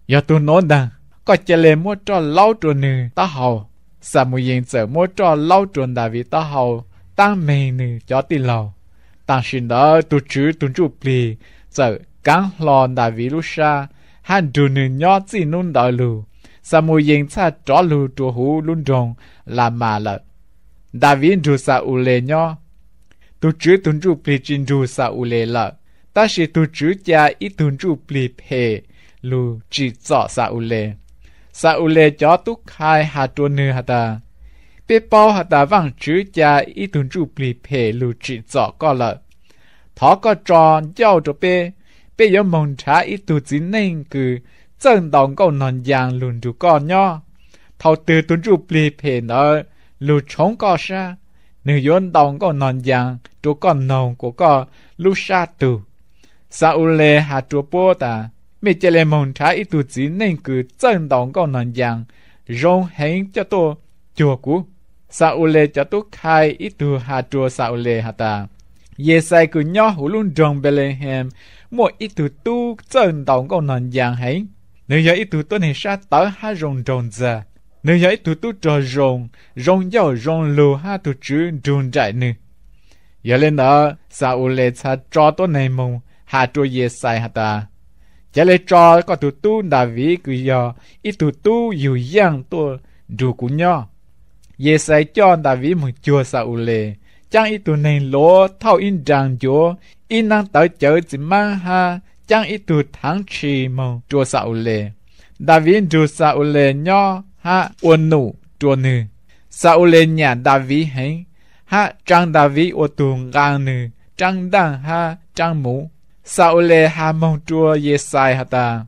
giờ tổ nói rằng có chả lê mò cho lâu tổ nửa ta hầu sa mô yên chở mò cho lâu tổ đà vi ta hầu tăng mê nửa cho tiền lâu 但是呢，都只都住比，就刚落那维路上，还都能鸟子弄到路，什么人才找路多好弄中啦嘛了，那维都啥乌来鸟，都只都住比真都啥乌来了，但是都只家一都住比陪路只找啥乌来，啥乌来叫都开下多呢哈的。别包和大王之家一同住里陪路制造过了，他个庄叫着别别有蒙查一肚子内个正当个南洋轮住个鸟，他得同住里陪呢路冲个啥，你原当个南洋都个农个个路沙土，沙乌勒哈着波达，没这里蒙查一肚子内个正当个南洋，容很叫做脚骨。Saule cho tu khai ít tu hà chua Saule hà ta. Yesai cứ nhỏ hủ luôn trong Bethlehem, Mo ít tu tu chân tổng con nền giang hãy. Nếu giờ ít tu tu này sát tớ ha rong tròn giờ. Nếu giờ ít tu tu trò rong rong giàu rong lù ha tu chữ trùn trại nữ. Giờ lên đó, Saule cha cho tu này mông, hà chua Yesai ha ta. Chả lẽ cho có tu tu đà vĩ cứ giờ, ít tu tu dù giang tu dù cũng nhỏ ye sai cho ta vi mu chua sa u le chang i thao in dang jo in nang ta chở chỉ ma ha chang i tu thang chi mo chua David du sa u ha uon nu chua nu sa u David hen ha chang David o tu ngang nu chang dang ha chang mu sa u le ha mong chua ye ta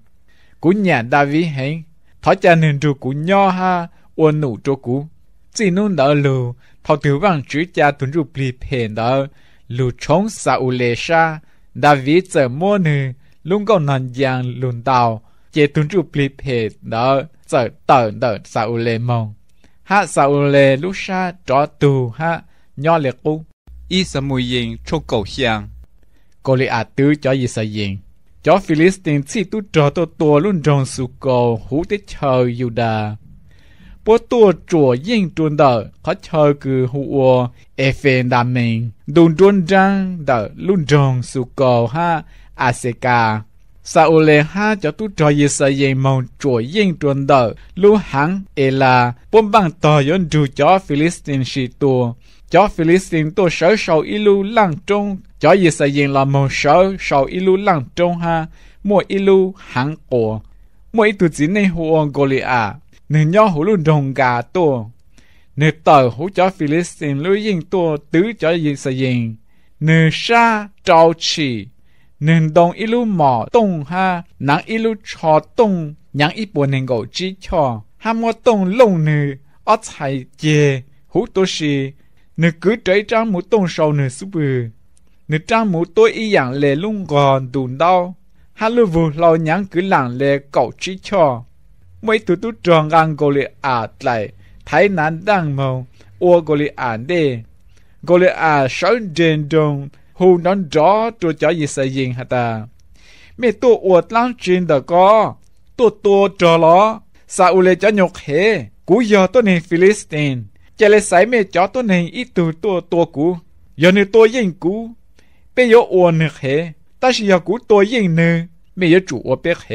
cú nhà David hen thọ cha nên tru cú nho ha uon nu chua cú chỉ nôn đó lù thảo tiểu bằng chữ cha tuấn rụp lì phèn đỡ lù chống sa u lê sa đã vì giờ mua nư luôn còn nàn giang lùn đào chế tuấn rụp lì phèn đỡ giờ tờ đỡ sa u lê mong ha sa u lê lúc sa trọ tù ha nho lệ cú y sa mùi yên cho cầu xiang cô lì à tứ cho y sa yên cho Philistine chỉ tu trò tổ tổ luôn trong su cầu hú tích chờ Judah 波多左印中的和超个和埃菲达明东中章的论中苏高哈阿西卡。sa u le ha cho tu cho ye sa ye mong cho yin tuan da lu hang e la pom bang to du cho philistine shi tu cho philistine tu sở sau ilu lang trong cho ye sa ye la mong sở ilu lang trong ha mua ilu hang cổ mua tu chỉ ne huong golia nên nhớ hữu luôn đồng gà tua nên tờ hữu cho Philistine lưu yên tua tứ cho gì sa yên nên xa trao chỉ nên đông ilu mỏ tông ha nắng ilu cho tông nhắn ít buồn nên gầu chỉ cho ham mua tông lông nè ở thải chè hữu tôi gì nên cứ trái trang mũ tông sầu nè sư bự nên trang mũ tôi y dạng lệ lung gòn đùn đau hà lưu vụ lau nhắn cứ lặng lệ cậu chỉ cho ไม่ตุตุจองกันก็ลีอาดไล่ไทยนันดังมองอัวก็ลีอ่านไดก็ลีอาชนเดินดงหูนั่นจอตัวจอยิสยิงฮะตาเม่ตัวอวดล้างจินดก็ตัวตัวจอลอซาอุเลจะยกเฮกูยอตัวในฟิลิสเตินจะเลยใส่ไม่จอตัวหนึ่งอีตัวตัวตัวกู ยอนตัวยิงกู เปยอวนึกเหแต่ชิยากูตัวยิงเนื้อไม่ยอจู่อวเปกเฮ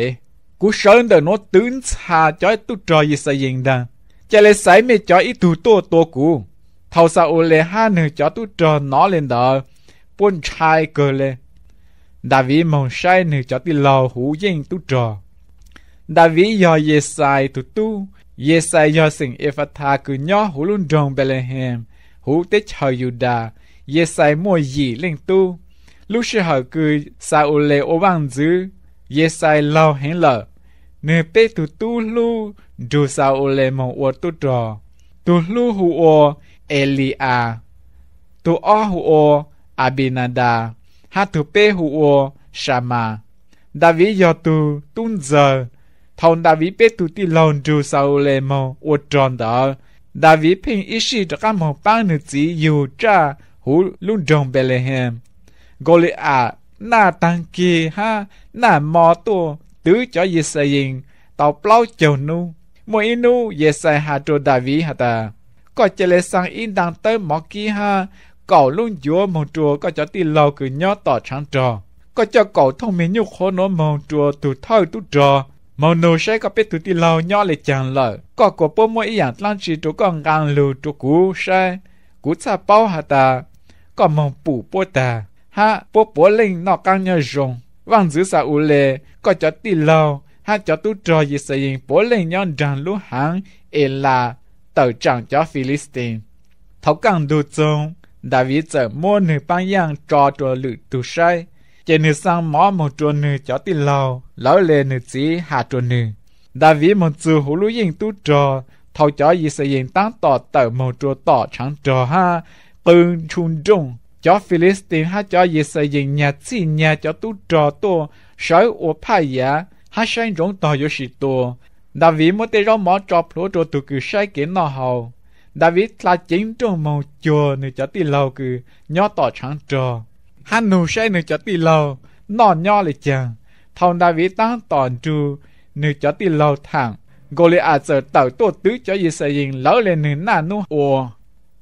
cú sơn nó no tuns cho choi tu gì xây dựng yin da cha le sai me ít tu to to ku thầu sa o le ha nu cho tu trò nó lên đó pun chai cơ le đã vì mong sai nữ cho ti lò hú dinh tu trò đã vì do ye sai tu tu ye sai do sing efatha cứ nhỏ hú luôn trong Bethlehem hú tế chờ Yuda ye sai mua gì lên tu lúc sẽ hỏi cứ sa ô lê ô băng dữ ye sai lâu hẹn lợ နေပေတူတူလူဒူဆာအိုလေမောဝတ်တူတောတူလူဟူအောအဲလီအာတူအောဟူအောအဘီနာဒာဟာတူပေဟူအောရှာမာဒါဝိယောတူတွန်ဇာထောင်းဒါဝိပေတူတီလောင်ဒူဆာအိုလေမောဝတ်တွန်ဒာဒါဝိပင်းအရှိတကမောပန်းနစီယူချာဟူလွန်ဂျုံဘဲလေဟမ်ဂိုလီအာနာတန်ကီဟာနာမောတော tứ cho Yesayin tàu plau chiều nu mua inu Yesay hà trô đại vĩ hà ta có chê lê sang in đang tới mỏ kia ha cậu luôn chúa mong chúa có cho tì lâu cứ nhó tỏ trang trò có cho cậu thông minh nhục khổ nó mong chúa tụ thơ tụ trò mong nô sẽ có biết tụ tì lâu nhó lệ chẳng lợ có cổ bố mua ý ảnh lan trì chú con ngang lưu chú cú sẽ cú xa bao hà ta có mong bù bố ta ha bố bố linh nó càng nhớ rộng vàng giữ sa u lệ có cho tì lâu ha cho tu trò gì xây dựng bố lên nhon rằng lũ hắn ê e là tàu chẳng cho Philistine. Thấu càng đủ chung, David giờ mua nữ bán yang trò trò lự tù sai. Chỉ nữ sang mỏ một trò nữ cho tì lâu, lão lệ nữ chỉ hạ trò nữ. David một chữ hủ lũ yên tu trò, thấu cho gì xây dựng tăng tỏ tàu một trò tỏ chẳng trò ha, bưng chung chung cho Philistine ha cho gì xây dựng nhà chi nhà cho tu trò tu sở ô phai ya ha sang rong tò yo shi tu đã vì một tên rong mỏ trò lúa trò tu cứ sai kiến nó hầu đã vì là chính trong màu chùa nữa cho tì lâu cứ nhỏ tỏ trắng trò ha nụ sai nữa cho tì lâu nó nhỏ lại chàng thằng đã vì tăng tòn trù nữa cho tì lâu thẳng Goliath giờ tàu tổ tứ cho Israel xây lỡ lên nửa nà nu ồ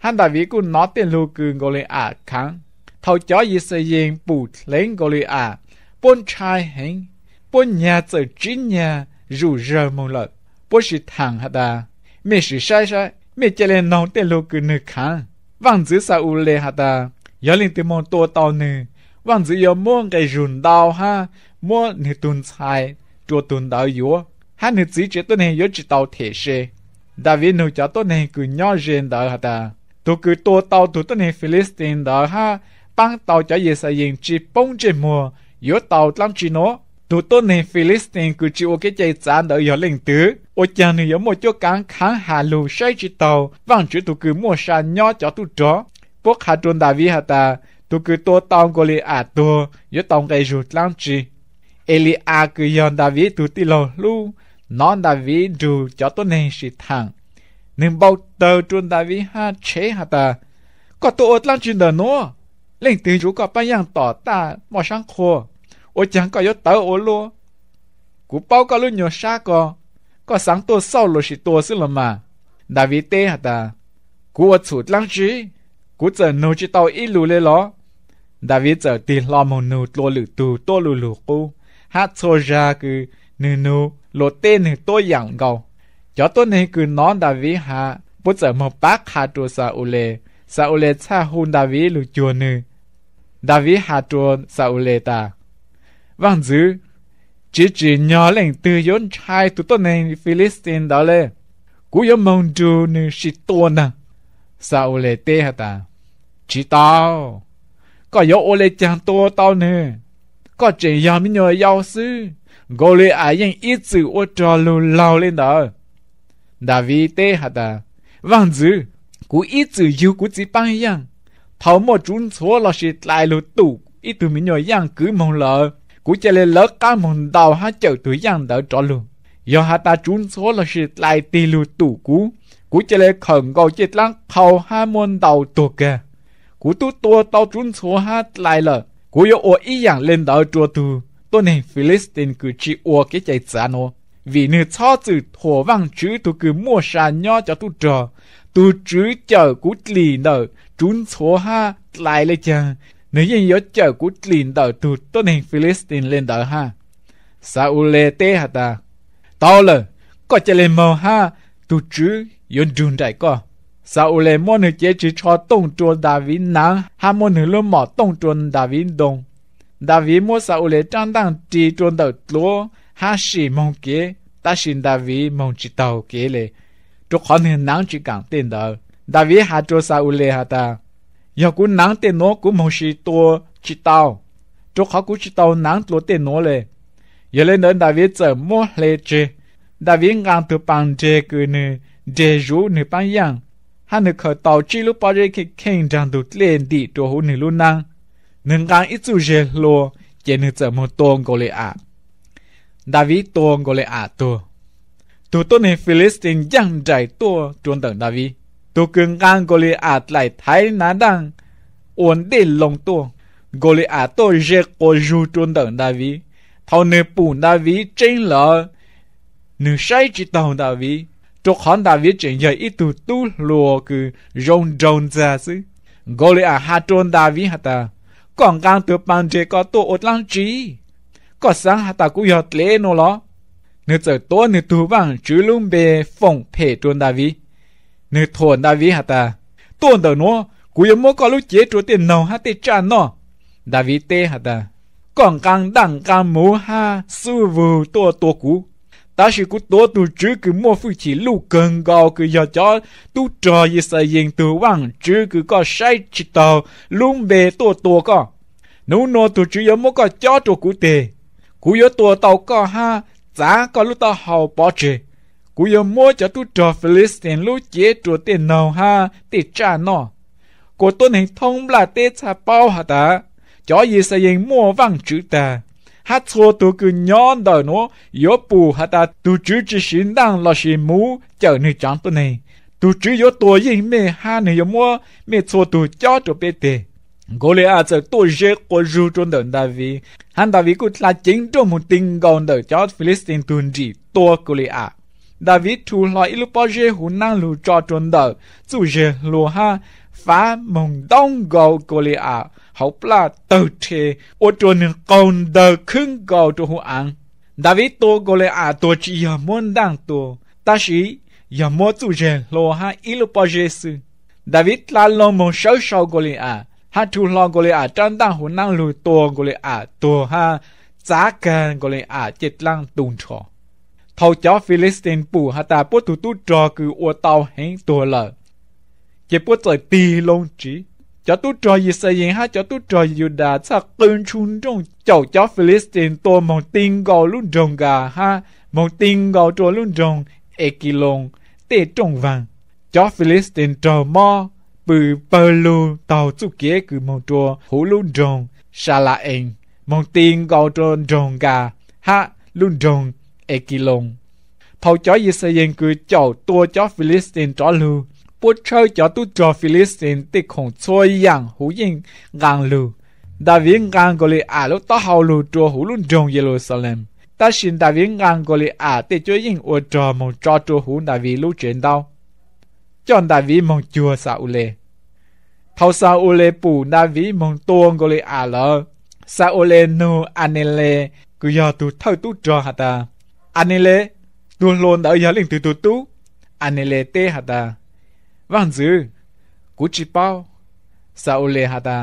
hắn đại vĩ cũng nói tiền lưu cư gô lê à kháng thầu chó yi sơ yên bù lên gô lê à bốn trai hình bốn nhà giờ chín nhà rủ rơ mông lợi bốn sĩ thẳng hả ta mẹ sĩ sai sai mẹ chê lên nóng tiền lưu cư nữ kháng vàng giữ xa u lê hả ta gió lên từ môn tua tàu nữ vàng giữ yếu cái rùn đau ha mua nữ tuần sai chua tuần đau yếu hắn nữ chỉ chế tuần hình yếu chỉ tàu thể xe David nữ cháu tuần hình cứ nhỏ rên đau hả ta tu cứ tua tàu tu tân hình Philippines đó ha băng tàu cho gì xây dựng chỉ bông chỉ mùa yếu tàu lắm chỉ nó tu tân hình Philippines cứ chỉ cái chạy chán đó yếu linh tứ ô chàng này yếu một chỗ cán kháng hà lù xây chỉ tàu vàng chữ tu cứ mua sa nhỏ cho tu chó bốc hà trôn đại vi hà ta tu cứ tua tàu gọi là à tua yếu tàu cái rụt lắm chỉ Elia cứ yon David tu tilo lu non David dù cho tôi nên sĩ thẳng nên bao tờ trôn đại vi ha chế hà ta có tổ ớt lăng chuyện đờ nó lên tiếng chú có bao yàng tỏ ta mò sáng khô ô chẳng có yếu tớ ô lô cú bao có luôn nhiều xa có có sáng tô sau lô chỉ tô xí là mà đại vi tê hà ta cú ở chủ lăng chí cú giờ nô chỉ tàu ít lù lê ló đại vi giờ tì lo mồ nô lô lử tù tô lù lù cú hát xô ra cứ nư nô lô tê nư tô yàng gầu cho tôi này cứ nón đà vĩ hạ bút giờ một bác hạ trù sa u lê sa u lê cha hôn đà vĩ lù chùa nư đà vĩ hạ trù sa u lê ta Vâng dữ chỉ chỉ nhỏ lên từ yốn trai tụi tôi này Philistine đó lê cú yếm mong trù nư sĩ tuôn à sa u lê tê hạ ta chỉ tao có yếu ô lê chàng tua tao nư, có chỉ gì mình nhờ yêu sư gọi lê ai yên ít sự ô trò lù lao lên đó Davi tê hạt à vàng dữ cú ít dữ yêu cú chỉ bằng yang Thao mò chúng số là sẽ lại lụt tủ ít tụi mình nhồi yang cứ mong lợ cú chơi lên lỡ cá mong đào há chở tụi yang đỡ trọ luôn do hạt ta chúng số là sẽ lại tì lụt tủ cú cú chơi lên khẩn cầu chết lăng khâu há mong đào tụ kìa cú tu tua tao chúng số há lại lợ cú yo ủa ít yang lên đỡ trọ tụ tôi này Philippines cứ chỉ ủa cái chạy xa nó vì nữ cho từ thổ văn chữ tôi cứ mua xà nho cho tôi trò tôi chữ chờ cú lì nở trốn số ha lại lấy chờ nếu như nhớ chờ cú lì nở tôi tôi nên Philistine lên đó ha sao Saul tê hả ta tao là có chơi lên màu ha tôi chữ yon đun đại co Saul mua nữ chế chỉ cho tông chuồn David nắng ha mua nữ luôn mỏ tông chuồn David đông David sao Saul trang đang chỉ chuồn đầu lúa ha chỉ mong kế 大新大为梦知道给嘞，都可能能去讲电到，大为还多少有嘞哈的，要古能电脑古梦是多知道，都好古知道能多电脑嘞，原来能大为怎么来着？大为俺都帮这个呢，这如呢帮样，还能可导致了把这个看上都连的多好呢路呢，能讲一组热络，也能怎么动过来啊？David tua ngồi à tua. Tu tôn hình Philistin giang trải tua chuẩn tầng David. Tu cường ngang ngồi à lại thái ná đăng. Uốn đi lồng tua. Ngồi à tua dê cô ju chuẩn tầng David. Thảo nơi bù David trên lỡ. Nữ sai chỉ tàu David. Tu hòn David trên giờ ít tu tu lùa cứ rong rong ra xứ. Ngồi à hạ chuẩn David hả ta. Còn gang tu bàn chế có tu ốt lăng chi có sáng ta cũng yết lễ nó lo nếu giờ tối nếu tu vang chú luôn bề phong phê tuần đại vi nếu thuần đại vi hả ta tuần đầu nó cũng yếm mua có lúc chế chỗ tiền nào hả tiền trả nó đại vi tê hả ta còn càng đẳng càng mù ha sư vụ tua tua cũ ta sẽ cú tua tu chứ cứ mua phụ chỉ lu cần gạo cứ giờ cho tu trò gì sợ yên tu vang chứ cứ có sai chỉ tàu luôn bề tua tua có nếu nô tu chứ yếm mua có cho chỗ cũ tê cú yếu tua tàu có ha giá có lúc tao hầu bỏ trì cú yếu mua cho tu trò Philistine lúc chế trùa tiền nào ha tiền trả nọ cô tuân hình thông là tết cha bao hả ta cho gì sẽ yên mua vàng chữ ta hát xua tu cứ nhon đời nó yếu bù hả ta tu chữ chỉ xin đang là xin mũ chở nữ chẳng tuân này tu chữ yếu tua yên mê ha nữ yếu mua mê xua tu cho trùa bê tề 格里亚在多些国手中的大卫，汉大卫古拉金多姆丁高的叫菲利斯汀蹲地多格里亚。大卫除了一路跑些湖南路抓中的，就是罗哈发蒙当高格里亚，好不啦都车我做能高的更高的湖岸。大卫多格里亚多只要蒙当多，但是也莫做些罗哈一路跑些事。大卫拉拢蒙少少格里亚。ha chu lo gọi là a tran ta hu lùi lu gọi là le ha giá cần gọi là chết lăng tung cho thâu chó Philistine bù ha ta bút tu tu trò cứ ô tàu hẹn tua lờ chế bút trời tì lông trí cho tu trò gì xây dựng ha cho tu trò gì đà sa cơn chun trong chầu chó Philistine tua mong tin gò luôn rồng gà ha mong tin gò trò luôn rồng lông tê trong vàng chó Philistine trò mò bự bơ lu tàu chú kế cứ mong trò hú lu rồng xa la anh mong tiền gạo trò rồng gà ha lu rồng e kỳ lông Paul chó Israel cứ chầu tua chó Philistine chó lu bút chơi chó tu chó Philistine tích khổng chơi yang hú yên ngang lu David ngang gọi là à lúc tao hầu lu trò hú lu rồng Jerusalem ta xin David ngang gọi là à để chơi yên ô trò mong trò trò hú David lu chuyện đâu chọn David mong chùa sao lệ thâu sa u lê bù na vĩ mong tuông gô lê à lơ sa u lê nu anh lê cứ giờ tu thâu tu trò hả ta An anh lê tuôn lôn đã giờ linh tu tu tu anh lê tê hả ta văn vâng dữ cú chi bao sa u lê hả ta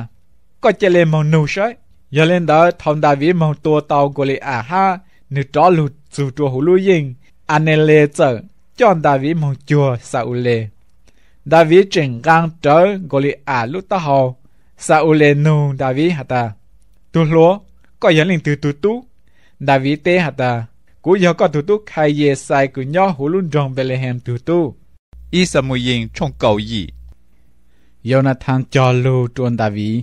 có chơi lê mong nu sói giờ lên đó thâu đa vĩ mong tua tàu gô lê à ha nữ trò lụt dù trò hủ lưu yên anh lê chở chọn đa vĩ mong chùa sa u lê David trình găng trở gọi à lúc ta hồ Saul lên nu David hả ta tu lúa có dẫn linh từ tu tu David tê hả ta cú giờ có tu tu khai ye sai cứ nhỏ hú luôn trong Bethlehem tu tu y sa mùi yên trong cầu gì Jonathan cho lưu trôn David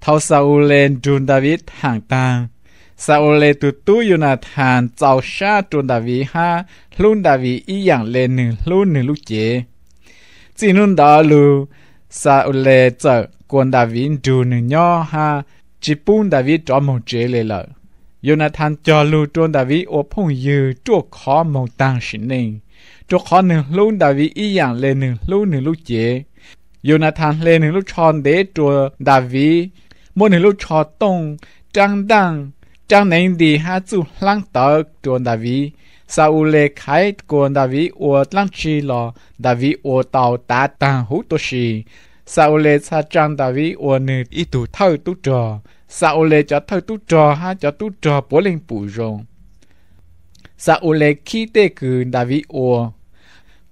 thâu Saul lên trôn David hàng tang Saul lên tu tu Jonathan chào sa trôn David ha luôn David y dạng lên nửa luôn nửa lúc chế จีนุนดาลูซาอุเลเจกวนดาวินดูนยอฮาจิปุนดาวิดอมงเจเลลโยนาธานจอลูตวนดาวิโอพงยือตัวขอมงตังชินเองตัวขอหนึ่งลูนดาวิอีอย่างเลหนึ่งลูหนึ่งลูเจโยนาธานเลหนึ่งลูชอนเดตัวดาวิมหนึ่งลูชอตงจังดังจังไหนดีฮาจูลังเตอตัวดาวิ Saule khai của David ở lăng chi lò David ở tàu tá tàng hữu tổ sĩ Saule sa trang David ở nơi ý tù thâu tu trò Saule cho thâu tu trò ha cho tu trò bố lên bù rồng Saule khi tê cử David ở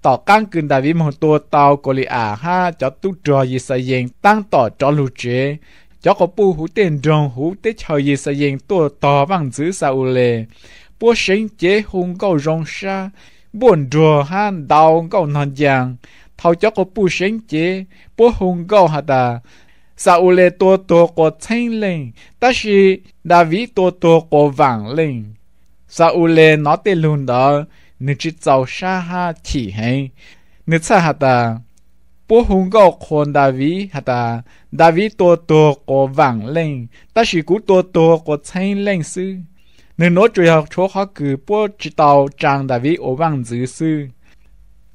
tỏ căng cử David một tua tàu của à ha cho tu trò gì sa yên tăng tỏ cho lù chế cho có bù hữu tên rồng hữu tế chờ gì sa yên tua tỏ bằng giữ Saule bố sinh chế hùng cầu rong xa buồn đùa han đau cầu nàn giang thao cho có bố sinh chế bố hùng cầu hạt đà sa u lê tua tua có thanh linh ta sĩ đà vĩ tua tua có vàng linh sa u lê nó tê lùn đó nữ chỉ cháu xa ha chỉ hay nữ xa hạt ta, bố hùng cầu khôn đà vĩ hạt đà đà vĩ tua tua có vàng linh ta sĩ cú tua tua có thanh linh sư ในนจุยาชัวคือปวจิตาจางดาวิโอวังซือซื่อ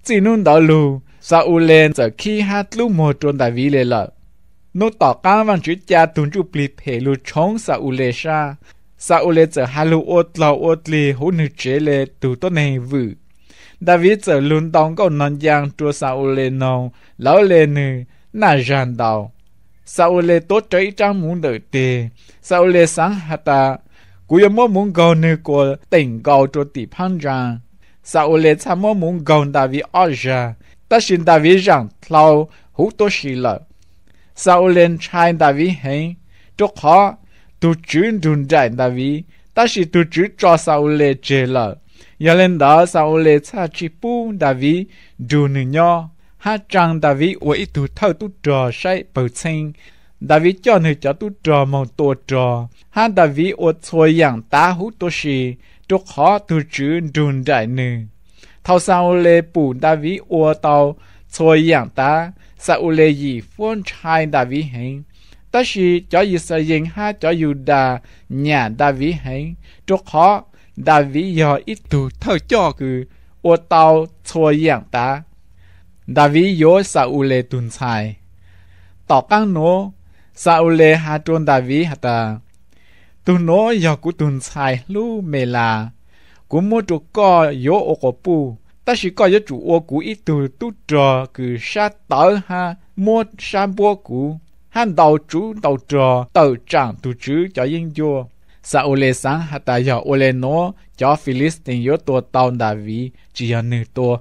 จีนุนดาลูซาอุเลนจะขี้ฮัดลูกหมดจนดาวิเลยละนต่อการวันจุจาตุนจุปลีเพลูชงซาอุเลชาซาอุเลจะฮัลูอดลาอดลีหุนเจเลตูต้นในวืดาวิดจะลุนตองก็นอนยางตัวซาอุเลนองแล้วเลนึน่าจันดาวซาอุเลตัวใจจังมุนเดอเตซาอุเลสังหตา古有莫蒙高那个登高着地盘站，萨乌列查莫蒙高大为二十，但是大为让老好多事了，萨乌列查大为很多好，都转转站大为，但是都只找萨乌列接了，要领导萨乌列查去不大为ดูหนึ่งย่อห้าจังดาวิไว้ตัวเท่าตัวจอใช้เปิดเซ็ง David cho nữ cho tu trò mong tổ trò. Han David ô thôi yàng ta hú tổ sĩ, chỗ khó tu chữ đun đại nữ. Thao sao lê bù David ô tàu thôi yàng ta, sa u lê gì phôn trai David hình. Ta sĩ cho Israel ha cho Juda nhà David hình, chỗ khó David giờ ít tu thao cho cứ ô tàu thôi yàng ta, David yo sa u lê tuần sai. Tỏ căng nô Saul le ha tuôn Davi ta, tu nó yo cú tun sai lu mê la cú mo tu ko yo o ko pu ta chỉ có yo chu ô ku ít tu tu trò cứ sa tở ha mo sa bo ku han đầu chú đầu trò tàu trạng tu chứ cho yên vô sa ô lê sáng hạ ta yà ô lê nó cho Philistine yếu tùa tàu đà vì chỉ yà nữ tùa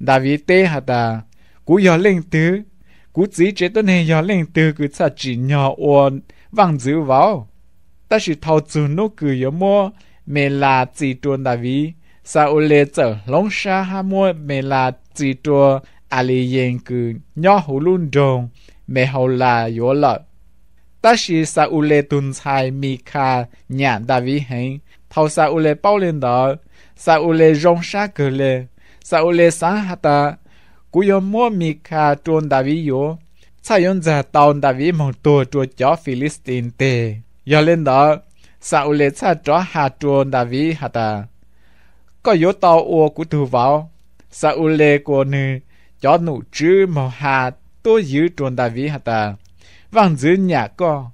đà vì tê hạ tà cú yà linh tứ cú chỉ chế tôi này giờ lên từ cứ sa chỉ nhỏ ổn vang dữ vào ta chỉ thâu chú nó cứ yếu mua mẹ là chỉ tuần đại vi sa ô lê trở long sa ha mua mẹ là chỉ tuần à lì yên cứ nhỏ hồ luôn đồng mẹ hầu là yếu lợi ta chỉ sa ô lê tuần sai mi kha nhà đại vi hình thâu sa ô lê bao lên đó sa ô lê rong sa cứ lê sa ô lê sáng ta? cuyo mua mi ca tuôn đà vi yo sa yon za taon đà vi mong tua tua chó Philistine tê yo lên đó sa u lệ sa chó hà tuôn đà vi hà ta có yo tàu ô của tu vào sa u lệ của nữ chó nụ chứ mò hà tu dữ tuôn đà vi hà ta vàng dữ nhà co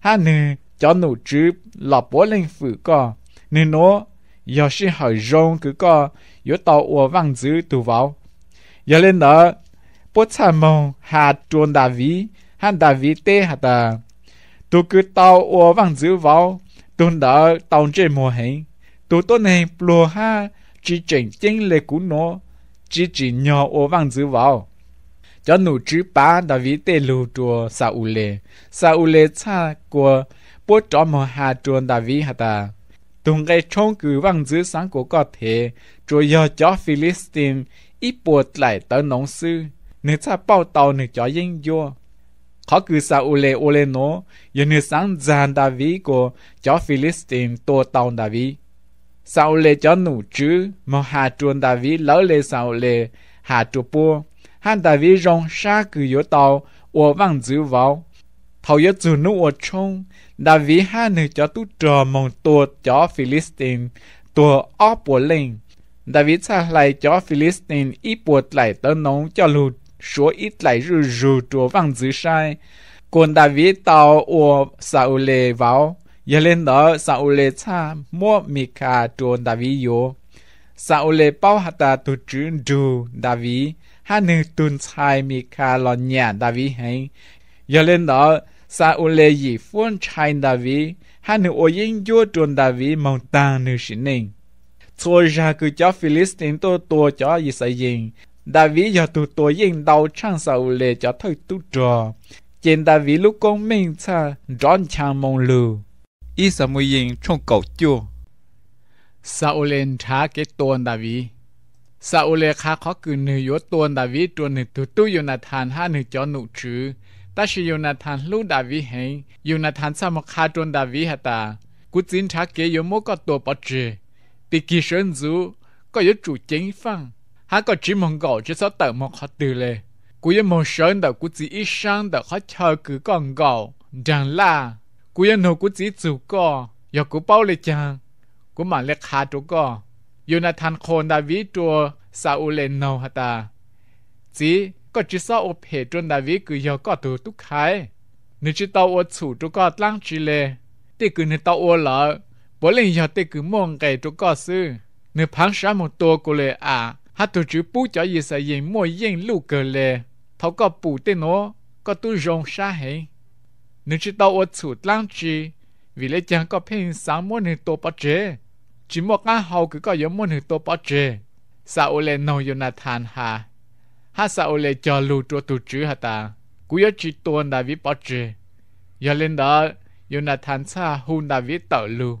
hà nữ chó nụ chứ lọ bố lên phủ co nữ nó yo si hỏi rong cứ co yo tàu ô vàng dữ tu vào giờ lên đó cha mong hà chuồn đà ví hắn đà ví ta tôi cứ tàu ô vang giữ vào tôi đã tàu trên mùa hè tôi tôi này lùa ha chỉ chỉnh chính lệ cũ nó chỉ chỉ nhỏ ô vang giữ vào cho nụ chữ ba đà ví tê lù sa u lệ sa u lệ cha của bố cho mong hà chuồn đà ví ta tôi cái trông cứ vang giữ sáng của có thể rồi giờ cho Philippines ít buộc lại tới nông sư nữ cha bao tàu nữ cho yên vô khó cứ sa u lê u lê nó giờ cho Philistine tua tàu đà vi sao cho nụ chứ mà hà chuồn đà vi lỡ lê sao hà chu bua hắn đà vi rong sa cứ yếu tàu ua văng dữ vào thầu yếu dù nụ ua trông đà vi hà nữ cho tu trò mong cho Philistine tua óp ua linh David xa lại cho Philistine ít buộc lại tớ nông cho lụt, số ít lại rù rù chúa vang dữ sai. Còn David tàu ua Saul vào, giờ lên đó Saul cha mua Mika chúa David vô. Saul bao hạt ta tu chữ dù David, hà nữ tuân sai Mika lo nhà David hay. Giờ lên đó Saul dì phun chai David, hà nữ ô yên vô chúa David mong ta nữ sinh nình chua ra cứ cho Philistine tôi tôi cho gì sai gì David giờ tụ tôi yên đầu trang sau lệ cho thôi tu trò trên David lúc con mình cha John chàng mong lưu ý sao mới yên trong cầu chua sau lên trả cái tuần David sau lệ khá khó cứ nửa yếu tuần David tuần nửa tụ tu Jonathan ha nửa cho nụ chữ ta chỉ Jonathan lúc David hay Jonathan sao mà khá tuần David hả ta cú chính trả cái yếu mỗi có tổ bọt chữ bị kỳ sơn dụ có yếu chủ chính phong, há có chỉ mong gọi chứ sao tờ mong họ từ lề cú yếu mong sơn đầu cú chỉ ít sang đầu khó chờ cứ còn gạo chẳng là cú yếu nô cú chỉ chủ co giờ cú bao lệ chàng cú mà lệ khá chỗ co thàn khôn đã ví chùa sao lê nô hả ta chỉ có chỉ sao ốp hệ trên đại ví cứ giờ có từ tú khai nếu chỉ tàu ở chủ chỗ có lăng chỉ lệ thì cứ nếu tàu ô lợ bố lên giờ tê cứ mong cái chỗ có sư nửa phán sáng một tổ của lệ à hát tổ chữ bú cho gì sẽ yên mua yên lũ cờ lệ thảo có bù tê nó có tu rong xa hệ nửa chỉ tao ở chủ lang chi vì lẽ chẳng có phim sáng mua nửa tổ bó chế chỉ một ngã hậu cứ có giống mua nửa tổ bó chế sao lệ nâu yo nà than hà hát sao lệ cho lũ chỗ tổ chữ hà ta cú yếu chỉ tuần đại vi bó chế giờ lên đó Jonathan sa hun David tẩu lưu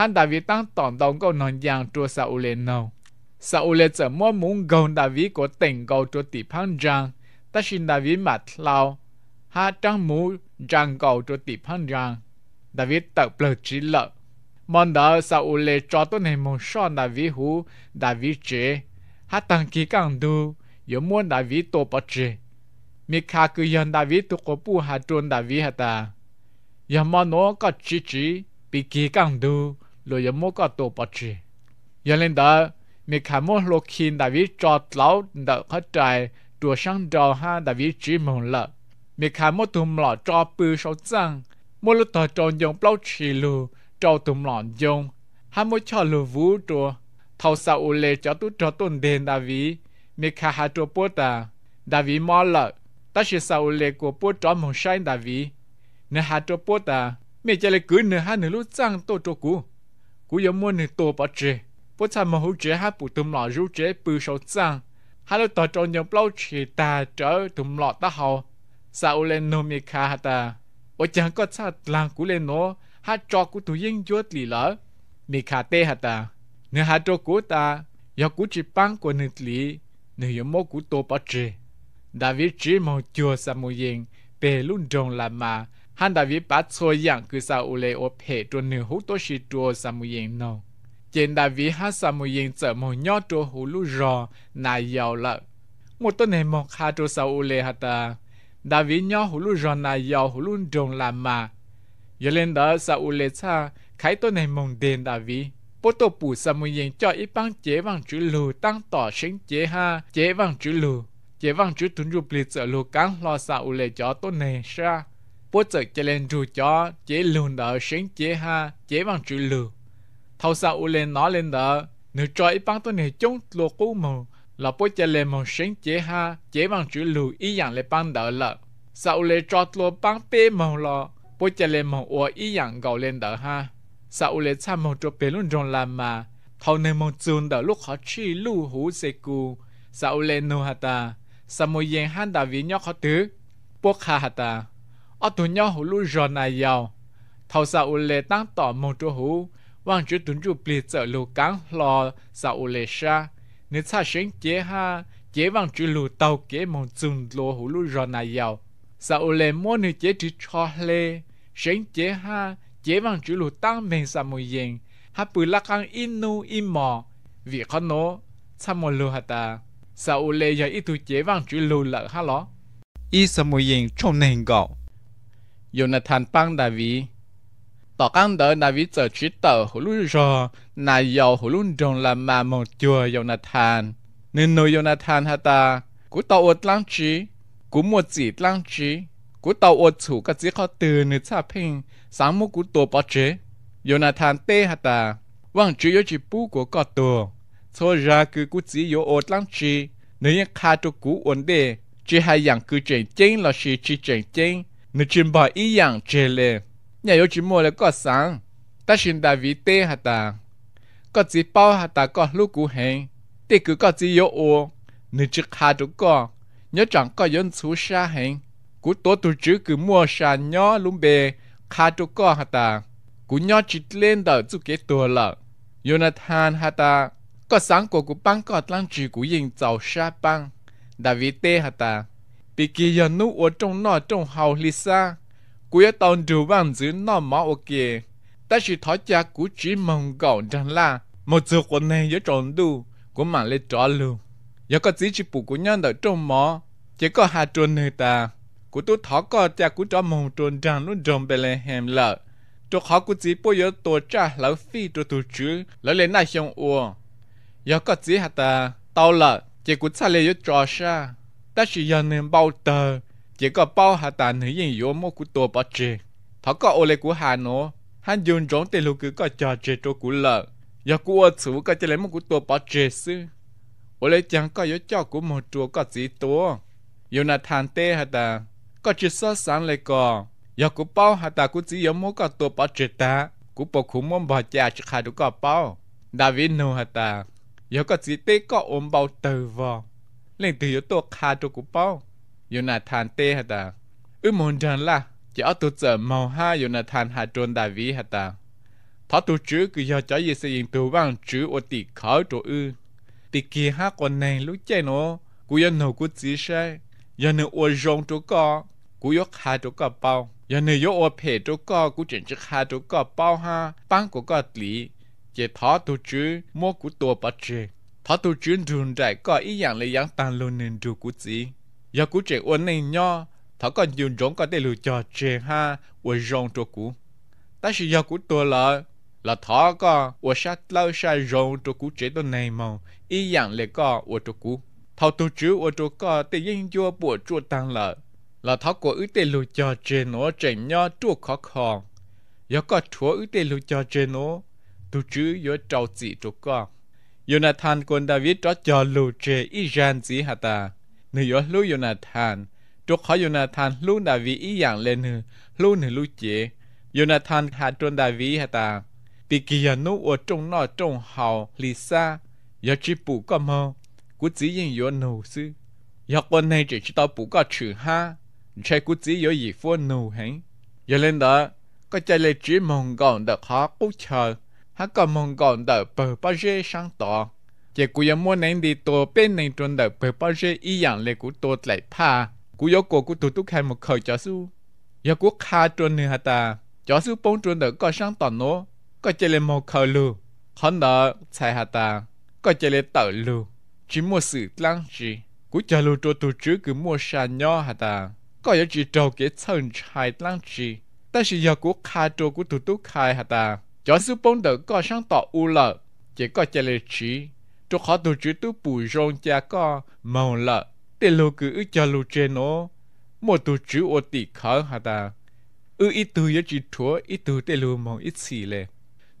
hắn đã vì tăng tổng đồng câu nói giang chua sa u lê nâu sa u lê chở mua muốn gầu đã vì của tỉnh gầu chua tỷ phang giang ta xin đã vì mặt lao ha trang mũ giang gầu chua tỷ phang giang đã vì tập lờ chỉ lợ mòn đó sa u lê cho tôi này một son đã vì hú đã vì chế ha tăng ký càng đu yếu muốn đã vì tổ bọt chế mi kha cứ yon đã vì tổ cổ bu ha trôn đã vì hả ta yamano có chi chi bị ký càng đu rồi giờ mua cái đồ bọt chì giờ lên đó mình khai mua lô khi đã vì cho lão đã có trái đồ sang đầu ha đã vì chỉ mong lợ mình khai mua tụm lọ cho bự sao răng mua lúc đó cho dùng bao chì lù cho tụm lọ dùng ha mua cho lù vũ đồ thầu sao u lệ cho tu cho tuần đền đã vì mình khai hai đồ bút ta đã vì mò lợ ta sẽ sao u lệ của bút cho mong sai đã vì nên hai đồ bút ta mình chỉ là cứ nửa ha nửa lúc răng tôi cho cũ cú yếu mua tổ bỏ chế bố cha mà hữu chế hát bù tùm lọ rú chế bù sầu sang hát lúc tỏ trong nhóm lâu chỉ trở tùm lọ ta hầu sao lên nô mi khá ta ở chẳng có sao làng cú lên nó hát cho cú tụ yên chuột lì lỡ mi khá tê hả ta nửa hát cho cú ta giờ cú chỉ băng của nửa lì nửa yếu mô cú tổ bỏ chế David chỉ mong chùa sa mô yên bề luôn trông là hắn đã viết bát thôi dạng cứ sao u lê ô phe cho nửa hú tôi chỉ cho samu yên nô trên đại vi hát samu yên sợ mồ nhó cho hú lú rò nà giàu lợ một tên này mọc hà cho sao u lê ta đại vi nhó hú lú rò nà giàu hú lú trồng làm mà giờ lên đó sao u lê cha khai tên này mong đền đại vi bố tổ bù samu yên cho ít băng chế vàng chữ lù tăng tỏ sinh chế ha chế vàng chữ lù chế vàng chữ tuân chụp lịch sợ lù cắn lo sao u cho tên này sao bố giờ chơi lên rù cho chế lùn đỡ sinh chế ha chế bằng chữ lù thâu sao u lên nó lên đỡ nữ cho ít băng tôi này chống lô cú mù là bố chơi lên một sinh chế ha chế bằng chữ lù ý dạng lên băng đỡ lợ sao lên cho lô băng bê mù lọ bố chơi lên một ua ý dạng gầu lên đỡ ha sao lên xa một chỗ bê luôn rồng làm mà thâu nên một chun đỡ lúc họ chi lù hú xe cù sao lên nô ta. sao một yên hắn đã vì nhóc họ tứ bố khá ta ở tụ nhau hồ lũ rò này giàu thầu sa u lệ tăng tỏ mong chú hú, vang chú tuấn chú bì trợ lù cán lò sa u lệ sa nếu xa sinh chế ha chế vang chú lù tàu kế mong chung lô hồ lũ rò này giàu sa u lệ mua nữ chế chỉ cho lê sinh chế ha chế vang chú lù tăng mình sa mùi yên ha bùi lạc ăn in nu in mò vì khó nô sa mô lù hạt ta sa u lệ giờ ít tu chế vang chú lù lợ ha ló y sa mùi yên trong nền gạo Jonathan bang David. Tỏ căng đỡ David giờ trí tờ hồ lúc rò, nà dầu hồ lúc rồng là mà một chùa Jonathan. Nên nô Jonathan hả ta, cú tàu ột lăng trí, cú mua chỉ lăng trí, cú tàu ột chủ các chỉ khó từ nữ xa pin, sáng mô cú tùa bỏ chế. Jonathan tê hả ta, vang chú yếu chì bú của cọ tùa. Thôi ra cứ cú chỉ yếu ột lăng trí, nếu như khá cho cú ổn đề, chỉ hai dạng cứ chuyện chính là chỉ chỉ chuyện chính, 你准备一样这嘞，你有只么了个啥？但是大卫得哈达，个只包哈达个路古行，得个个只有我，你只哈着个，你长个人出啥行？古多都只个莫啥鸟龙呗，哈着个哈达，古鸟只练到就给多了。约拿坦哈达，个三个古帮个当只古人造啥帮？大卫得哈达。bị kia giờ nụ ở trong nọ trong hầu Lisa cuối tàu rượu vàng giữ nọ mỏ ở kia ta chỉ thói cha cú chỉ mong cầu rằng là một giờ quần này giữa tròn đu của mà lên trọ luôn giờ có chỉ chỉ bù của nhân đợi trong mỏ chỉ có hai trôn người ta của tôi thọ có cha của cho mong trôn rằng luôn tròn bề lên hèm lợ cho họ của chỉ bôi giờ tổ cha lão phi cho tổ chứ lão lên nay xong ua giờ có chỉ hạt ta tao lợ chỉ của cha lên giữa trò xa ta chỉ giờ nên bao tờ chỉ có bao hạ tà nữ yên yếu mô của tôi bỏ chê thọ có ô lệ của hà nó hắn dùng trốn tiền lục cứ có chờ chê trô của lợ giờ của ô chủ có chê lấy mô của tôi bỏ chê sư ô lệ chẳng có yếu cho của một chùa có gì tố yếu là thàn tê hạ tà có chê sơ sáng lệ cò giờ của bao hạ tà của chỉ yếu mô có tôi bỏ chê ta của bộ khủng mong bỏ chà chứ khá đủ bao David nô hạ tà giờ có chỉ tê có ôm bao tờ vào lên từ yếu tố khá cho cụ bao yếu hả ta ư môn trần là chỉ ở tụt giờ màu ha yếu nà hả ta thọ tụ chữ cứ do cháu gì xây dựng tụ chữ ô tỷ khó chỗ ư tỷ kia ha con này lúc chơi nó cụ yếu nổ cụ chỉ sai yếu nửa ô rong chỗ co cụ yếu khá chỗ co bao yếu nửa ô phê chỗ co cụ chuyển chữ khá chỗ co bao ha băng của co tỷ chỉ thọ tụ chữ mua cụ tổ bắt chơi thọ tu chuyên đường đại có ý dạng lấy dạng tàn luôn nên đồ của chị giờ cú trẻ uốn này nho thọ còn dùng giống có thể lựa cho trẻ ha uốn rong cho cú ta sẽ giờ cú tua là là thọ có sát lâu sai rong cho cú trẻ tôi này màu ý dạng lấy có uốn cho cú tu chữ uốn cho có để yên cho bộ chua tăng là là thọ của ước tê lựa cho trẻ nó trẻ nho chua khó khăn giờ có chúa ước tê lựa cho trẻ nó tu chữ giờ trâu chỉ cho con ยูนาธานกวนดาวิดจอจอลูเจอีจันซีฮัตาเนยอลูยูนาธานจกเขายูนาธานลูดาวิดอีอย่างเลนหลูนึลูเจยูนาธานหาจนดาวดฮัตาปิกิยานุอวจงนอจงเฮาลิซายาจิปุก็มอกุจียิงยนนูซึอยากวันในจะชิตาปุก็ชื่อฮะใช้กุจียอีฟัวนูเหงอยาเล่นเด้อก็จะเลจีมองก่อนเด็กฮากุเชอ他个梦讲的不不是上当，结果也没能的多变能中的不不是一样的股多来怕，股有个股多多开么口教书，有股卡中呢哈哒，教书帮中的个上当咯，个这里冇口路，可能才哈哒，个这里道路，只么是浪子，股教路多多只个么啥鸟哈哒，个有只招给成才浪子，但是有股卡中股多多开哈哒。cho sư bông đỡ có sáng tỏ u lợ chỉ có chè lệ trí cho khó tổ chức tu bù rong cha có màu lợ để lô cứ ư cho lô trên nó một tổ chức ô tỷ khó hả ta ư ít tu yếu chỉ chúa ít tu để lô mong ít xì lệ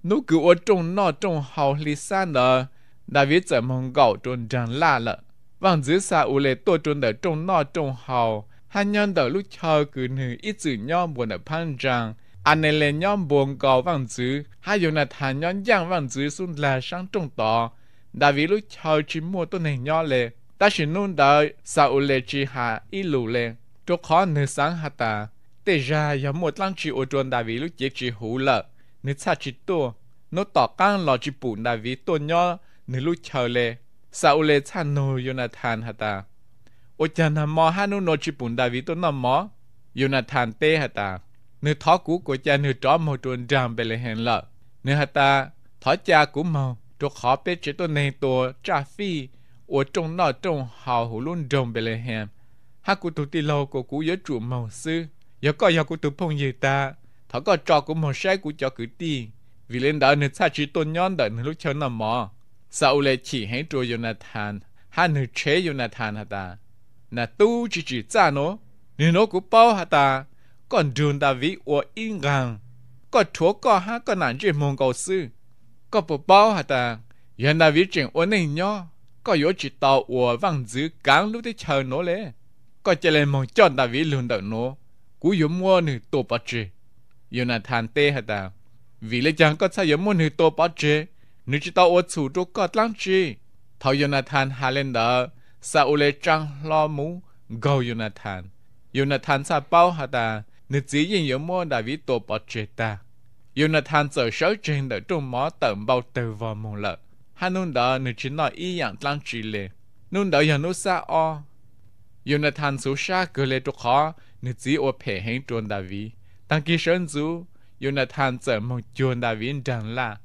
nó cứ ô trong nọ trong hào lý xa nợ đã viết trở mong gạo trôn tràn la lợ vàng dưới xa u lệ tổ trôn đỡ trong nọ trong hào hai nhân đỡ lúc chờ cứ nữ ít chữ nhau buồn ở phan trang anh lên nhóm buồn cầu văn chữ hai dù nhóm giang văn chữ xuống là sáng trong tỏ đã vì lúc chỉ mua tôi này nhỏ lệ ta chỉ nôn đời sao lệ chỉ hạ ít lù lệ chỗ khó nửa sáng hạ ta tê ra có một lăng chỉ ô tròn đã vì chỉ hủ lợ nửa xa chỉ tua nó tỏ căng lò chỉ bụng đã vì tôi nhỏ nửa lúc chờ lệ sao lệ cha nô Jonathan hạ ta ô cha nằm mò hai nô nô chỉ bụng đã vì tôi nằm mò Jonathan tê hạ ta nếu thó cũ của cha nếu tró màu tuần tràm bề lệ hẹn lợ nếu hà ta thó cha cũ màu trục khó biết chế tôi này tôi trả phi ở trong nọ trong hào hủ luôn rồng bề lại hẹn hà cụ tụ tì lâu của cú giới trụ màu sư giờ có giờ cụ tụ phong gì ta thó có trò của màu sai của cho cử ti vì lên đó nếu xa chỉ tôn nhon đợi nếu lúc chờ nằm mò sau lại chỉ hãy trôi Jonathan hà nếu chế Jonathan hà ta là tu chỉ chỉ cha nó nếu nó cũng bao hà ta còn đường ta vị của y ngang có chúa có ha có nạn chuyện mong cầu sư có bộ bao hả ta hiện ta vị chuyện ổn này nhó có yếu chỉ tàu của văng dữ cán lúc thế chờ nó lẽ có chơi lên mong chọn ta vị luôn đợi nó cú yếu mua nửa tổ bát chế yếu là than tê hả ta vì lẽ chẳng có sao yếu mua nửa tổ bát chế nửa chỉ tàu ở chủ đô có lăng chế thảo yếu là than hà lên đó sao lẽ trăng lo mũ gầu yếu là than yếu là than sao bao hả ta nữ chỉ nhìn yếu mô đã ví tổ bỏ trẻ ta. Yêu nà than sở sáu trên đỡ trung mó tẩm bao tờ vào mông lợ. Hà nôn đó nữ chỉ nói y dạng tlan trì lệ. Nôn đó yàn nô xa o. Yêu nà than số xa cơ lệ trục khó, nữ chỉ ô phê hẹn trôn đà ví. Tăng kỳ sơn dũ, yêu nà than sở mông chuồn đà ví đàn là.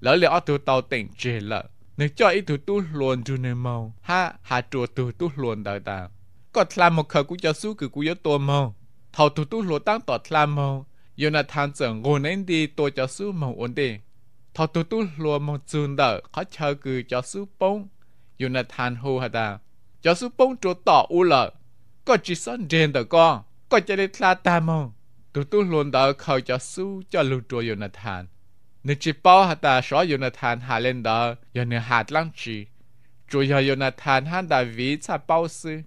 Lỡ lệ ô tù tàu tỉnh trẻ lợ. Nữ cho ý tù tu luồn dù nè mông, ha hà trùa tù tu luồn đợi ta. Có tla một khờ cú cho xú cử cú yếu tù mông thầu tụ tụ lúa tăng tỏ tla mông yêu là thằng trưởng ngồi nên đi tôi cho sư mông ổn định thầu tụ tụ lúa mông chun đờ, khó chờ cứ cho sư bông yêu là thằng hô hà ta cho sư bông chỗ tỏ u lờ, có chỉ son đền đỡ con có chỉ để tla ta mông tụ tụ luôn đờ khởi cho sư cho lưu trô yêu là thằng nếu chỉ bao hà ta xóa yêu là thằng hà lên đỡ yêu là hạt lăng chỉ chủ yếu yêu là thằng hà đã ví cha bao sư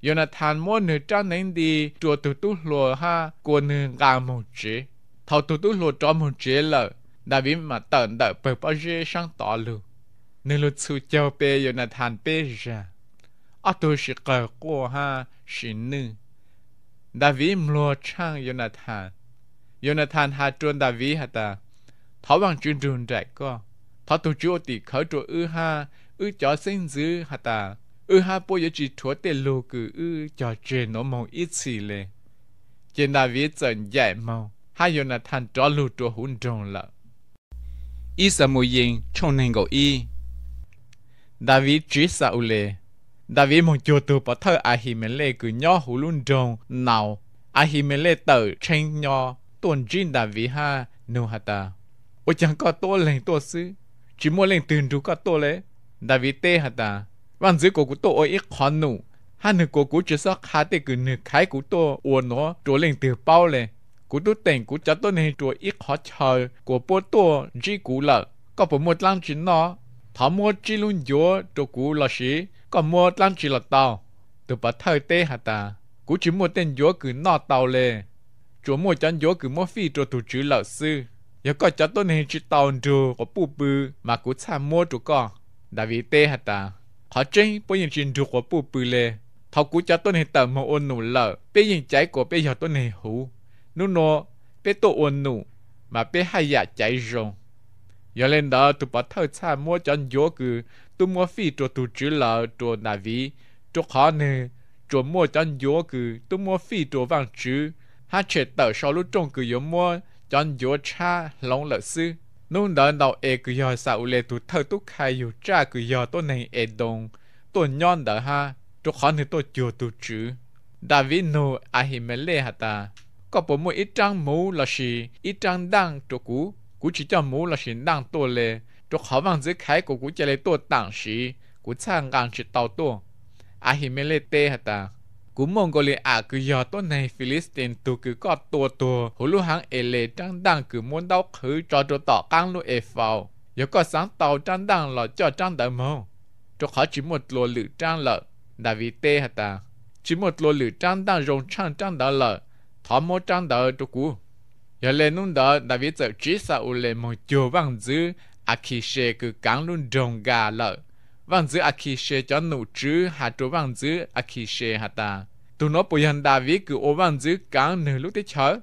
有那谈么呢？张恁的做嘟嘟罗哈，过呢干么子？头嘟嘟罗做么子了？那边嘛等的不不是上大路，你路出交杯有那谈杯人，啊都是个过哈是呢。那边罗唱有那谈，有那谈哈转那边哈的，他往转转这个，他都做的口做二哈，二叫生子哈的。ư ha po ye chỉ thua tê lô cử ư cho chê nó mong ít xì lệ chê na vi chân dạy mau ha yo na than cho lu tua hun trong lợ y sa mu yin trong nên gọi y David chỉ sa u lệ David mong cho tu bỏ thơ Ahimele cử nho hủ luôn trong nào Ahimele tử tranh nho tuần jin David ha nu hata ôi chẳng có tôi lên tôi xứ chỉ muốn lên tiền đủ có tôi lấy David tê ta. วันซื้อกูกูโตอีกคอนหนูฮันหนูกูกูจะสักคาเตกูหนึ่งขายกูโตอวนเนาะตัวเล่งตือเป้าเลยกูตัวเต่งกูจะต้นให้ตัวอีกขอเชยกูปวดตัวจีกูละก็ปวดหมดร่างจินเนาะทำหมดจีลุนโยตัวกูละสิก็หมดร่างจีละเตาตัวปะเทยเตหาตากูจิหมดเต้นโยกูนอเตาเลยจัวหมดจันโยกูหมดฟีตัวตัวจือเหล่าซื้อยังก็จะต้นให้จีเตาดูก็ปูปือ มากูชามหมดตัวก็ดาวิเตหาตา họ chơi bây giờ chuyện được của bù bù lệ thọ cú cho tôi này tờ mà ôn nụ bây giờ cháy của bây giờ tôi này hú nụ bây tôi ôn nụ mà bây hai dạ cháy giờ lên đó tụ bảo thâu cha mua cho anh cứ tụ mua phi cho tụ chữ lợ cho nà vi khó nè cho mua cho anh cứ tụ mua phi cho vàng chữ hát chế tờ sau lúc trông cứ yếu mua cho anh cha lòng lợ sư nôn đó đầu e cứ giờ sao lệ tụ thâu tụ khai yêu cha cứ giờ tôi này e đông tôi nhon đó ha tôi khó thì tôi chưa tụ chữ David no ahimele ta, có bộ mỗi ít trang mũ là gì ít trang đăng chỗ cũ cũ chỉ cho mũ là gì đăng tôi lệ tôi khó bằng dưới khai của cũ chỉ lệ tôi tặng gì cũ sang ngang chỉ tàu tôi ahimele te ta cú Mongolia à cứ giờ tuần này Philippines tu cứ có tua tua hồ lô hàng ele trăng đăng cứ muốn đau khứ cho cho tỏ căng lu e phao giờ sáng tàu trăng đăng là cho trăng đỡ mông cho khó chỉ một lô lử trăng lợ đại vì ta chỉ một lô lử trăng đăng rồng trăng trăng đỡ lợ thọ mô trăng cho cú giờ lên nung đỡ đại vì chỉ sa u lệ mông chiều vang dữ à khi cứ căng luôn rồng gà lợ vang dữ Akishe cho nụ chứ hạ chỗ vang dữ Akishe hạ ta. Tụ nó bồi hành đà vĩ cứ ô vang dữ cán nửa lúc tới chở.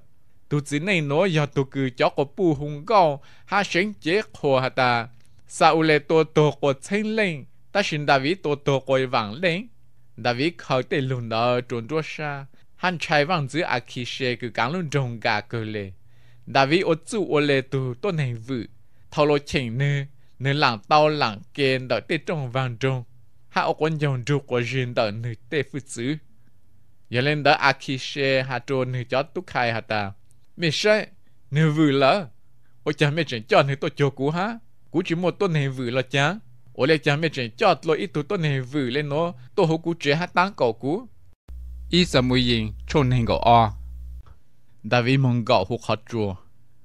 Tụ chỉ này nó do tụ cứ cho có bù hùng gạo hạ sinh chế khổ hạ ta. Sa u lệ tổ tổ của chênh lên, ta xin đà vĩ tổ tổ của vang lên. Đà vĩ khởi tế lùn nợ trốn trô xa. Hắn trai vang dữ Akishe cứ cán luôn rồng gà cơ lệ. Đà vĩ ô chú ô lệ tụ tổ này vự. Thảo lộ chênh nè nên lặng tao lặng kên đợi tê trong vang trong hạ ô quân dòng trụ của riêng đợi nữ tê phụ xứ giờ lên đợi a khi xe hạ trô nữ chó túc khai hạ ta mẹ xe nữ vừa lỡ ô cha mẹ chẳng cho nữ tôi cho cú hả cú chỉ một tôi nữ vừa là chá ô lê cha mẹ chẳng cho tôi ít tụ tôi nữ vừa lên nó tôi hô cú trẻ hát tán cầu cú ít sao mùi yên trôn nên gọi o David mong gọi hụt hạt chùa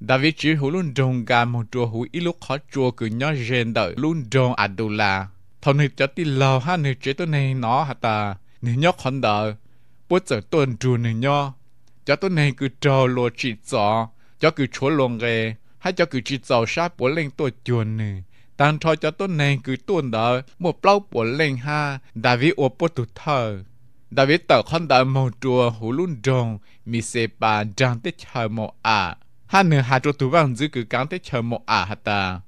David chỉ trí hữu luôn đồng gà một chùa hữu ít lúc khó chùa cứ nhớ rèn đợi luôn đồng à đù là thằng này cho tí lò ha này chế tôi này nó hả ta nếu nhớ khó đợi bố giờ tuần chùa này nhớ cho tôi này cứ trò lùa chỉ cho cho cứ chúa luôn ghê hay cho cứ chỉ cho sát bố lên tôi chùa này tăng cho cho tôi này cứ tuần đợi một bao bố lên ha David vị ô bố tụt thờ đã vị tờ khó một chùa hữu luôn đồng mi se ba đang tết chờ một à ha nửa hà cho tụ vàng giữ cứ cắn tới chờ một à hả ta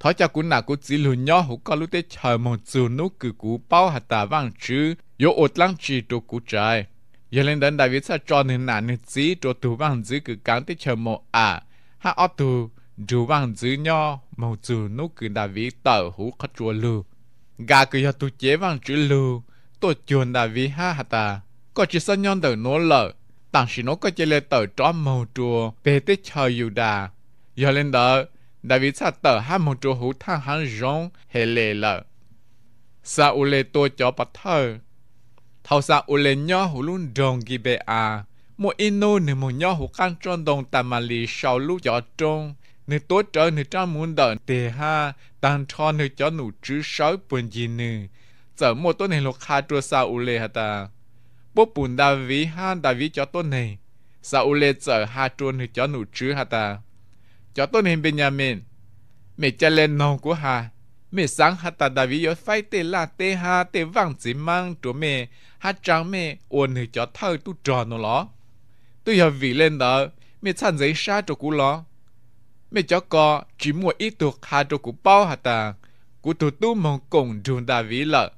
thó cha cú nà cú chỉ lù nhỏ hú có lúc tới chờ một dù nú cứ cú bao hả ta vàng chữ yo ột lăng chỉ tụ cú trái giờ lên đến đại viết sa cho nên nà nửa chỉ cho tụ vàng giữ cứ cắn tới chờ một à ha ở tu dù vàng giữ nhỏ một dù nú cứ đại viết tờ hú khát chua lù gà cứ giờ tụ chế vàng chữ lù tôi chuồn đại viết ha hả ta có chỉ sao nhon đầu nó lợ tàng sĩ nó có chơi lên tờ tró màu chùa bê tế chờ dù đà giờ lên đỡ đã vì sao hai màu chùa hữu thang hắn rong hề lệ lợ sa u lê cho bà thơ thâu sa u lê nhó hữu luôn rong bê à một ino nửa một nhó hữu can tròn đồng tà mà sau lũ cho trông nửa tốt trở nửa trang muốn đợi tề ha tàn cho nửa cho nụ chứ sáu buồn gì nửa giờ một tối này lục hai trua sa u hả ta bố bùn đà ví ha đà ví cho tôi này sao lê chở ha trôn thì cho nụ chứ ha ta cho tôi này bên nhà mình mẹ cha lên nòng của hà mẹ sáng hát ta đã vì yo phải tê la tê ha tê vang chỉ mang chỗ mẹ hát trắng mẹ ôn thì cho thơ tu trò nó ló tôi giờ vì lên đó mẹ chăn giấy sa cho cú ló mẹ cho co chỉ mua ít tuộc hà cho cú bao hà ta cú tu tu mong cùng trường đã vì lợ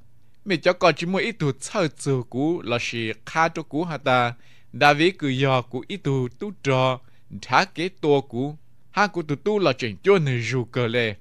mẹ cho con chỉ muốn ít tu sau giờ cũ là chỉ khá cho cũ hà ta đã với cứ giờ cũ ít tu tu trò thá cái tua cũ ha cũ tu tu là chuyện cho nên dù cơ lệ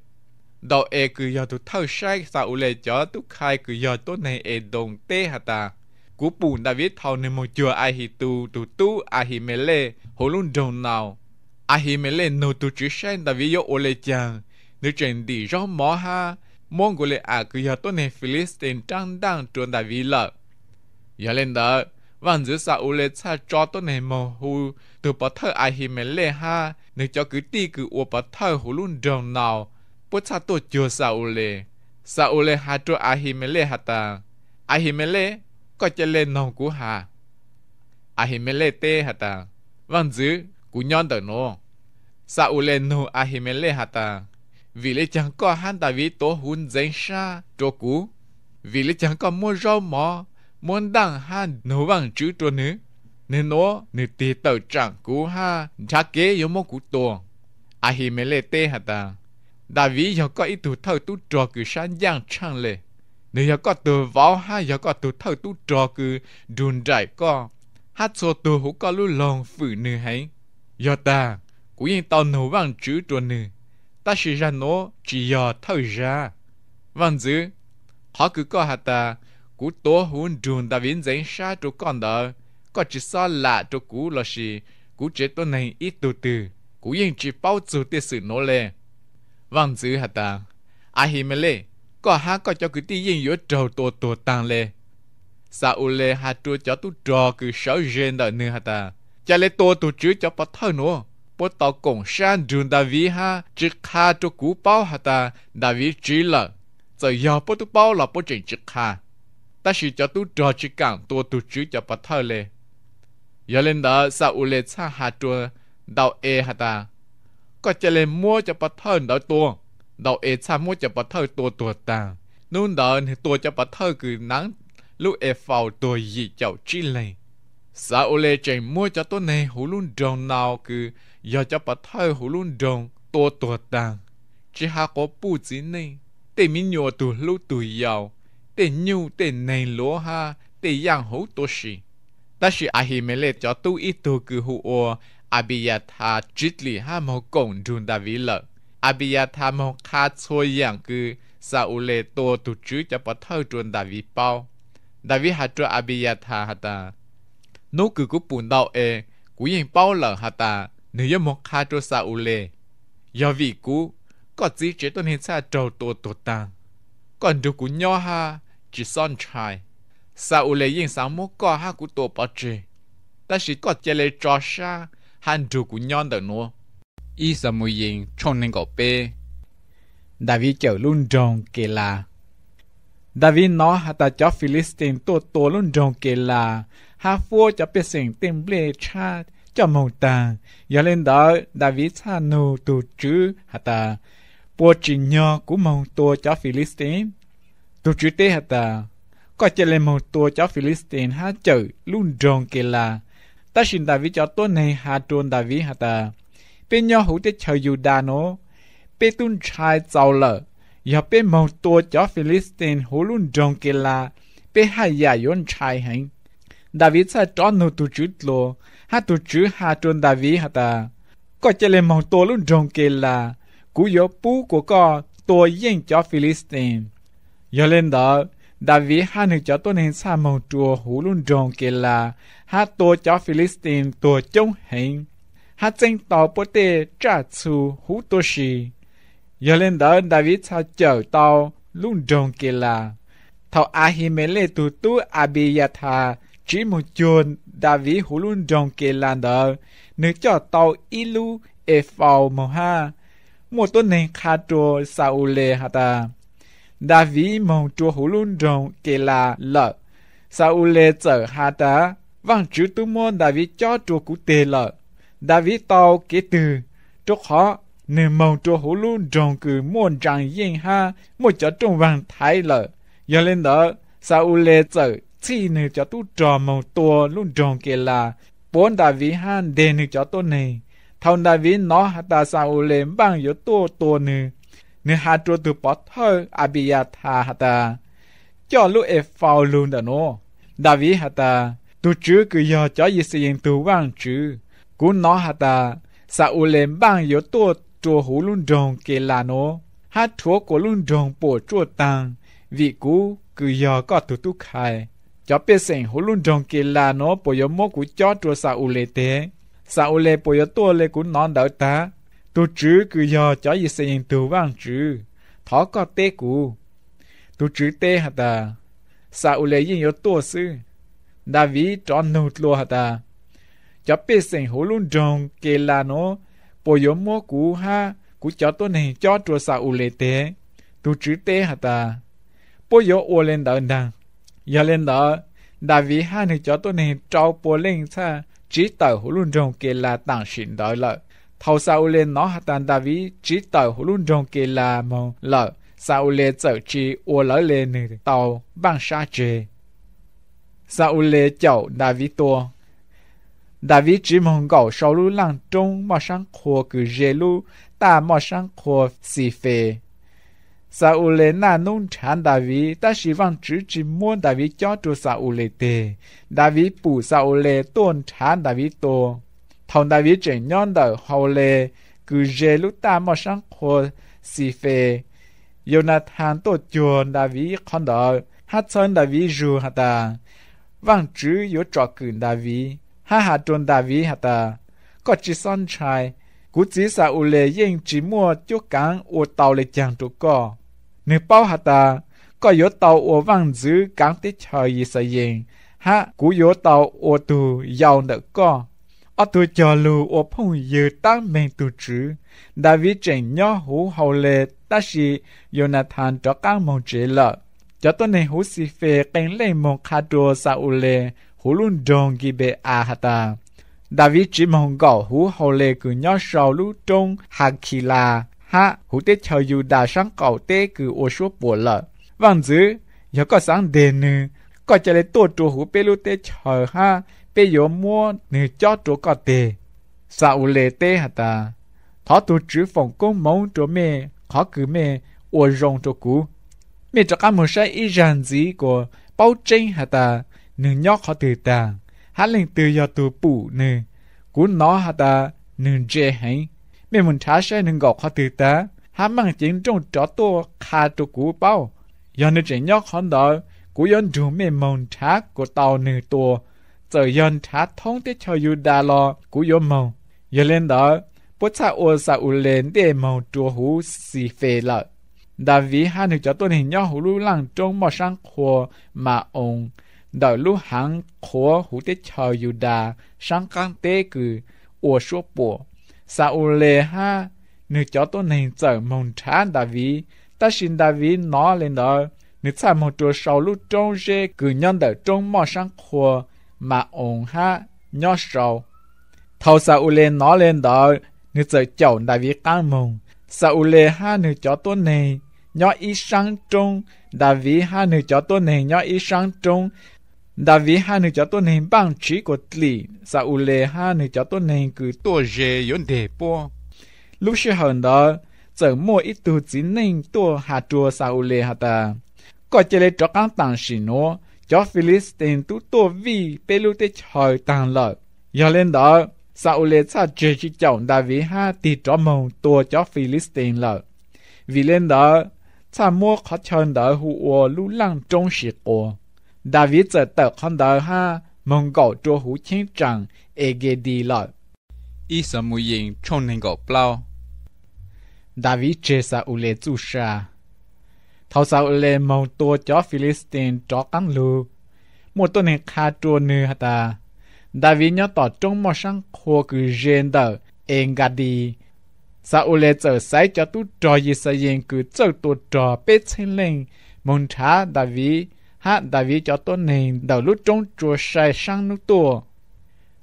đầu e cứ giờ tu thâu sai sao lệ cho tu khai cứ giờ tốt này e đồng tê hà ta cú bùn đã viết thâu nên một chùa ai hi tu tu tu ai hi mê lệ hồ luôn đồng nào ai hi mê lệ nô tu chữ sai đã viết yo ô lệ chàng nếu chuyện đi rõ mỏ ha mong Mongole à cứ giờ tuần này Philippines đang đang trốn đại vi lợ. Giờ lên đó, vạn giữa xã ule cha cho tuần này mồ hù từ bà thơ ai hi mẹ lê ha, nếu cho cứ ti cứ ua bà thơ hu luôn đồng nào, bố cha tôi chưa xã ule. Xã ule ha cho ai hi mẹ lê hà ta. Ai hi mẹ lê, có chơi lên nông của ha, Ai hi mẹ lê tê hà ta. Vạn giữa, cú nhon tờ nô. Xã ule nô ai hi mẹ lê hà ta vì lẽ chẳng có hắn ta vì tổ hun danh xa cho cú vì lẽ chẳng có mua rau mò muốn đăng han nấu bằng chữ trô nữ nên nó nên tì tàu chẳng cú ha cha kế yếu mô cú tổ à hì mê lê tê hả ta đã vì yếu có ít tù thâu tu trò cử sáng giang chẳng lệ nếu yếu có tù vào ha yếu có tù thâu tu trò cử đùn trải co hát cho tù hú có lưu lòng phử nữ hay yếu ta cũng yên tàu nấu bằng chữ trô nữ ta sẽ ra nó chỉ giờ thâu ra vâng chứ họ cứ có hạt ta cú tố hun đường ta biến dành xa cho con đó có chỉ xa lạ cho cú là gì cú chế tôi này ít từ từ cú yên chỉ bao giờ tiết sự nó lệ vâng chứ hạt ta ai hi mê lệ có há có cho cứ tí yên yếu trầu tổ tổ tăng lệ sa u lệ hạt chỗ cho tu trò cứ sáu gen đợi nữa hạt ta chả lệ tổ tổ chứ cho bắt thơ nữa bố tàu cổng san đường đà vi ha chỉ kha cho cú bao hà ta đà vi chỉ là giờ giờ bố tu bao là bố chỉnh chỉ kha ta chỉ cho tu trò chỉ cảng tua tu chữ cho bà thơ lê giờ lên đó sao u lê xa hà chua đào e hà ta có chả lên mua cho bà thơ đào tu, đào e xa mua cho bà thơ tu tua ta nún đó thì tu cho bà thơ cứ nắng lúc e phào tua gì chậu chỉ lê sao u lê chỉnh mua cho tôi này hú luôn tròn nào cứ giờ cho bà thơ hủ luôn đồng tua tua tang, chỉ hạ có bù gì này để mình nhổ tù lũ tù giàu để nhu để này lúa ha để giang hủ tổ sĩ ta shi ai hi mê lệ cho tu ít tu cứ hủ ô Abiyatha trích ha mô cổng đùn đà vĩ lợ Abiyatha mô khá xôi dạng cứ sa u lệ tổ tù chứ cho bà thơ đùn đà vĩ bao đà vĩ hạ trô Abiyatha ha ta nô cứ cú bùn đạo e, cú yên bao lợ ha ta nếu như một hai trâu sa u lê do vị cũ có gì chế tôi nên sa trâu tổ tổ tàng còn đồ cú nhỏ ha chỉ son trai sa u lê yên sáng mốt có ha cú tổ bỏ chế ta chỉ có chế lê cho sa han đồ cú nhỏ đỡ nữa y sa mùi yên trong nên gọi bê David chở luôn tròn kể là David nói hạt ta cho Philistine tổ tổ luôn tròn kể là ha phua cho biết sinh tìm lê cha cho mong ta giờ lên đó đã ví xa nô tù chứ hả ta bộ trình nhỏ của mong tua cho Philistine tu chứ tế hả ta có chơi lên mong tua cho Philistine hả chữ luôn rong kê là ta xin ta ví cho tôi này hả trôn ta ví hả ta bên nhỏ hữu tế chờ dù đà nó bên tuôn trai giàu lở giờ bên mong tua cho Philistine hữu luôn rong kê là bên hai giả yon trai hành David sẽ cho nô tu chứ lô ha tu chữ ha trôn đà ví ha ta có chơi lên mong tôi luôn trông kê là cú yếu bú của co tôi yên cho Philistine giờ lên đó đà ví ha nữ cho tôi nên xa mong chùa hú luôn trông kê là ha tôi cho Philistine tôi chống hình ha chân tàu bố tê trả chú hú tôi xì giờ lên đó đà ví sao chở tàu luôn trông kê là thảo Ahimele tu tu Abiyatha chỉ một chuồn Davi hulun dong ke lander nữ cho tàu ilu e phao ha mô tôn nền khá trô sa ta Davi mong trô hulun dong ke la lợ sa u lê ta vang chữ tu môn Davi cho trô cụ tê lợ Davi tàu kế từ trô khó nữ mong trô hulun dong cử môn trang yên ha mô cho trông vang thái lợ Giờ lên đó sa chi nữa cho tu trò màu tua luôn tròn kia là bốn đại vĩ han đề nữa cho tu này thâu đại vĩ nó hạt ta sao lên băng yếu tua tua nữa nữa hạ tru từ bỏ thơ abiyat hà hạt ta cho lúc e phao luôn đã nó đại vĩ hạt ta tu chữ cứ do cho gì sự yên tu vang chữ cú nó hạt ta sao lên băng yếu tua tua hú luôn tròn kia là nó hạ tru của luôn tròn bổ tru tăng vị cú cứ giờ có tu tu khai cho biết sinh hồ lũng trong kỳ là nó bồi yo mô của cho chùa sa u lê tế sa u lê bồi yo tua lê của non đỡ ta tu chữ cứ do cho gì sinh tu vang chữ thọ có tê cụ tu chữ tê hả ta sa u lê yên yo tua sư đa ví cho nụt lô hả ta cho biết sinh hồ lũng trong kỳ là nó bồi yo mô của ha của cho tôi này cho chùa sa u lê tế tu chữ tê hả ta bồi yo ô lên đỡ đàng giờ lên đó đã vì hai người cho tôi nên trao bố lên xa chỉ tờ hồ luôn trong kia là tàng xin đó lợ thâu sau lên nó tàn đã vì chỉ tờ hồ luôn trong kia là mong lợ sau lên trở chỉ ô lỡ lên tàu băng xa chê sau lên chậu đã vì tua đã vì chỉ mong cầu sau lũ lăng trong mà sáng khô cứ dễ lũ ta mà sáng khô xì phê Saul lê na nung chan David ta chỉ vang chữ chỉ muốn David cho cho Saul lê tê. David bù Saul lê tôn chan David tô. Thông David chỉ nhon đỡ hậu lê cứ dê lúc ta mà sáng khô si phê. Jonathan tô chuồn David con đỡ hát chân David dù hạt ta. Vang chữ yếu trọ cử David. Ha hạ trôn David hạt ta. Có chỉ son trai. Cú chỉ Saul lê yên chỉ mua chú cán ô tàu lê chàng tụ co. 你包下哒，个有到我望住讲的错意思言，哈，古有到我都要那个，我都叫路我朋友当面都知，大卫正要好好嘞，但是有那谈着讲梦知了，叫到你好是非跟内蒙卡多萨乌嘞，胡伦东吉贝阿哈哒。David chỉ mong gọi hú hậu lệ cứ nhỏ sau lũ trong hàng kỳ là ha hu te chờ dù đã sáng cầu te cứ ô số bộ lợ vàng dữ giờ có sáng đề nữ có chờ lấy tổ chủ hu bê lưu tế chờ ha bê yếu mua nữ cho chủ có tế sa u lê tế hả ta thó tu chữ phong công mong chỗ mê khó cứ mê ô rong chỗ cũ mê cho các một sai ý rằng gì của bao tranh ha ta nữ nhóc khó từ ta hát lên từ do từ bù nữ cú nó ha ta nữ dễ hành mẹ muốn trả xe nên gọt họ từ ta há mang chuyện trong trọ tua khá trọ cũ bao do nên chuyện nhóc hắn đó của dân chủ mẹ mong trả của tàu nửa tua giờ dân trả thông tiết cho dù lo của dân mong giờ lên đó bố cha ô sa lên để mong chùa hú xì phê lợi đã vì hai nữ cho hình nhau hú lưu lăng trong một sáng khua mà ông đợi lúc hắn khua hú tiết cho dù sáng căng tế cử ô số bộ Saul lê ha nữ cho tôi nên trở mong chán đà vi ta xin đà vi nó lên đó nữ cha một chỗ sau lúc trông dê cứ nhân đỡ trông mò sang khua mà ông ha nhó sau, thâu Saul lê nó lên đó nữ trở chậu đà vi cá mong Saul lê ha nữ cho tôi này nhó ý sang trông đà vi ha nữ cho tôi này nhó ý sang trông đã vì hai nữ cháu tôi nên bằng trí của lì sa u lệ hai nữ cháu tôi nên cứ tôi yon để po lúc xưa hơn đó giờ mua ít tu chỉ nên tôi hạ chùa sa u lệ hạ ta có chỉ lấy cho căng tăng xin nó cho Philistine tu tôi vi bê lưu tế trời tăng lợi giờ lên đó sa u lệ sa chế chỉ chồng đã vì hai tỷ cho mong tôi cho Philistine lợi vì lên đó sa mua khó chân đỡ hụ o lũ lăng trong sự cố David giờ tờ con đờ ha mong cổ trô hú chiến trần ê ghê đi lợi. Ý sở mùi yên trong nên cổ plau. David chê sa u lê chú sa. Thao sa u lê mong tua cho Philistine cho cắn lưu. Một tuần nên khá trô nư hả ta. David nhớ tỏ trong mò sang khô cử rên tờ ê ngà đi. Sa u lê chờ sái cho tu trò gì sa yên cứ chờ tu trò bế chênh lên. Mong thá David hạ đại vi cho tôi nền đầu lúc trong chùa sai sang nước tua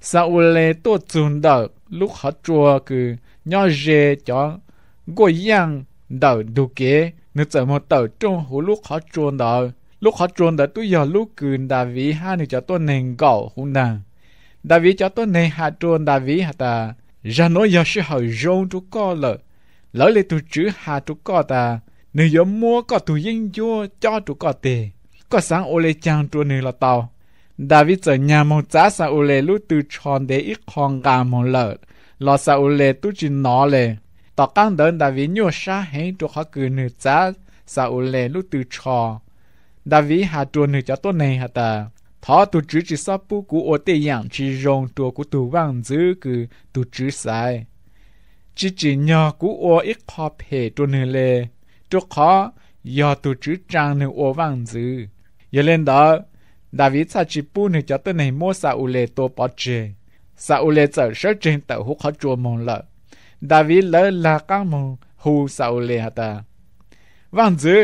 sau lê tôi chun đầu lúc họ chùa cứ nhỏ dê cho gối yang đầu đủ kế nước chở một tàu trong hồ lúc họ chùa đầu lúc họ chùa đầu tôi giờ lúc cứ đại vi hạ nữa cho tôi nền gạo hùng đàn đại vi cho tôi nền hạ chùa đại vi hạ ta ra nói giờ sẽ hỏi rong chú co lợ lỡ lê tôi chữ hạ chú co ta nếu giờ mua có tôi yên vua cho chú co tiền có sáng ô chàng trùa nữ là tàu. David giờ nhà mong giá sáng ô từ tròn để ít con gà mong lợ, lọ sáng tu chỉ nó lê. Tỏ căng đơn David nhua xa hẹn trùa khó cử nữ giá sáng từ tròn. David hạ trùa cho tốt này hạ tà. Thó tu chữ chỉ bú cú ô chỉ rong trùa cú tu vang dữ tu chữ sai. Chỉ chỉ nhỏ cú ô ít khó phê trùa nữ lê. khó, do tu chữ trang nữ ô vang dữ giờ lên David sa chỉ bu thì cho tới này lệ tổ bỏ chê lệ sợ sợ trên tàu hút chua mong lợ David lỡ là các mong hù sa lệ hả ta vâng dư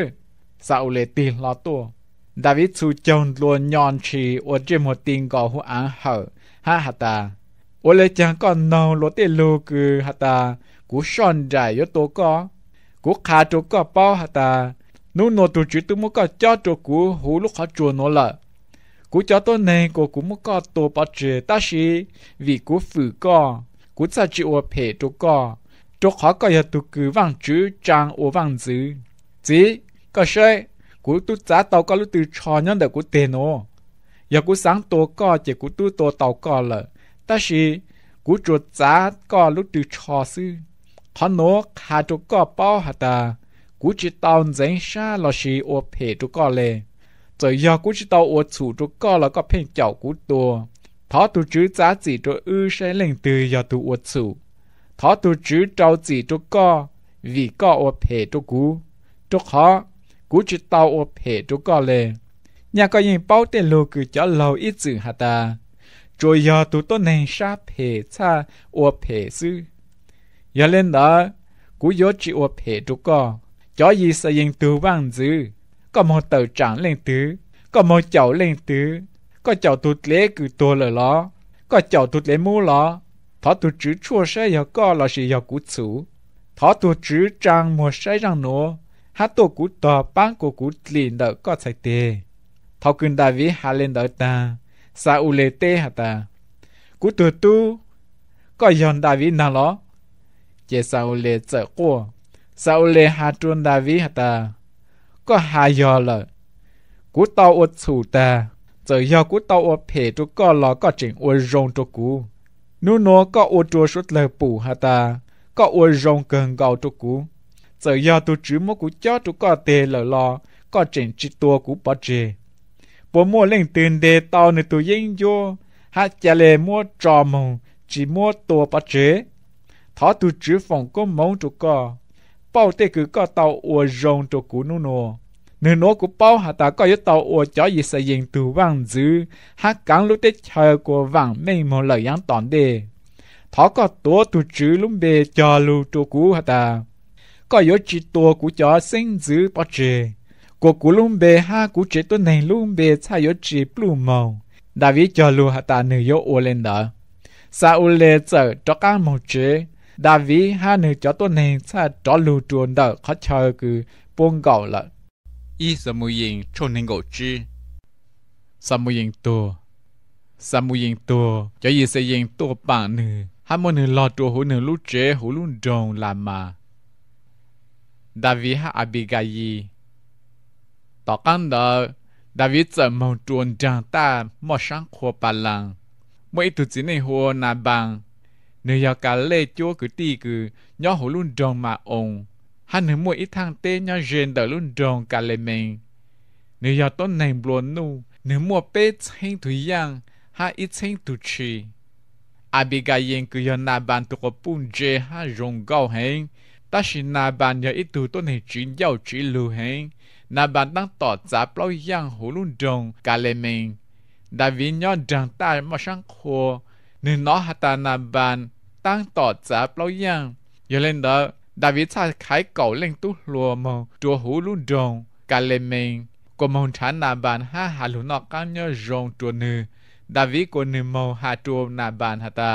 sa lệ tiền lo tổ David su chồng luôn nhon chỉ ở trên một tiền gò hú án hở ha hả ta ô lệ chẳng còn nâu lỗ lô cư hả ta cú son dài yếu tố có cú khá tố có bao hả ta nếu nó tụi chỉ tụi mua cả cha cho cú hú lúc họ chùa nó là cú cha tôi này cô cú mua cả tổ bà chế ta sĩ vì cú phử co cú cha chịu ở phe cho co cho khó coi là tụi cứ vàng chữ trang o vàng chữ chỉ có sai cú tu cha tàu có lúc từ cho nhân để cú tiền nó giờ cú sáng tổ co chỉ cú tu tổ tàu co là ta sĩ cú chuột cha co lúc từ cho sư khó nó khá cho co bao hả ta cú chỉ tàu dành xa là xì ô phê chú có lệ. giờ do cú chỉ tàu ô chủ chú có là có phên chảo cú tùa. Thó tù chứ giá chỉ chú ư sẽ lệnh từ giờ tù ô chủ. Thó tù chứ trao chỉ chú có vì có ô phê chú cú. Chú khó, cú chỉ tàu ô phê chú có lệ. Nhà có nhìn bao tiền lô cứ cho lâu ít dự hả ta. Rồi giờ tù tốt nên xa phê xa ô phê sư. Giờ lên đó, cú gió chỉ ô phê chú có cho gì sẽ yên tu vang dữ có một tàu trắng lên tứ có một cháu lên tứ có cháu tụt lễ cứ tua lời lo có cháu tụt lễ mũ lo thọ tụt chữ chua sẽ giờ có là sự giờ cú chủ thọ tụt chữ trang một sẽ rằng nó hát tổ cú tò bán của cú liền đỡ có sạch tê thọ cưng đại vĩ hạ lên đỡ ta sa u lê tê hạ ta cú tụt tu có giòn đại vĩ nào lo chế sa u lê trở qua sau lê hà trôn đà vi hà ta có hà giờ lợ cú tàu ô chủ ta giờ giờ cú tàu ô phê cho có lò có chỉnh ô rong cho cú nu nó có ô chua suốt lờ bù hà ta có ô rong cần gạo cho cú giờ giờ tu chữ mô cú cho tu có tê lợ, lò có chỉnh chỉ tua cú bỏ chê bố mua lên tiền đề tàu nơi tu yên vô hà chả lệ mua trò mông chỉ mua tua bỏ chê thó tu chữ phòng có mông cho có bao tê cứ có tàu ua rong cho cú nô nô nửa nó của bao hà ta có yếu tàu ua chó gì sẽ dành từ vang dữ hát cắn lúc tết chờ của vang mây một lời yang toàn đề thọ có tua tu chữ lúc bề cho lưu cho cú hà ta có yếu chỉ tua của chó sinh dữ bao chê cô cú lúc bề ha cú chế tu này lúc bề cha yếu chỉ blue màu đã vì cho lưu hà ta nửa yếu ua lên đó sao ule chờ cho các màu chế Davi ha nữ cho tuần này sa cho lưu chuồn đỡ khó chờ cứ buông gạo lợ. Y sa mù yên chi. Sa mù yên tù. Sa mù yên y sa yên tù bạn nữ. Hai mô nữ lo tù hủ nữ lũ trẻ hủ lũ đồng là mà. Davi ha Abigail. Tỏ căn đỡ. Davi sợ mong chuồn chẳng ta mò sáng khô bà lăng. Mỗi tù chỉ hồ nà bằng nếu giờ cả lê chúa cứ tì cứ nhớ hồ luôn tròn mà ông hắn hứa mua ít thằng tê nhớ rèn đỡ luôn tròn cả lê mình nếu giờ tôi này buồn nu nếu mua bê chênh thủy giang ha ít chênh tu chi yên cứ giờ na bàn tụ có bún dê ha rong gạo hẹn ta chỉ na bàn giờ ít tu tôi này chín giàu chỉ lưu hẹn na bàn đang tỏ giá bao giang hồ luôn tròn cả lê mình đã vì nhớ rằng ta mà sang khô nên nó hạt ta na bàn ตั้งต่อจับเราอย่างอย่าเล่นเด้อดาวิดชาขายเก่าเล่นตุ้ลัวมองตัวหูลุ่นดงกาเลมิงกมองฉันนาบานห้าหาลุนอกกันเยอะรงตัวนึงดาวิดกนึงมองหาตัวนาบานหาตา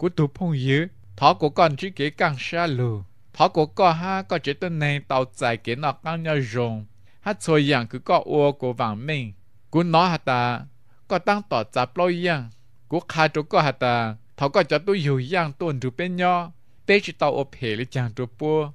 กูตุพงยื้อทอกูก่อนชี้เก๋กังชาลูทอกูก็ห้าก็เจตในเตาใจเก๋นอกกันเยอะรงฮัดโซยังคือก็อัวกูหวังมิงกูน้อหาตาก็ตั้งต่อจับเราอย่างกูคาตัวก็หาตา thọ có cho tôi hiểu yang tuần trụ bên nhau bé chỉ tàu ở hệ lấy chàng trụ bùa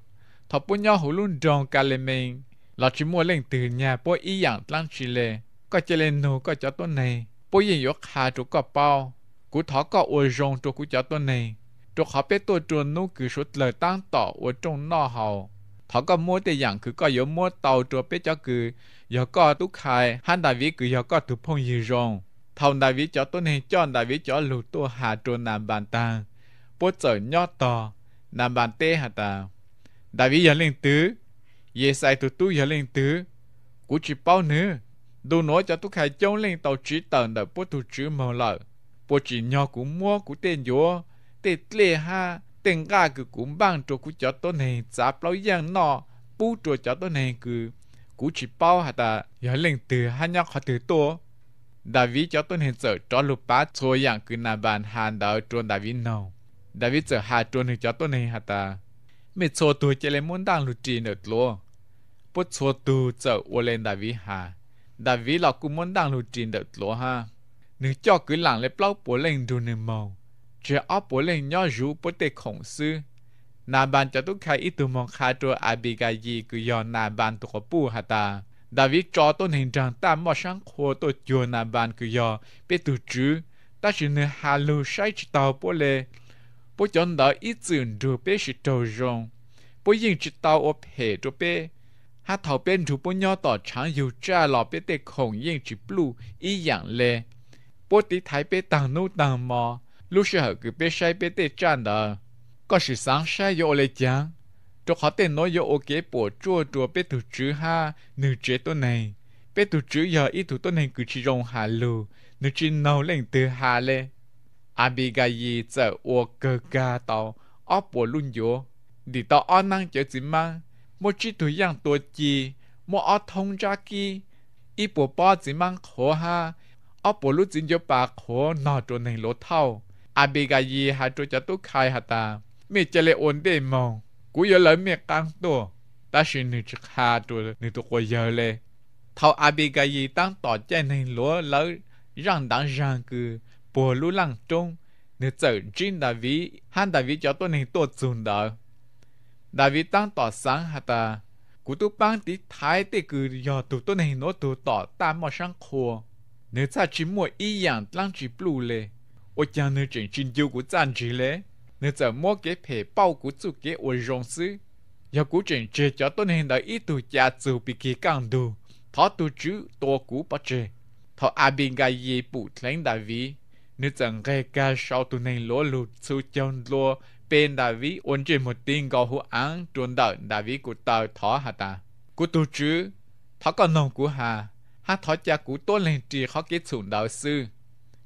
thọ bùa nhau hồ luôn tròn cả lên mình là chỉ mua lên từ nhà bùa ý yang lăng chỉ lệ có chơi lên nô có cho tôi này bùa yên yếu khá chỗ có bao cú thọ có ô rong chỗ cú cho tôi này chỗ họ bé tôi trụ nô cứ số lời tăng tỏ ô trong nọ hầu thọ có mua tây yang cứ có yếu mua tàu trụ bé cho cứ yếu có tú khai hắn đại vĩ cứ yếu có tụ phong yên rong thòng đại vi cho tôi hình chọn đại vi cho lù tua hà trôn nam bàn ta bố trở nhỏ to nam bàn tê hà ta đại vi giờ lên tứ ye sai tu tu giờ lên tứ cú chỉ bao nữa đồ nói cho tôi khai chống lên tàu chỉ tần đợi bố tu chữ màu lợ bố chỉ nhỏ cú mua cú tên vô tê lê ha tên ga cứ cú băng cho cú cho tôi hình giáp lâu giang nọ bú cho chó tuân hình cứ cú chỉ bao hà ta giờ lên tứ hai nhắc hà từ tua ดาวิดจะต้นเห็นเจอจอลูปดโชอย่างคือนาบานฮานดาวจวนดาวิดนอดาวิดเจอฮาจวนหึงจาต้นเห็นฮาตา เม่โชตัวเจเลมุนดังลุจีเนตโลปุโชตัวเจอวเลนดาวิดฮาดาวิดหลอกกุมุนดังลุจีเนตโลฮะหนึ่งจอคือหลังเลบเปล่าปัวเล่งดูหนึ่งมองเจ้าอ้อปเล่งย่อจูปุเตของซื้อนาบานจะต้องใครอีตัวมองคาตัวอาบิกายีคือยอนนาบานตัวปู่ฮาตา đã vì cho tôi hình rằng ta mò sáng khô tôi chưa nà bàn cứ giờ biết từ chứ ta chỉ nên hà lưu sai chỉ tàu bố lê bố chọn đó ít chuyện được biết sự trâu rong bố yên chỉ tàu ốp hệ cho bé hát thảo bên chủ bố nhỏ tỏ chẳng dù cha lọ biết tê khổng yên chỉ blue ý dạng lê bố tí thái bé tàng nô tàng mò lúc sẽ hợp cứ bé sai bé tê chan đó có sự sáng sai vô lê chàng cho họ tên nói yo ok bỏ chua chua bé tụ chữ ha nữ chế tôi này bé tụ chữ giờ ít tụ tôi này cứ chỉ rong hà lù nữ chỉ nấu lên từ hà lê Abigail giờ ô cơ ga tàu ó bỏ luôn yo đi tàu ó năng chế gì mà một chỉ tụ yang tổ chi một ó thông ra kia ít bỏ bỏ gì mà khó ha ó bỏ luôn chính cho bà khó nọ chỗ này lỗ thao Abigail hà chỗ cho tôi khai ha ta mẹ chơi lệ ổn để mong กูยเลยเมียกังตัวแต่ฉันนึกหาตัวนึกตัวกูเยอะเลยทาอาบิกายีตั้งต่อใจในหลัวแล้วร่างดังร่างคือปัวลู่ล่างจงนึกเจอจินดาวิฮันดาวิจะตัวในตัวจุนดาดาวิตั้งต่อสังหตากูตุปังติท้ายติคือยอตัวตัวในโนตัวต่อตามมอช่างครัวนึกจะชิมวยอีหยังตั้งจีปลูเลยโอ้ยังนึกจริงจริงจิวกูจันจีเลย nên giờ mua cái phê bao của chú cái ô rong sư. Giờ cú trình chế cho tôi nên đợi ít tuổi cha dù bị kia càng đù, thó tù chú tù cú bắt chế. Thó à bình gà dì bụ thánh đại vi, nên giờ nghe ca sau tôi nên lỗ lụt chú chân lỗ, bên đại vi ôn chế một tiếng gò hữu án tuần đợi đại vi của tàu thó hà ta. Cú tù chú, thó còn nông của hà, hà thó cha cú tôi lên trì khó kết sủng đạo sư.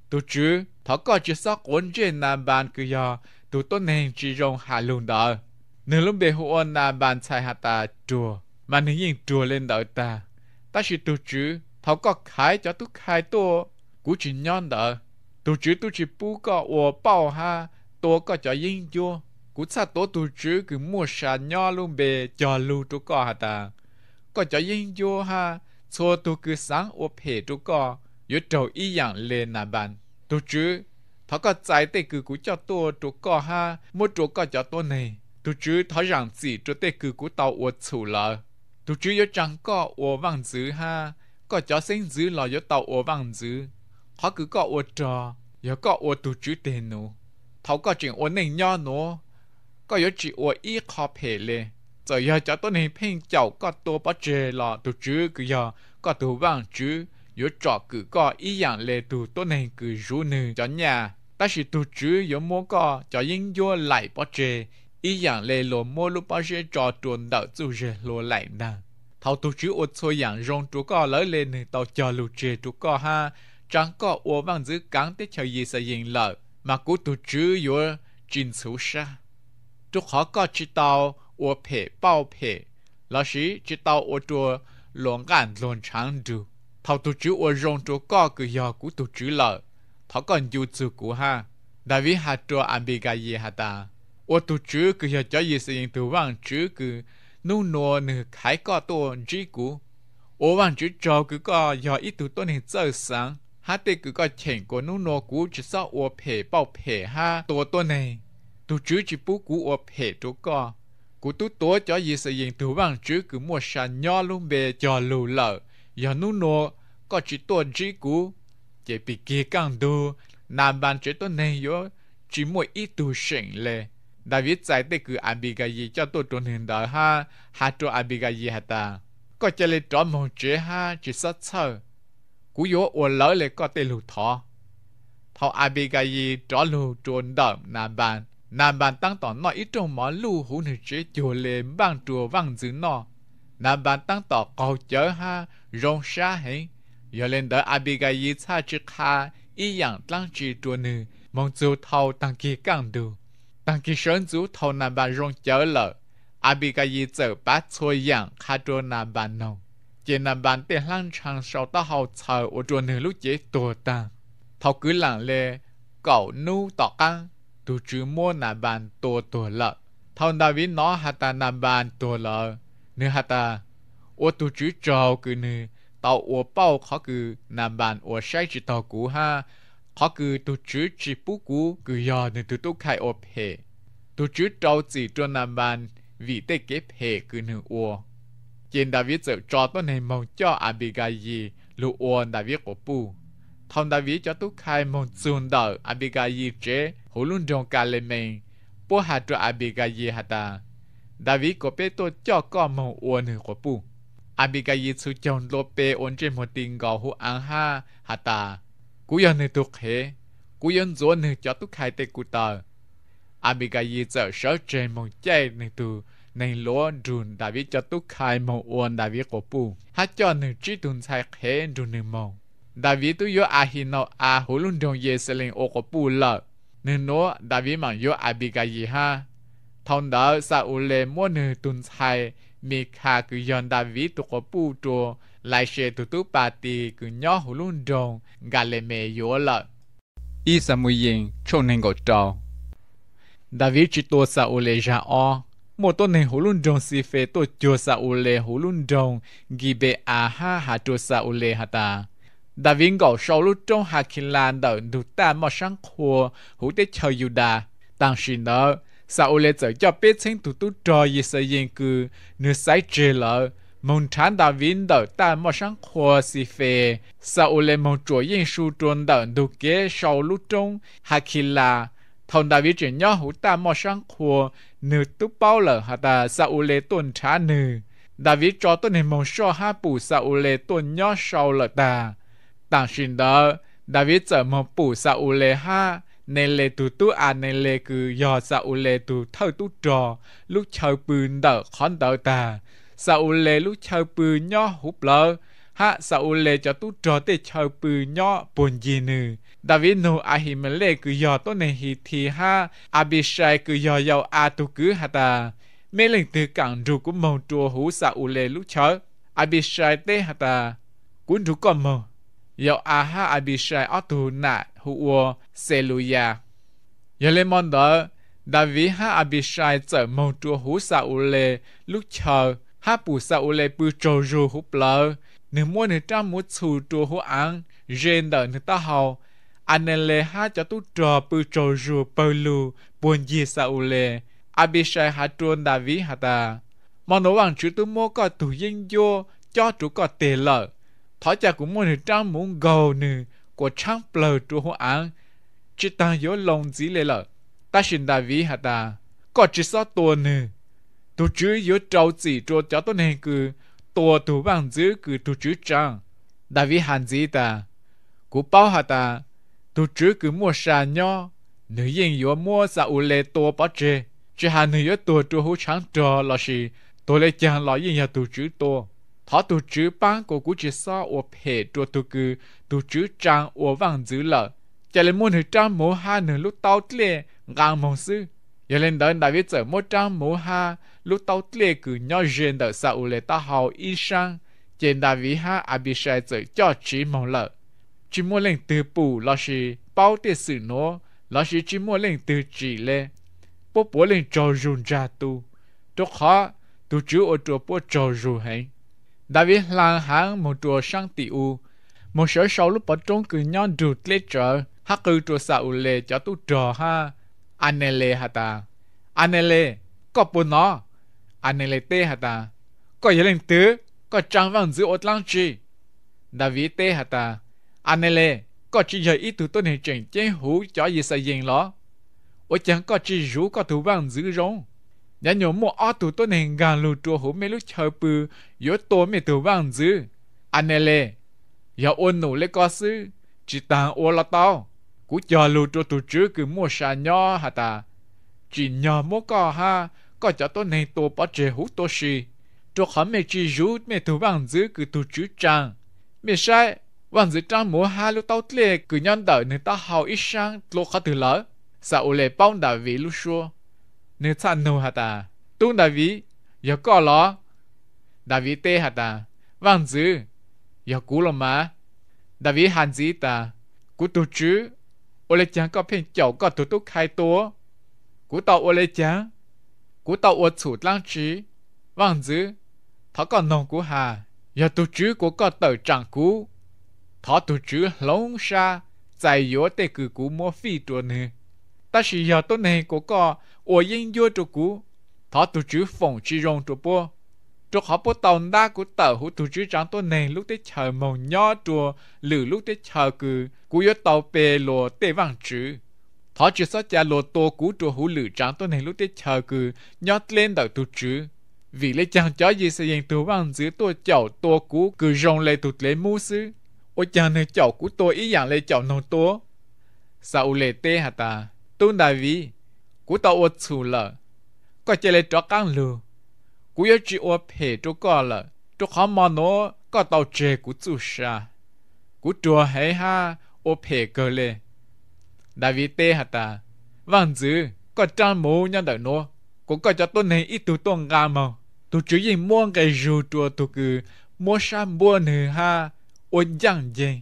Tù chú thó có chế sóc ôn chế nam bàn cứ yò, tu tốt nên chỉ rong hà lùn đó nếu lúc để hữu ôn là bàn xài hạ ta chùa mà nếu nhìn chùa lên đợi ta ta chỉ tu chữ thảo có khai cho tu khai tu cũng chỉ nhon đó, tu chữ tu chỉ bu có ô bao ha tu có cho yên chua cú sao tu tu chữ cứ mua sa nho luôn bề cho lù tu có hạ ta có cho yên chua ha cho tu cứ sáng ủa phê tu có yếu trầu ý dạng lên là bàn tu chữ thọ có trái tê cử cú cho tôi chỗ cò ha mua chỗ cò cho tôi này tôi chứ thọ rằng gì chỗ tê cử cú tàu ua chủ lợ tôi chứ yo chẳng có ua vàng dữ ha có cho sinh dữ là yo tàu ua vàng dữ họ cứ có ua trò yo có ua tôi chứ tê nô thọ có chuyện ua này nho nô có chỉ ua ít khó phê lê giờ yo cho tôi này phênh chậu có tôi bắt chê là tôi chứ cứ yo có tôi vàng chứ yo trò cứ có ý dạng lê tôi tôi này cứ rú nư cho nhà ta chỉ tu chữ yếu mua có cho yên vô lại bỏ ý dạng lê lô mua lúc bỏ cho tuần đạo tu chê lô lại nà thảo tu chữ ô xôi dạng rong có lỡ lên tàu cho lù chê tu có ha chẳng có ô vang giữ cắn tới chờ gì sẽ yên mà cú tu chữ yếu chín số sa tu khó có chỉ tàu ô phê bao phê là sĩ chỉ tàu ô tua luồng cản luồng chẳng đủ thảo tu chữ ô rong tu có cứ do cú tu chữ lợ thọ còn dù sự của ha David hạ cho anh bị cái gì hạ ta ô tu chứ cứ hiểu cho gì sự yên tu vang chứ cứ nô nô nửa khai có tổ chỉ cú ô vang chứ cho cứ có do ít tu tôi nên giờ sáng hạ tê cứ có chuyện của nô nô cú chỉ sao ô phê bao phê ha tổ tôi này tu chứ chỉ bú cú ô phê chỗ có cú tu tố cho gì sự yên tu vang chứ cứ mua sàn nho luôn về cho lù lợ giờ nô nô có chỉ tổ chỉ cú chỉ bị kia càng đu nam ban chế tuần này yo chỉ mỗi ít tu sinh lệ David giải tế cứ Abigail cho tôi tuần hiện đó ha ha cho anh bị Abigail hả ta có chơi lấy trò mong chế ha chỉ sát sơ cú yo ô lỡ lệ có tên lù thọ thọ Abigail trò lù trốn đậm nam ban nam ban tăng tỏ nói ít trong món lù hú nữ chế chùa lệ bang chùa vang dữ nọ nam ban tăng tỏ cầu chớ ha rong xa hình 原来的阿比个一差之卡一样当之多呢，蒙族头当其讲度，当其神族头那把容久了，阿比个一走把错样卡多那把弄，这那把得浪长少到好草，我多呢路解多大，头 cứ lặng lẽ cậu nu tỏ căng, tu chữ mua na bàn tổ lợ, thằng đã vì nó hạt ta na bàn lợ, nữa hạt ta, ô tu chữ trâu cứ nữa ตอวัวเป้าเขาคือนำบานอัวใช้จิตตอกูฮะเขาคือตัวจืจิปุกูคือยอดในตัวตุกไข่อเพตัวจืดเจ้าจีตัวนำบานวิเตเก็บเพคือหนึ่งอัวเจนดาวิจเจอต้นในมองเจ้าอาบิกาเยีลูอัวดาวิกอปูทอมดาวิจเจ้าตุกไข่มองจุนดาอาบิกาเยีเจหูลุนจงกาเลเมงปัวหาตัวอาบิกาเยีฮัตตา ดาวิกอเปตัวเจ้าก็มองอววหนึ่งอปู Abigail su chồng lô bê trên một tình gò hụ án ha hà ta. Cú yên nữ tục cho tục khai tê cụ Abigail sợ sợ trên một chạy nữ tù, nên lúa rùn đã cho tục khai mong uôn đã biết cổ Hát cho nữ trí tùn sạc hệ rùn nữ mong. Đã tu yếu à hi nọ à hủ lùn lên ô cổ bù lợ. Nên nó đã biết mạng Abigail ha. Thông đó xa ủ lê mua nữ mi kha cứ yon da vi tu ko pu tro lai she tu tu dong ga le me yo la i sa david chi to sa o le ja o một dong si phê tôi chưa sa u dong ghi bê à ha ha chưa sa u ta đã viên sau lúc trong hà kinh lan ta mà sáng khua hủ tế chờ tăng xin sao lệ giờ cho biết chính tụ tụ trò gì sẽ yên cư nửa sai chế lỡ mong chán đã vinh đỡ ta mà sáng khóa xì phê sao lệ mong chỗ yên su trôn đỡ đủ kế sau lúc trong hạ khi la, thông đã viết chuyện nhỏ hủ ta mà sáng khóa nửa tụ bao lỡ hạ ta sao lệ tuần trả nửa đã viết cho tu nên mong cho ha, bù sao lệ tuần nhỏ sau lỡ ta tàng xin đỡ đã viết giờ mong bù sao lệ ha nên lê tu tu à nên lê cứ do sao lê tu thâu tu trò lúc chơi bươn đỡ khón đỡ ta sao lê lúc chơi bươn nho húp lơ ha sao lê cho tu trò tê chơi bươn nho buồn gì nữa David nu a hi mê lê cứ do tu này hi thì ha Abishai cứ do giàu a tu cứ hà ta mê lệnh từ cẳng rù của màu chùa hú sao lê lúc chơi Abishai tê hà ta cuốn rù con màu giàu a ha Abishai ở tu nạ hua Seluya. Yelemon đó, David ha Abishai trở mong chua hú Saule lúc chờ ha bù Saule bù trâu rù hú lỡ. Nếu mua nữ trăm mua chù chua hú ăn, rên đợi nữ ta hầu. Anh lê ha cho tu trò bù trâu rù bù lù buồn gì Saule. Abishai ha chuôn David ha ta. Mà nói rằng chú tu mua có tu dinh vô cho chú có tề lợ. Thỏ chà cũng mua được trăm muốn gầu nữa của trang bờ tru hoa án chỉ ta yếu lòng dí lệ lợ ta xin đại vi hả ta có chỉ sao tua nè tu chứ yếu trâu chỉ tru cho tôi nên cứ tua tu bằng giữ cứ tu chứ trang đại vi hàn dí ta cú bao hả ta tu chứ cứ mua sa nho nữ yên yếu mua sa u lệ tua bao chê chỉ hà nữ yếu tua tru hú trắng trò là gì tôi lấy chàng lo yên nhà tu chứ tua họ tổ chức ban của cụ chỉ so ở phe tổ tổ cử tổ chức trang ở vàng dữ lợ cho nên muốn hợp trang mô ha nửa lúc tao tê ngang mong sư giờ lên đến đại viết trở một trang mô ha lúc tao tê cử nhau duyên đợi sa u lệ ta hào y sang trên đại vĩ ha abishai trở cho chỉ mong lợ chỉ muốn lên từ bù là sự bao tiền sự nó là sự chỉ muốn lên từ chỉ lệ bố bố lên cho run ra tu cho khó tu chú ở chỗ bố cho run hành David lan hãng một chùa sang tỷ u. Một sở sau lúc bỏ trốn cứ nhau đụt lê trở, Hắc cư chùa xa u lê cho tu trò ha. Anh Anele hả ta? Anh Anele, có bù nó. Anele tê hả ta? Có yếu lên tứ, có trang vang giữ ốt lăng chi. David tê hả ta? Anh Anele, có chỉ giờ ý tụ tôn hình trình chế hữu cho gì xa dành ló. Ôi chẳng có chỉ rú có thủ vang giữ rong nhà nhóm mua ở tụ tôi nên gan lù trua hú mấy lúc chờ bự yếu tố mấy tụ vàng dư, anh nè lê giờ ôn nụ lê có sư chỉ ta ô là tao cú chờ lù trua tụ chứ cứ mua xà nho hả ta chỉ nhờ mua cò ha có cho tôi nên tụ bỏ chế hút tôi xì trua khó mấy chỉ rú mấy tụ vàng dư cứ tụ chứ chàng mấy sai vàng dư trang mua hai lúc tao lê cứ nhận đợi nên ta hào ít sang lô khó từ lỡ sao ô lê bao đà vì lúc xưa nếu cha nô hạt ta tung đại vĩ giờ có lo đại vĩ tê hạt ta vang dữ giờ cú lo mà đại vĩ hàn dĩ ta cú tu chứ ô lê chàng có phen chậu có tu tu khai tố cú tàu ô lê chàng cú tàu ô chủ lang trí vang dữ thọ còn nông cú hà giờ tu chứ của có tờ chẳng cú thọ tu chứ lông xa dài yếu tê cử cú mua phi tuần nữa ta rong 但是要到那个个我应约着股，他都只放弃用着不，着好不到那个到后都只长到那路的 chờ màu nhỏ 着，lưu 路的 chờ cứ cũng 要到北罗得望住。他只说家罗多古着 hồ lưu 长到那路的 chờ cứ nhỏ lên đầu tu chữ. Vì lẽ chẳng cho gì sẽ yên tu vang giữ tôi chào tôi cú cứ rong lệ tụt lệ mu sư. Ôi chàng này chào cú tôi ý dạng lệ chào nông tôi. Sao lệ tê hả ta? tu đại vi cú tàu ô chủ lợ có chơi lệ trọ căng lừa cú yêu chỉ ô phê chỗ gò lợ chỗ khó mò nó có tàu chê cú chủ xa, cú chùa hay ha ô phê gờ lệ. đại vi tê hả ta vàng dữ có trang mô nhân đợi nó cũng có cho tôi này ít tu tuần gà mà tu chỉ gì mua cái rượu chùa tu cứ mua sa mua nữa ha ôn chẳng gì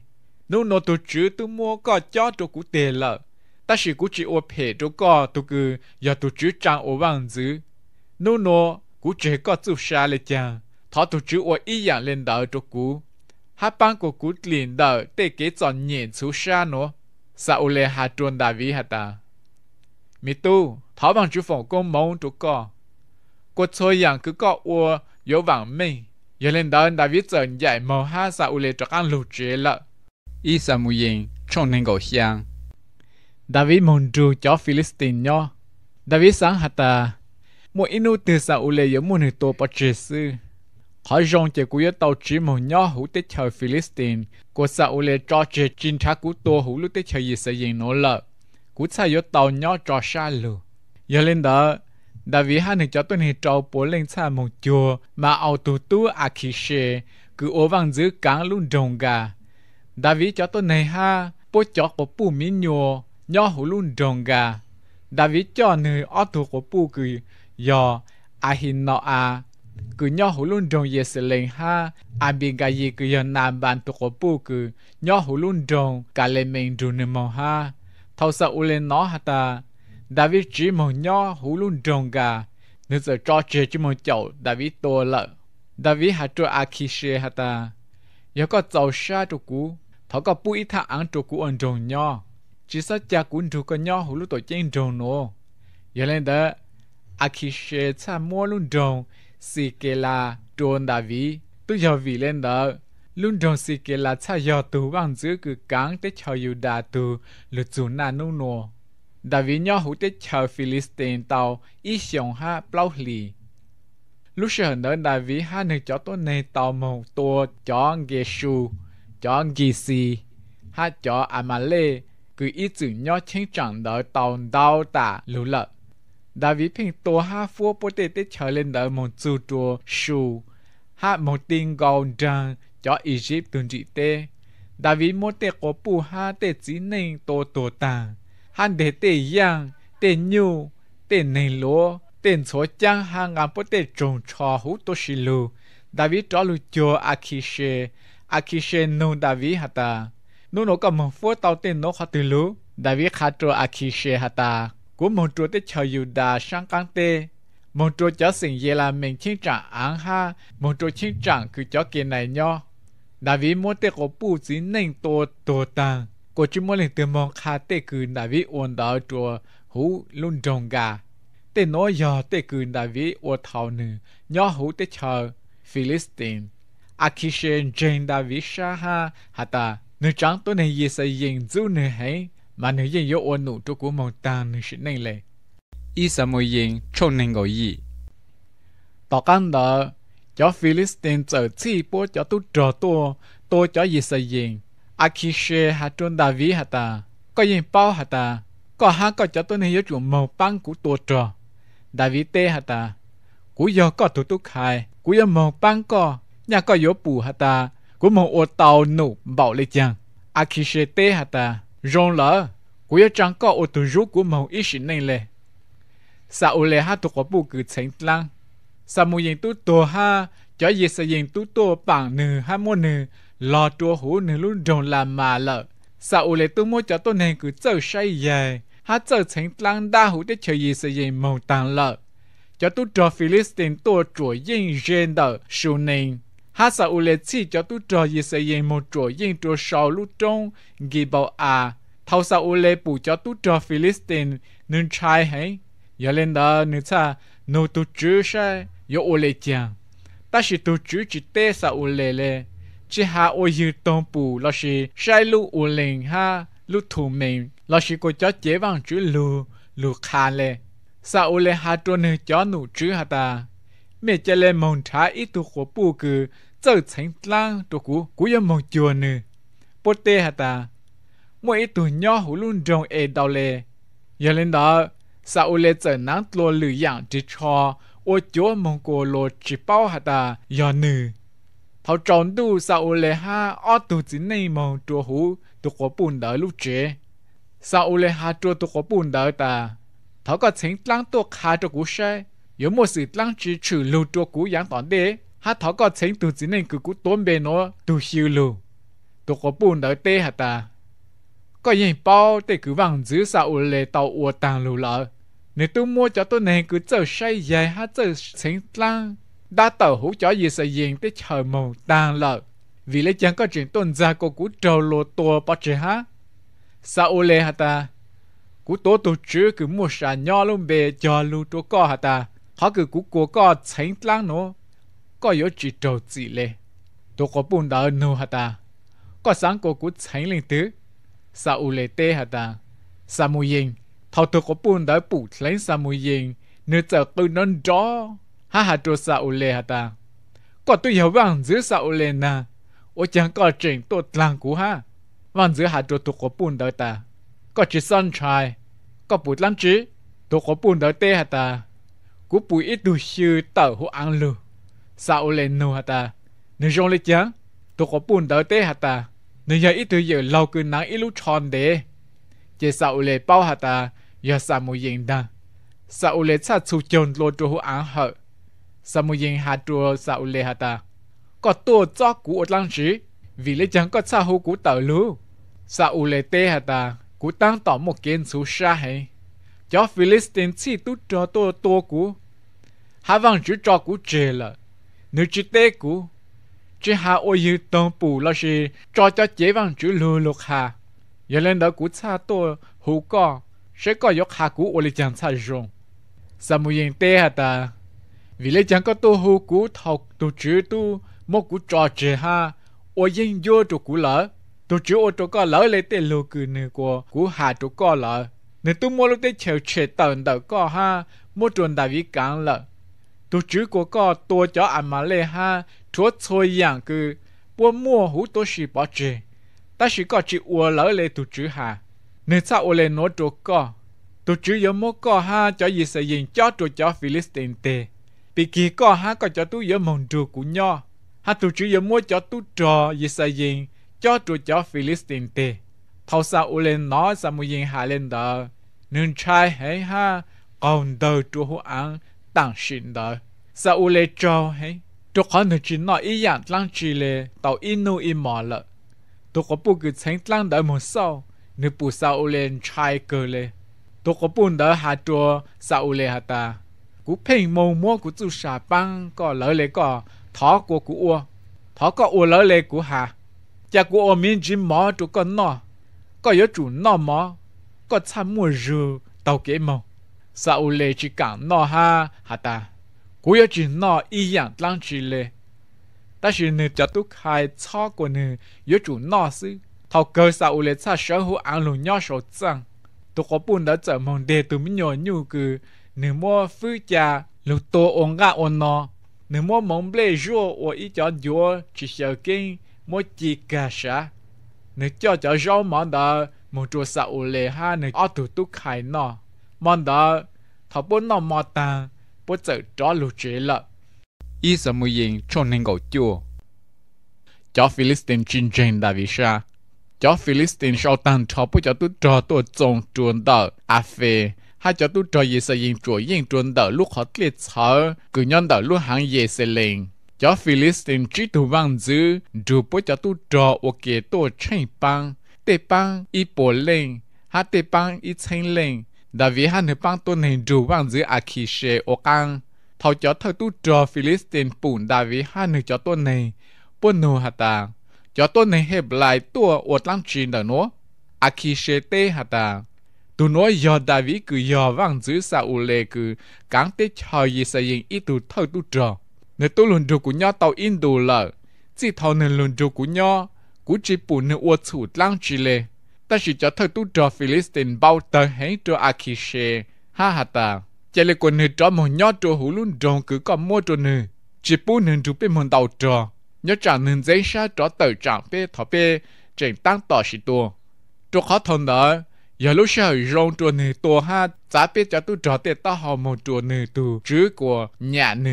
nô nó tu chỉ tu mua có cho chỗ cú tê lợ của có, trang vang chữ, nô nô, lê đạo đạo 但是估计我陪着个都个要都只长我王子，努诺估计个做啥了讲，他都只我一样领导着股，还帮个股领导得给做年初啥呢？sa u le ha tuôn đà vi hà ta. Mi tu, thảo bằng chú phòng công mong tu có, Cô thôi yang cứ có ua, yếu vàng mi. Yếu lên đạo đà vi dần dạy mong ha sa u le trọc ăn lù chế lợ. Y sa mù yên, trong nên gầu hiang. David mong tru cho Philistine nho. David sáng hạt ta. Một inu từ xa ule yếu môn hữu tổ bà trì sư. Khó dòng chế của tàu trí mong nho hữu tế chờ Philistine. Cô xa ule cho chế chinh thác cú tổ hữu lúc tế chờ gì sẽ dành nỗ lợ. Cú xa yếu tàu nho cho xa lù. Yếu lên đó, David hãy cho tôi hệ trâu bố lên xa mong chùa mà ảo tù tu à khí xê cứ ố vang giữ cáng luôn rồng gà. David cho tôi này ha, bố cho của bù mỹ nhùa nhớ hủ luôn tròn gà đã viết cho nơi ở thuộc của pu cử do a hin no a cứ nhớ hủ luôn tròn ye sẽ lên ha a bị gà ye cứ do nam bàn thuộc của pu cử nhớ hủ luôn tròn cả lên mình trù nơi mò ha thâu sa u lên nó hả ta David chỉ mong nhớ hủ luôn tròn gà nếu giờ cho chơi chỉ mong chậu David to lợ David hạt cho a khi xe hả ta giờ có chậu sa trụ cũ thọ có ít thang ăn trụ cũ ổn tròn nhau chỉ sao cha cũng đủ có nhau hủ lúc tổ chen trồng nô. giờ lên đó à khi xe cha mua luôn trồng xì kê là trồn đã vì tôi giờ vì lên đó luôn trồng xì kê là cha giờ tù bằng giữa cứ cắn tới chờ dù đà tù lượt chủ na nô nô đã vì nhau hủ tới chờ Philistine tàu ít xong ha bao lì lúc sau đó đã vì hai người cho tôi này tàu một tua cho Gesu, cho Giêsu ha cho Amale cứ ít chữ nhỏ chính chẳng đỡ tàu đau tả lũ lợ. Đã vì phình tổ ha phua bố tê tê trở lên đỡ một chú trùa sù, ha một tình gầu trần cho ý Egypt tuần trị tê. Đã vì mô tê có bù ha tê chí nên tổ tổ tàng, han để tê yang, tê nhu, tê nênh lô tê số chăng ha ngàn bố tê trùng trò hú tô xì lù. Đã vì trò lù chùa Akishe, Akishe nung đã vì hả ta nó nó cầm phố tàu tên nó khó từ lú đại viết khá trô a à khi xe hà ta của một trô tới chờ dù đà sang căng tê một trô chó sinh dê là mình chiến trạng án ha một trô chiến trạng cứ chó kia này nho đại viết mua tê có bù chỉ nên tô tô tàng cô chỉ muốn lên từ mong khá tê cứ đại viết ổn đạo trô hú luôn trồng gà tê nó giờ tê cứ đại viết ổn thảo nữ nho hú tê chờ Philistine Akishen à Jane Davisha ha hata nếu chẳng tôi này gì sẽ dành dụ nữa hãy mà nếu dành yêu ổn nụ cho của mong ta nếu sẽ nên lệ ý sẽ mồi dành cho nên gọi gì tỏ căn đó cho Philistine trở chi bố cho tu trò tu tôi cho gì sẽ dành à khi xe hạ trôn đà ví hạ ta có dành bao hạ ta có hạ có cho tôi này yếu chủ màu băng của tu trò đà ví tê hạ ta cú giờ có thủ tục khai cú giờ màu băng có nhà có yếu bù hạ ta của một ô tàu nụ bảo lệ chàng a khi xe tê hả ta rong lỡ của chẳng có ô tô rú của một ít sinh này lệ sa ô lệ ha thuộc bù cử thành lăng, sa mù yên tu tổ ha cho gì sa yên tu tổ bằng nừ ha mua nừ lo tua hú nừ luôn rong là mà lợ sa ô lệ tu mua cho tôi này cứ chờ say dài ha chờ thành lăng đa hú để chờ gì sa yên màu tàng lợ cho tu trò Philippines tu chuỗi yên gen đỡ sưu nền ha sa u lệ chi cho tu trò gì sẽ yên một trò yên trò sau lúc trong ghi bảo à thâu sa u lệ bù cho tu trò Philistine nên trai hay giờ lên đó nên cha nô tu chư sai yo u lệ chàng ta chỉ tu chư chỉ tê sa u lệ lệ chỉ ha u yêu tông bù là chỉ sai lu u lệnh ha lu thủ mình là chỉ có cho chế vàng chư lu lu kha le, sa u lệ ha trò nên cho nụ chư ha ta mẹ chơi lên mong trái ít tu của bù cứ giờ thành lang tổ cú cú yên mong chùa nè bố tê hà ta mỗi tụi nhỏ hủ luôn rong ê đào lê giờ lên đó sao lê giờ nắng lô lử dạng chỉ cho ô chúa mong cô lo chỉ bao hà ta giờ nè thảo tròn tu sao lê ha ô tụi chỉ này mong chùa hủ tụi có bùn đỡ lúc chế sao lê ha chùa tụi có bùn đỡ ta thao có thành lang tổ khá cho cú xe yếu một sự lang chỉ trừ lưu chùa cú dạng tòn đế hát thảo có chính tụ chỉ nên cứ cú tốn bề nó tu siêu lù tụ có bùn đỡ tê hả ta có nhìn bao tê cứ vàng giữ sao ủ lệ tàu u tàng lù lợ nếu tôi mua cho tôi nên cứ chờ say dài hát chờ chính lang đã tàu hũ cho gì sợ diện tới chờ màu tàn lợ vì lấy chẳng có chuyện tôn ra cô cú trầu lô tua bắt chế hả sao ủ lệ hả ta cú tố tụ chứ cứ mua sà nho luôn bề cho lù tố co hả ta họ cứ cú cố co chính lang nữa có yếu chỉ trâu chỉ lệ tôi có buồn đau nô hả ta có sáng cô cũng tránh lên tứ sa u lệ tê hả ta sa mù yên thầu tôi có buồn đau bù lấy sa mù yên nếu chờ tôi non gió, ha ha trô sa u lệ hả ta có tôi hiểu vàng giữ sa u lệ na ô chẳng có chuyện tôi làng cũ ha vàng giữ hạ trô tôi có buồn đau ta có chỉ son trai có bụt lắm chứ tôi có buồn đau tê hả ta cũng bụi ít đủ sư tờ hữu ăn lưu sao lên nô hả ta nếu trong lịch chẳng tôi có buồn đỡ tê hả ta nếu giờ ít tuổi giờ lâu cứ nắng ít lúc tròn đế chỉ sao lên bao hả ta giờ sao mù yên đa sao lên sao chú chôn lô trù hữu án hở sao mù yên hả trù sao lên hả ta có tổ cho cú ở lang trí vì lấy chẳng có sao hữu cú tờ lưu sao lên tê hả ta cú tăng tỏ một kiến su xa hay cho Philistine chi tu cho to to cú hạ vàng chữ cho cú chê là nếu chỉ tế cũ chỉ hà ôi yêu tông bù là gì cho cho chế văn chữ lưu lục Hạ, giờ lên đó cũ xa tôi hú co sẽ có dọc Hạ cũ ôi chẳng xa rồng sao mù yên tế hà ta vì lấy chẳng có tôi hú cũ thọc tu chữ tu một cũ trò chế Hạ, ôi yên vô tụ cũ lỡ tu chữ ôi tụ co lỡ lấy tế lưu cử nữ của cũ hà tụ co lỡ nếu tu mua lúc tế chèo chế tận đầu co ha mua tuần đại vi cản lỡ tổ chức của có tổ cho anh mà lê ha chúa thôi dạng cứ buôn mua hú ta chỉ có chỉ ua lỡ lê tổ hà nên sao ua nói tổ có tổ chức yếu mô có ha cho gì cho tổ cho Philistine vì kỳ có ha có cho tu yếu mong trù của nho ha tổ chức yếu mô cho tu trò gì cho tổ cho Philistine tê sao ua nói sao mù dành hà lên đó nên trai hãy ha còn đời trù hú ăn 当心的。在屋里找嘿，这可能只那一样让起来到一怒一骂了。都可不给成让的没少，你不少屋里拆个嘞，都可不得还多少屋里还大。กูเพ่งมองมัวกูจูชาปังก็เลยเลยก็ท้อกูกูอ้วท้อก็อ้วเลยเลยกูหาจากกูอ้วมีจิมหมอจุก็นอก็ยอจูนอหมอก็ทำมัวรูเต่าเก๋มอง sa u lệ chỉ càng nọ ha ha ta cú yếu chỉ nọ y dạng lăng chỉ lệ ta chỉ nữ cho tu khai cho của nữ yếu chủ nọ sư thảo cơ sa u lệ sa sở hữu ăn lùng nhỏ sổ chẳng tu có bùn đã trở mong đề từ mình nhỏ nhu cử nữ mua phứ cha lục tô ôn gà ôn nọ nữ mua mong bê rùa ở ý cho dùa chỉ sợ kinh mua chỉ cả sa nữ cho cho rau món đó một chùa sa u lệ ha nữ ở tu tu khai nọ mong đó thọ bố nó mò ta bố sợ rõ lù chế lợ ý sợ mùi yên chôn nên gầu chua cho Philistine chinh chênh đà vì xa cho Philistine sau tăng thọ bố cho tôi trò tôi trông chuồn đỡ à phê hai cho tôi trò gì sợ yên chùa yên chuồn đỡ lúc họ tiết sợ cứ nhân đỡ lúc hàng dễ sẽ lên cho Philistine chỉ tu vang dữ dù bố cho tôi trò kê tôi chênh băng tê băng y bổ lên hát tê băng y chênh lên đã vì hắn hợp bang tuân hình rủ bang giữa Akishe ô căng. Thảo cho thơ tu trò Philistine bùn đã vì hắn hợp cho tuân này, buôn nô hạt ta. Cho tuân này hợp lại tua ột lăng trình đã nó, Akishe tê hạt ta. Tu nói do đã vì cứ do vang giữa xa ủ lệ cứ cán tế cho gì xa yên ít tu thơ tu trò. Nếu tu luôn rủ của nhau tàu in đủ lợ, chỉ thảo nên luôn rủ của nhau, Cú chỉ bùn nên ua thủ lăng trình lệ ta chỉ cho thơ tu trò Philistine bao tờ hãy cho Akishe ha ha ta chạy lại quần nữ trò một nhó trò hủ luôn tròn cứ có mua trò nữ chỉ bố nữ trù bê mòn tàu trò nhớ chẳng nữ giấy xa trò tờ trạng bê thọ bê chẳng tăng tỏ xì tùa trò khó thôn đó giờ lúc sau rong trò nữ tùa ha giá bê cho tu trò tê ta hò một trò nữ tù chứ của nhà nữ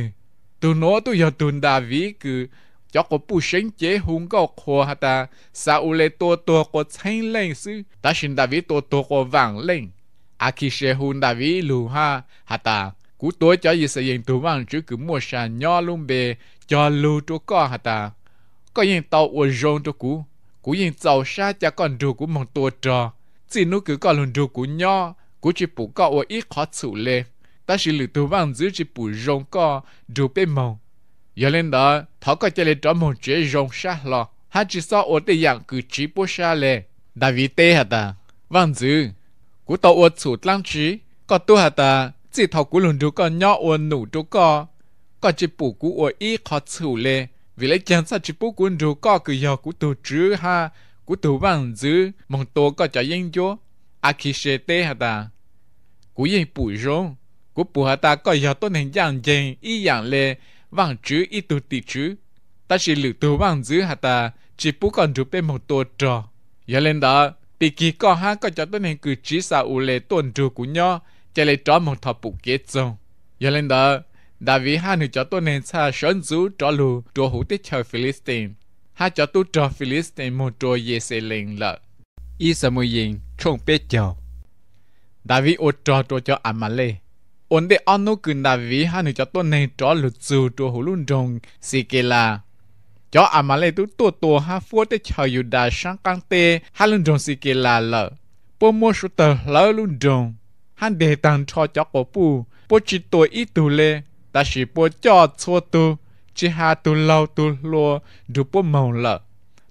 tù nó tu giờ tùn đà ví cứ cho có bu sinh chế hùng có khô hà ta sa u lê tua tua có chênh lên sư ta xin ta vi tua tua có vàng lên à khi xe hùng ta vi lù ha hà ta cú tối cho gì sẽ yên tu vàng chứ cứ mua sa nhỏ lùng bề cho lù chỗ co hà ta có yên tàu uo rôn chỗ cú cú yên tàu sa cha con đồ cú mong tua trò chỉ nu cứ con luôn đồ cú nho cú chỉ bù co uo ít khó xử lê ta xin lù tu vàng giữ chỉ bù rôn co đồ bê mong giờ lên đó thảo có chơi lên cho một chế rồng xa lo hai chỉ sao ở đây dạng cứ chỉ bố xa lệ đại vì tê hả ta vâng dữ cú tàu ở chủ lăng trí có tu hả ta chỉ thảo cú lùn chú con nhỏ ở nụ chú co có chỉ bù cú ở y khó chủ lệ vì lấy chân sa chỉ bù cú chú co cứ giờ cú tu chứ ha cú tu vâng dữ mong tổ có cho yên chúa à khi xe tê hả ta cú yên bù rong cú bù hả ta có giờ tôi nên dạng dành ý dạng lệ vàng chữ ít tu tỷ chữ ta chỉ lử tu vàng giữ hạt ta chỉ bú còn chụp bên một tổ trò giờ lên đó tỷ kỳ có ha có cho tôi nên cứ chỉ sa u lệ tuần trù của nhau chỉ lấy trò một thọ bụng kết xong giờ lên đó đã vì ha nữ cho tôi nên sa sơn rú trò lù trò hủ tiết chờ Philistine ha cho tu trò Philistine một trò dễ sẽ lên lợ y sa mùi yên trông bếp chào đã vì ô trò trò cho Amalek ổn để ăn nó cần đã vì hai nữa cho tôi này cho lụt dù cho hồ luôn rồng Sĩ kê là cho à mà lấy tôi tua tua ha phu để chờ yêu đã sáng căng tê hai luôn rồng xì kê là lợ bố mua số tờ lỡ luôn rồng hắn để tặng cho cho cổ bù bố chỉ tôi ít tù lê ta chỉ bố cho chua tu chỉ ha tu lâu tu lùa được bố màu lợ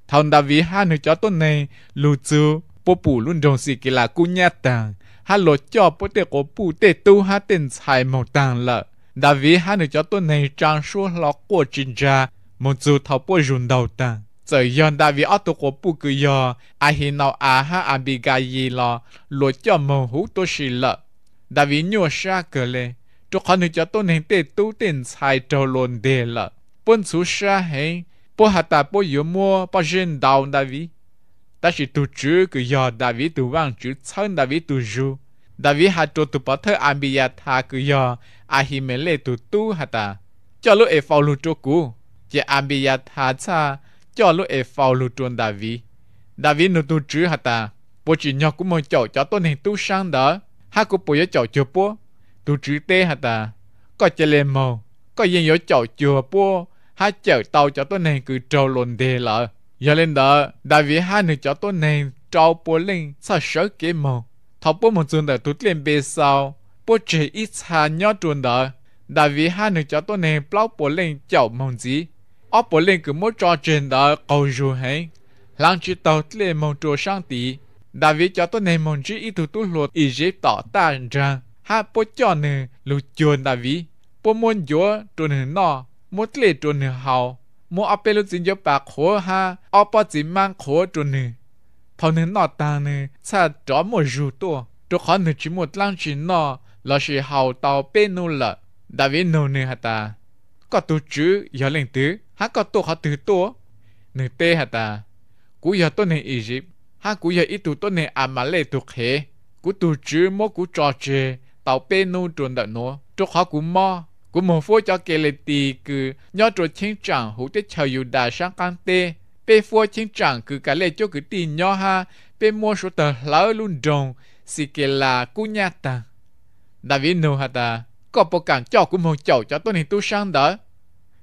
thằng đã vì hai nữa cho tôi này lụt dù bố bù luôn rồng Sĩ kê là cú nhát tàng ha lo cho bố tê cổ bù tê tu ha tên xài màu tàng lợ. Đã vì ha nữ cho tôi này trang số lo của trình ra, một dù thảo bố rùn đầu tàng. Giờ yon đã vì ớt tôi cổ bù cử yò, à hi nào à ha à bị gà gì lò, lo cho màu hú tôi xì lợ. Đã vì nhua xa cờ lê, cho khó nữ cho tôi này tê tu tên xài trâu lồn đề lợ. Bốn chú xa hẹn, bố hạ tà bố yếu mua, bố rên đào đã vì ta chỉ tu chú cứ giờ David tu vang chữ thân David tu ju David hạt tu tu bát thơ Abia ha cứ giờ Ahimele tu tu hạt ta cho lúc e phao lu cho cú chỉ Abia ha cha cho lúc e phao lu cho David David nu tu chú hạt ta bố chỉ nhọc cũng mong chậu cho tôi nên tu sang đó ha cũng bố nhớ chậu chưa bố tu chú tê hạt ta có chơi lên màu có yên nhớ chậu chưa bố ha chở tàu cho tôi nên cứ trâu lồn đề lợ giờ lên đó đã vì hai người cháu tôi này trao bố lên sao sợ kế mò thọ bố một tuần đó tụt lên bề sau bố chỉ ít hà nhỏ tuần đó đã vì hai người cháu tôi này bao bố lên cháu mong gì ở bố lên cứ mỗi trò chuyện đó cầu dù hay lăng chỉ tàu lên mong trò sang tí đã vì cháu tôi này mong chỉ ít tụt tụt ý dễ tỏ ta ra hai bố cho nè lụt chuồn đã vì bố muốn dỗ tuần nó muốn lệ tuần hào มัวเอาไปรู้จินยปากโคฮะเอาปอจิมังโคจุนนี่พอนึงนอตานี่ซะจอมมัวอยู่ตัวตัวขอนึจิมัวลังจินนอลอชิเฮาเตาเปนูละดาวินโนนี่ฮะตาก็ตัวจื้อยอเล่งตื้อฮะก็ตัวเขาตื้อตัวนึเตฮะตากูอยากตัวในอียิปต์ฮะกูอยากอีตัวตัวในอามาเลตุเคกูตัวจื้อมัวกูจอเจเตาเปนูจุนดะนัวตัวเขากูมอ của một phố cho kể lệ tì cứ nhớ trò chiến trạng hữu tế chờ dù đà sang căn tê bê phố chiến trạng cứ cả lệ cho cứ tì nhớ ha bê mua số tờ lỡ luôn đồng xì kể là cú nhà ta đã biết nô hả ta có bộ cản cho của một chậu cho tôi nên tu sáng đó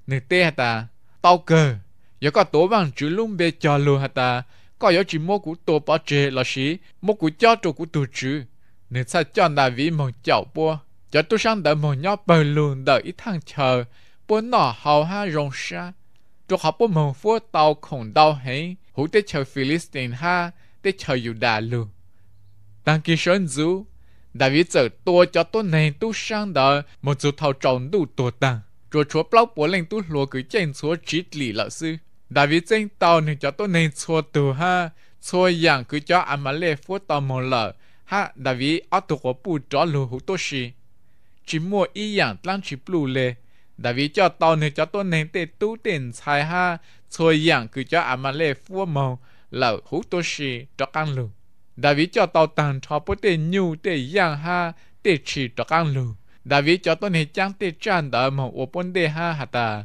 nữ tê hả ta tao cờ giờ có tố bằng chữ luôn bê cho luôn hả ta có yếu chỉ mua của tôi bỏ trề là sĩ mua của cho trò của tôi chữ nên sao cho đã vì một chậu bua cho tôi sang đợi một nhóm bờ lùn đợi ít thằng chờ bốn nọ hầu ha rong xa tôi học bốn mồm phố tàu khổng đau hấy hú tế chờ Philistine ha tế chờ dù đà lù đăng ký sơn dũ David giờ tua cho tôi này tôi sang đợi một chú thầu trọng đủ tua tàng rồi chúa blog bố lên tôi lúa cứ chen chúa chỉ lì lợi sư David chân tàu này cho tôi này chúa tu ha chúa yàng cứ cho anh Amalek phố tàu một lợ ha David ở tu của bố tró lù hú tôi xì chỉ mua y dạng lăng chỉ bù lệ đã vì cho tàu này cho tôi nên tê tu tiền xài ha rồi dạng cứ cho à mà lệ phua màu là hú tô xì cho căn lù đã vì cho tàu tàn cho bố tê nhu tê yang ha tê chỉ cho căn lù đã vì cho tôi này chẳng tê chan đỡ màu ô bôn tê ha hả ta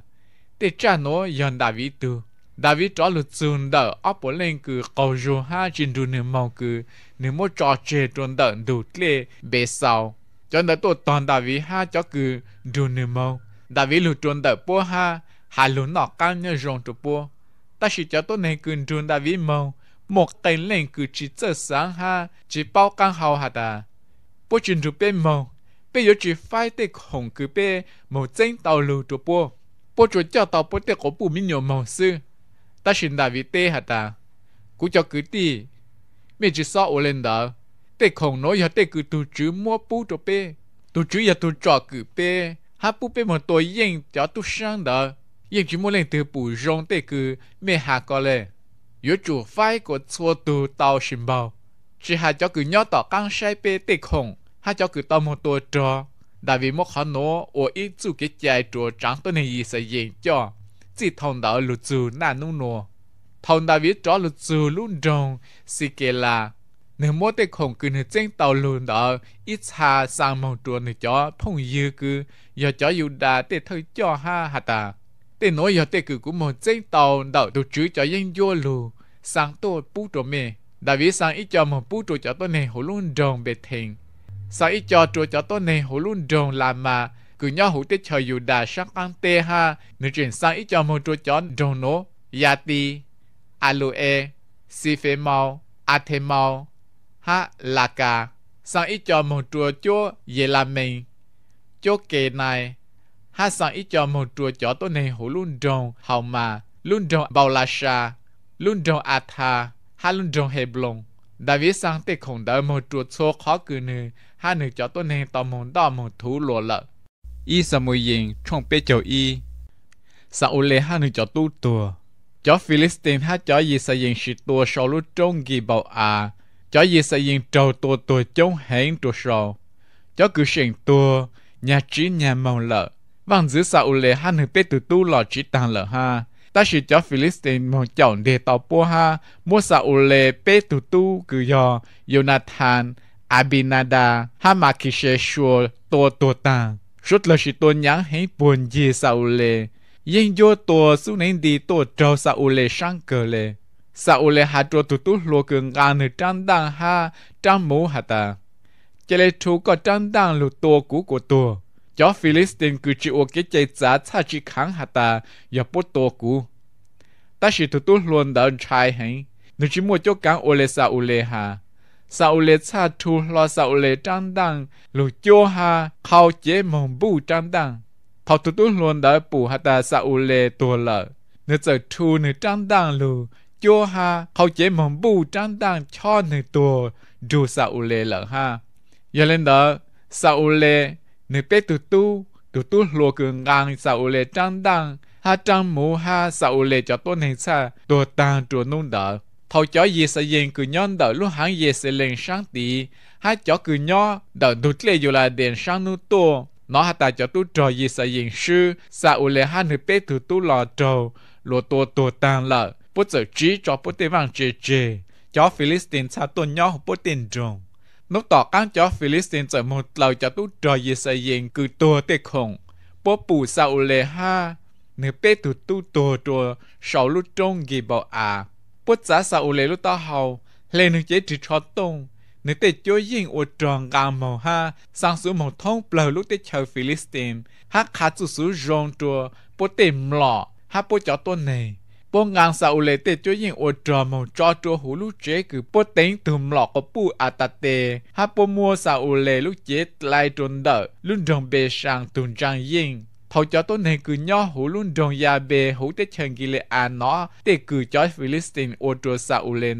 tê chan nó yon đã vì tu đã vì cho lụt dùn đỡ ốc bố lên cứ cầu dù ha trình đù nửa màu cứ nửa mô cho chê trôn đỡ đủ lệ bê sau cho nên tôi toàn đại vi ha cho cứ đồ nửa mâu đại vi lù trốn đại bố ha hà lù nọ cao như rộng trụ bố ta chỉ cho tôi nên cứ đồ đại vi mâu một cái lên cứ chỉ chờ sáng ha chỉ bao căng hào hà ta bố chân trụ bên mâu bây giờ chỉ phải để khổng cứ bê mâu chân tàu lù trụ bố bố chủ cho tàu bố để có bù mi nhiều mâu sư ta xin đại vì tê hà ta cũng cho cứ đi, mình chỉ sợ ổn lên đó bé không nói giờ bé cứ tụ chữ mua bú cho bé tụ chữ giờ tụ trọ cứ bé hát bú bé mà tuổi yên cho tụ sang đó yên chỉ muốn lên từ bù rong bé cứ mẹ hạ có lệ yếu chủ phái của chua tụ tàu xin bao chỉ hạ cho cứ nhớ tỏ căng sai bé bé không hạ cho cứ tao một tuổi cho, đại vì một khó nó ở ý chú cái chạy trọ trắng tôi này gì sẽ yên cho chỉ thông đạo lụt chủ nà nung nô thông đại vì trọ lụt chủ luôn rong xì kê là nếu mỗi tế khổng cứ nửa chân tàu luôn đó ít xa sang mong trùa nửa cho phong dư cứ do cho dù đà để thơ cho ha hả ta để nói do tế cứ cũng một chân tàu đậu tổ chức cho dân vô luôn sang tôi bú trộm mê đã vì sang ít cho một bú trộm cho tôi này hồ luôn rồng bề thành sang ít cho trộm cho tôi này hồ luôn rồng là mà cứ nhớ hủ tế cho dù đà sang ăn tê ha nên chuyển sang ít cho một trộm cho rồng nó yati aloe si phê mau a thê mau ha là cả sang ít cho một chùa chúa về là mình chúa kề này ha sang ít cho một chùa chó tôi này hồ luôn rồng hầu mà luôn rồng bao la sa luôn rồng atha ha luôn rồng hề blong David sang tê không đỡ một chùa số khó cử nữ ha nữ cho tôi này tò mòn đỏ một thú lùa lợ y sa mùi yên trong bê chầu y sa ô lê ha nữ chó tu tùa chó Philistine ha chó gì sa yên sĩ tùa sau lúc trông ghi bảo à cho gì sẽ yên trâu tua tua chống hẹn trù sầu cho cứ sinh tua nhà trí nhà màu lợ vàng dưới sao lệ han hợp tế từ tu lò trí tăng lợ ha ta chỉ cho Philippines một chọn để tàu bua ha mua sao lệ tế từ tu cứ do Jonathan Abinada hamakishe shua tua tua tàng rút là chỉ tua nhắn hẹn buồn gì sao lệ yên vô tua xuống nên đi tua trâu sao lệ sang cờ lệ sao ule hà trò tụt tụt lo cường ngà nửa trang đàng ha trang mũ hà ta chế lệ chú có trang đàng lù to cũ của tùa cho Philistin cứ chịu cái chế giá cha chỉ kháng hà ta giờ bút to cũ ta chỉ tụt tụt luôn đỡ trai hen. nếu chỉ mua cho cán ule sao ule hà sao ule cha chú lo sao ule trang đàng lù cho ha khao chế mong bu trang đàng thọ tụt tụt luôn đỡ bù hà ta sao ule tùa lợ nếu giờ chú nửa trang lù cho ha hậu chế mầm bu trang đang cho nơi tua dù sa u lê lợ ha giờ lên đó sa u lê nơi bé tu tu tu tu lùa cường ngang sa u lê trang đang ha trang mù ha sa u lê cho tôi này sa tua tang chùa nung đỡ thâu cho gì sa yên cứ nhon đỡ lúc hắn gì sẽ lên sáng tì, ha cho cứ nhon đỡ đút lê dù là đèn sáng nu tua nó hạt ta cho tu trò gì sa yên sư sa u lê ha nơi bé tu tu lò trầu lùa tua tua tang lợ bất chỉ cho bất tiền vàng chê cho Philistine xa tuần nhau bất tiền trùng nốt tỏ các cho Philistine trở một lời cho tú trời gì xây dựng cứ tê khủng bố bù sao ha nếu bé tụ tu tua tua sau lúc trông gì bảo à bất giá sao lên nữ chế chỉ cho tung nếu tê cho yên ô tròn gàm màu ha sang xuống một thông bờ lúc tê chờ Philistine hát khá chú sú rong tua bố tê mlọ hát bố cho tuần này bố ngang sa u lê cho yên ô trò mong cho cho hú lúc chế cứ bố tính tùm lọ có bù à tà tê hát bố mua sa u lê lúc lại trốn đỡ luôn đồng bê sang tùn trang yên thầu cho tôi này cứ nhỏ hú luôn đồng bê hú tê chân ghi lê à nó tê cứ cho Philistine ô trò sa u lê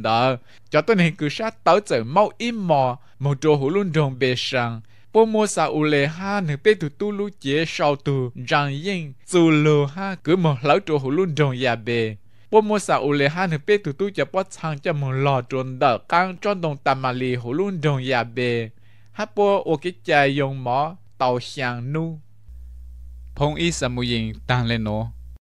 cho tôi này cứ sát tớ chở mau im mò mong cho hú luôn đồng bê sang bố mua sa u lệ ha nữ bé tu tu lu chế sau tu rằng yên dù lù ha cứ một lão trụ hủ luôn đồng nhà bề bố mua sa u lệ ha nữ bé tu tu chế bó sang cho một lò trộn đỡ căng tròn đồng tà mà lì hủ luôn đồng nhà bề ha bố ô cái chai dùng mỏ tàu xiang nu phong y sa mu yên tăng lên nó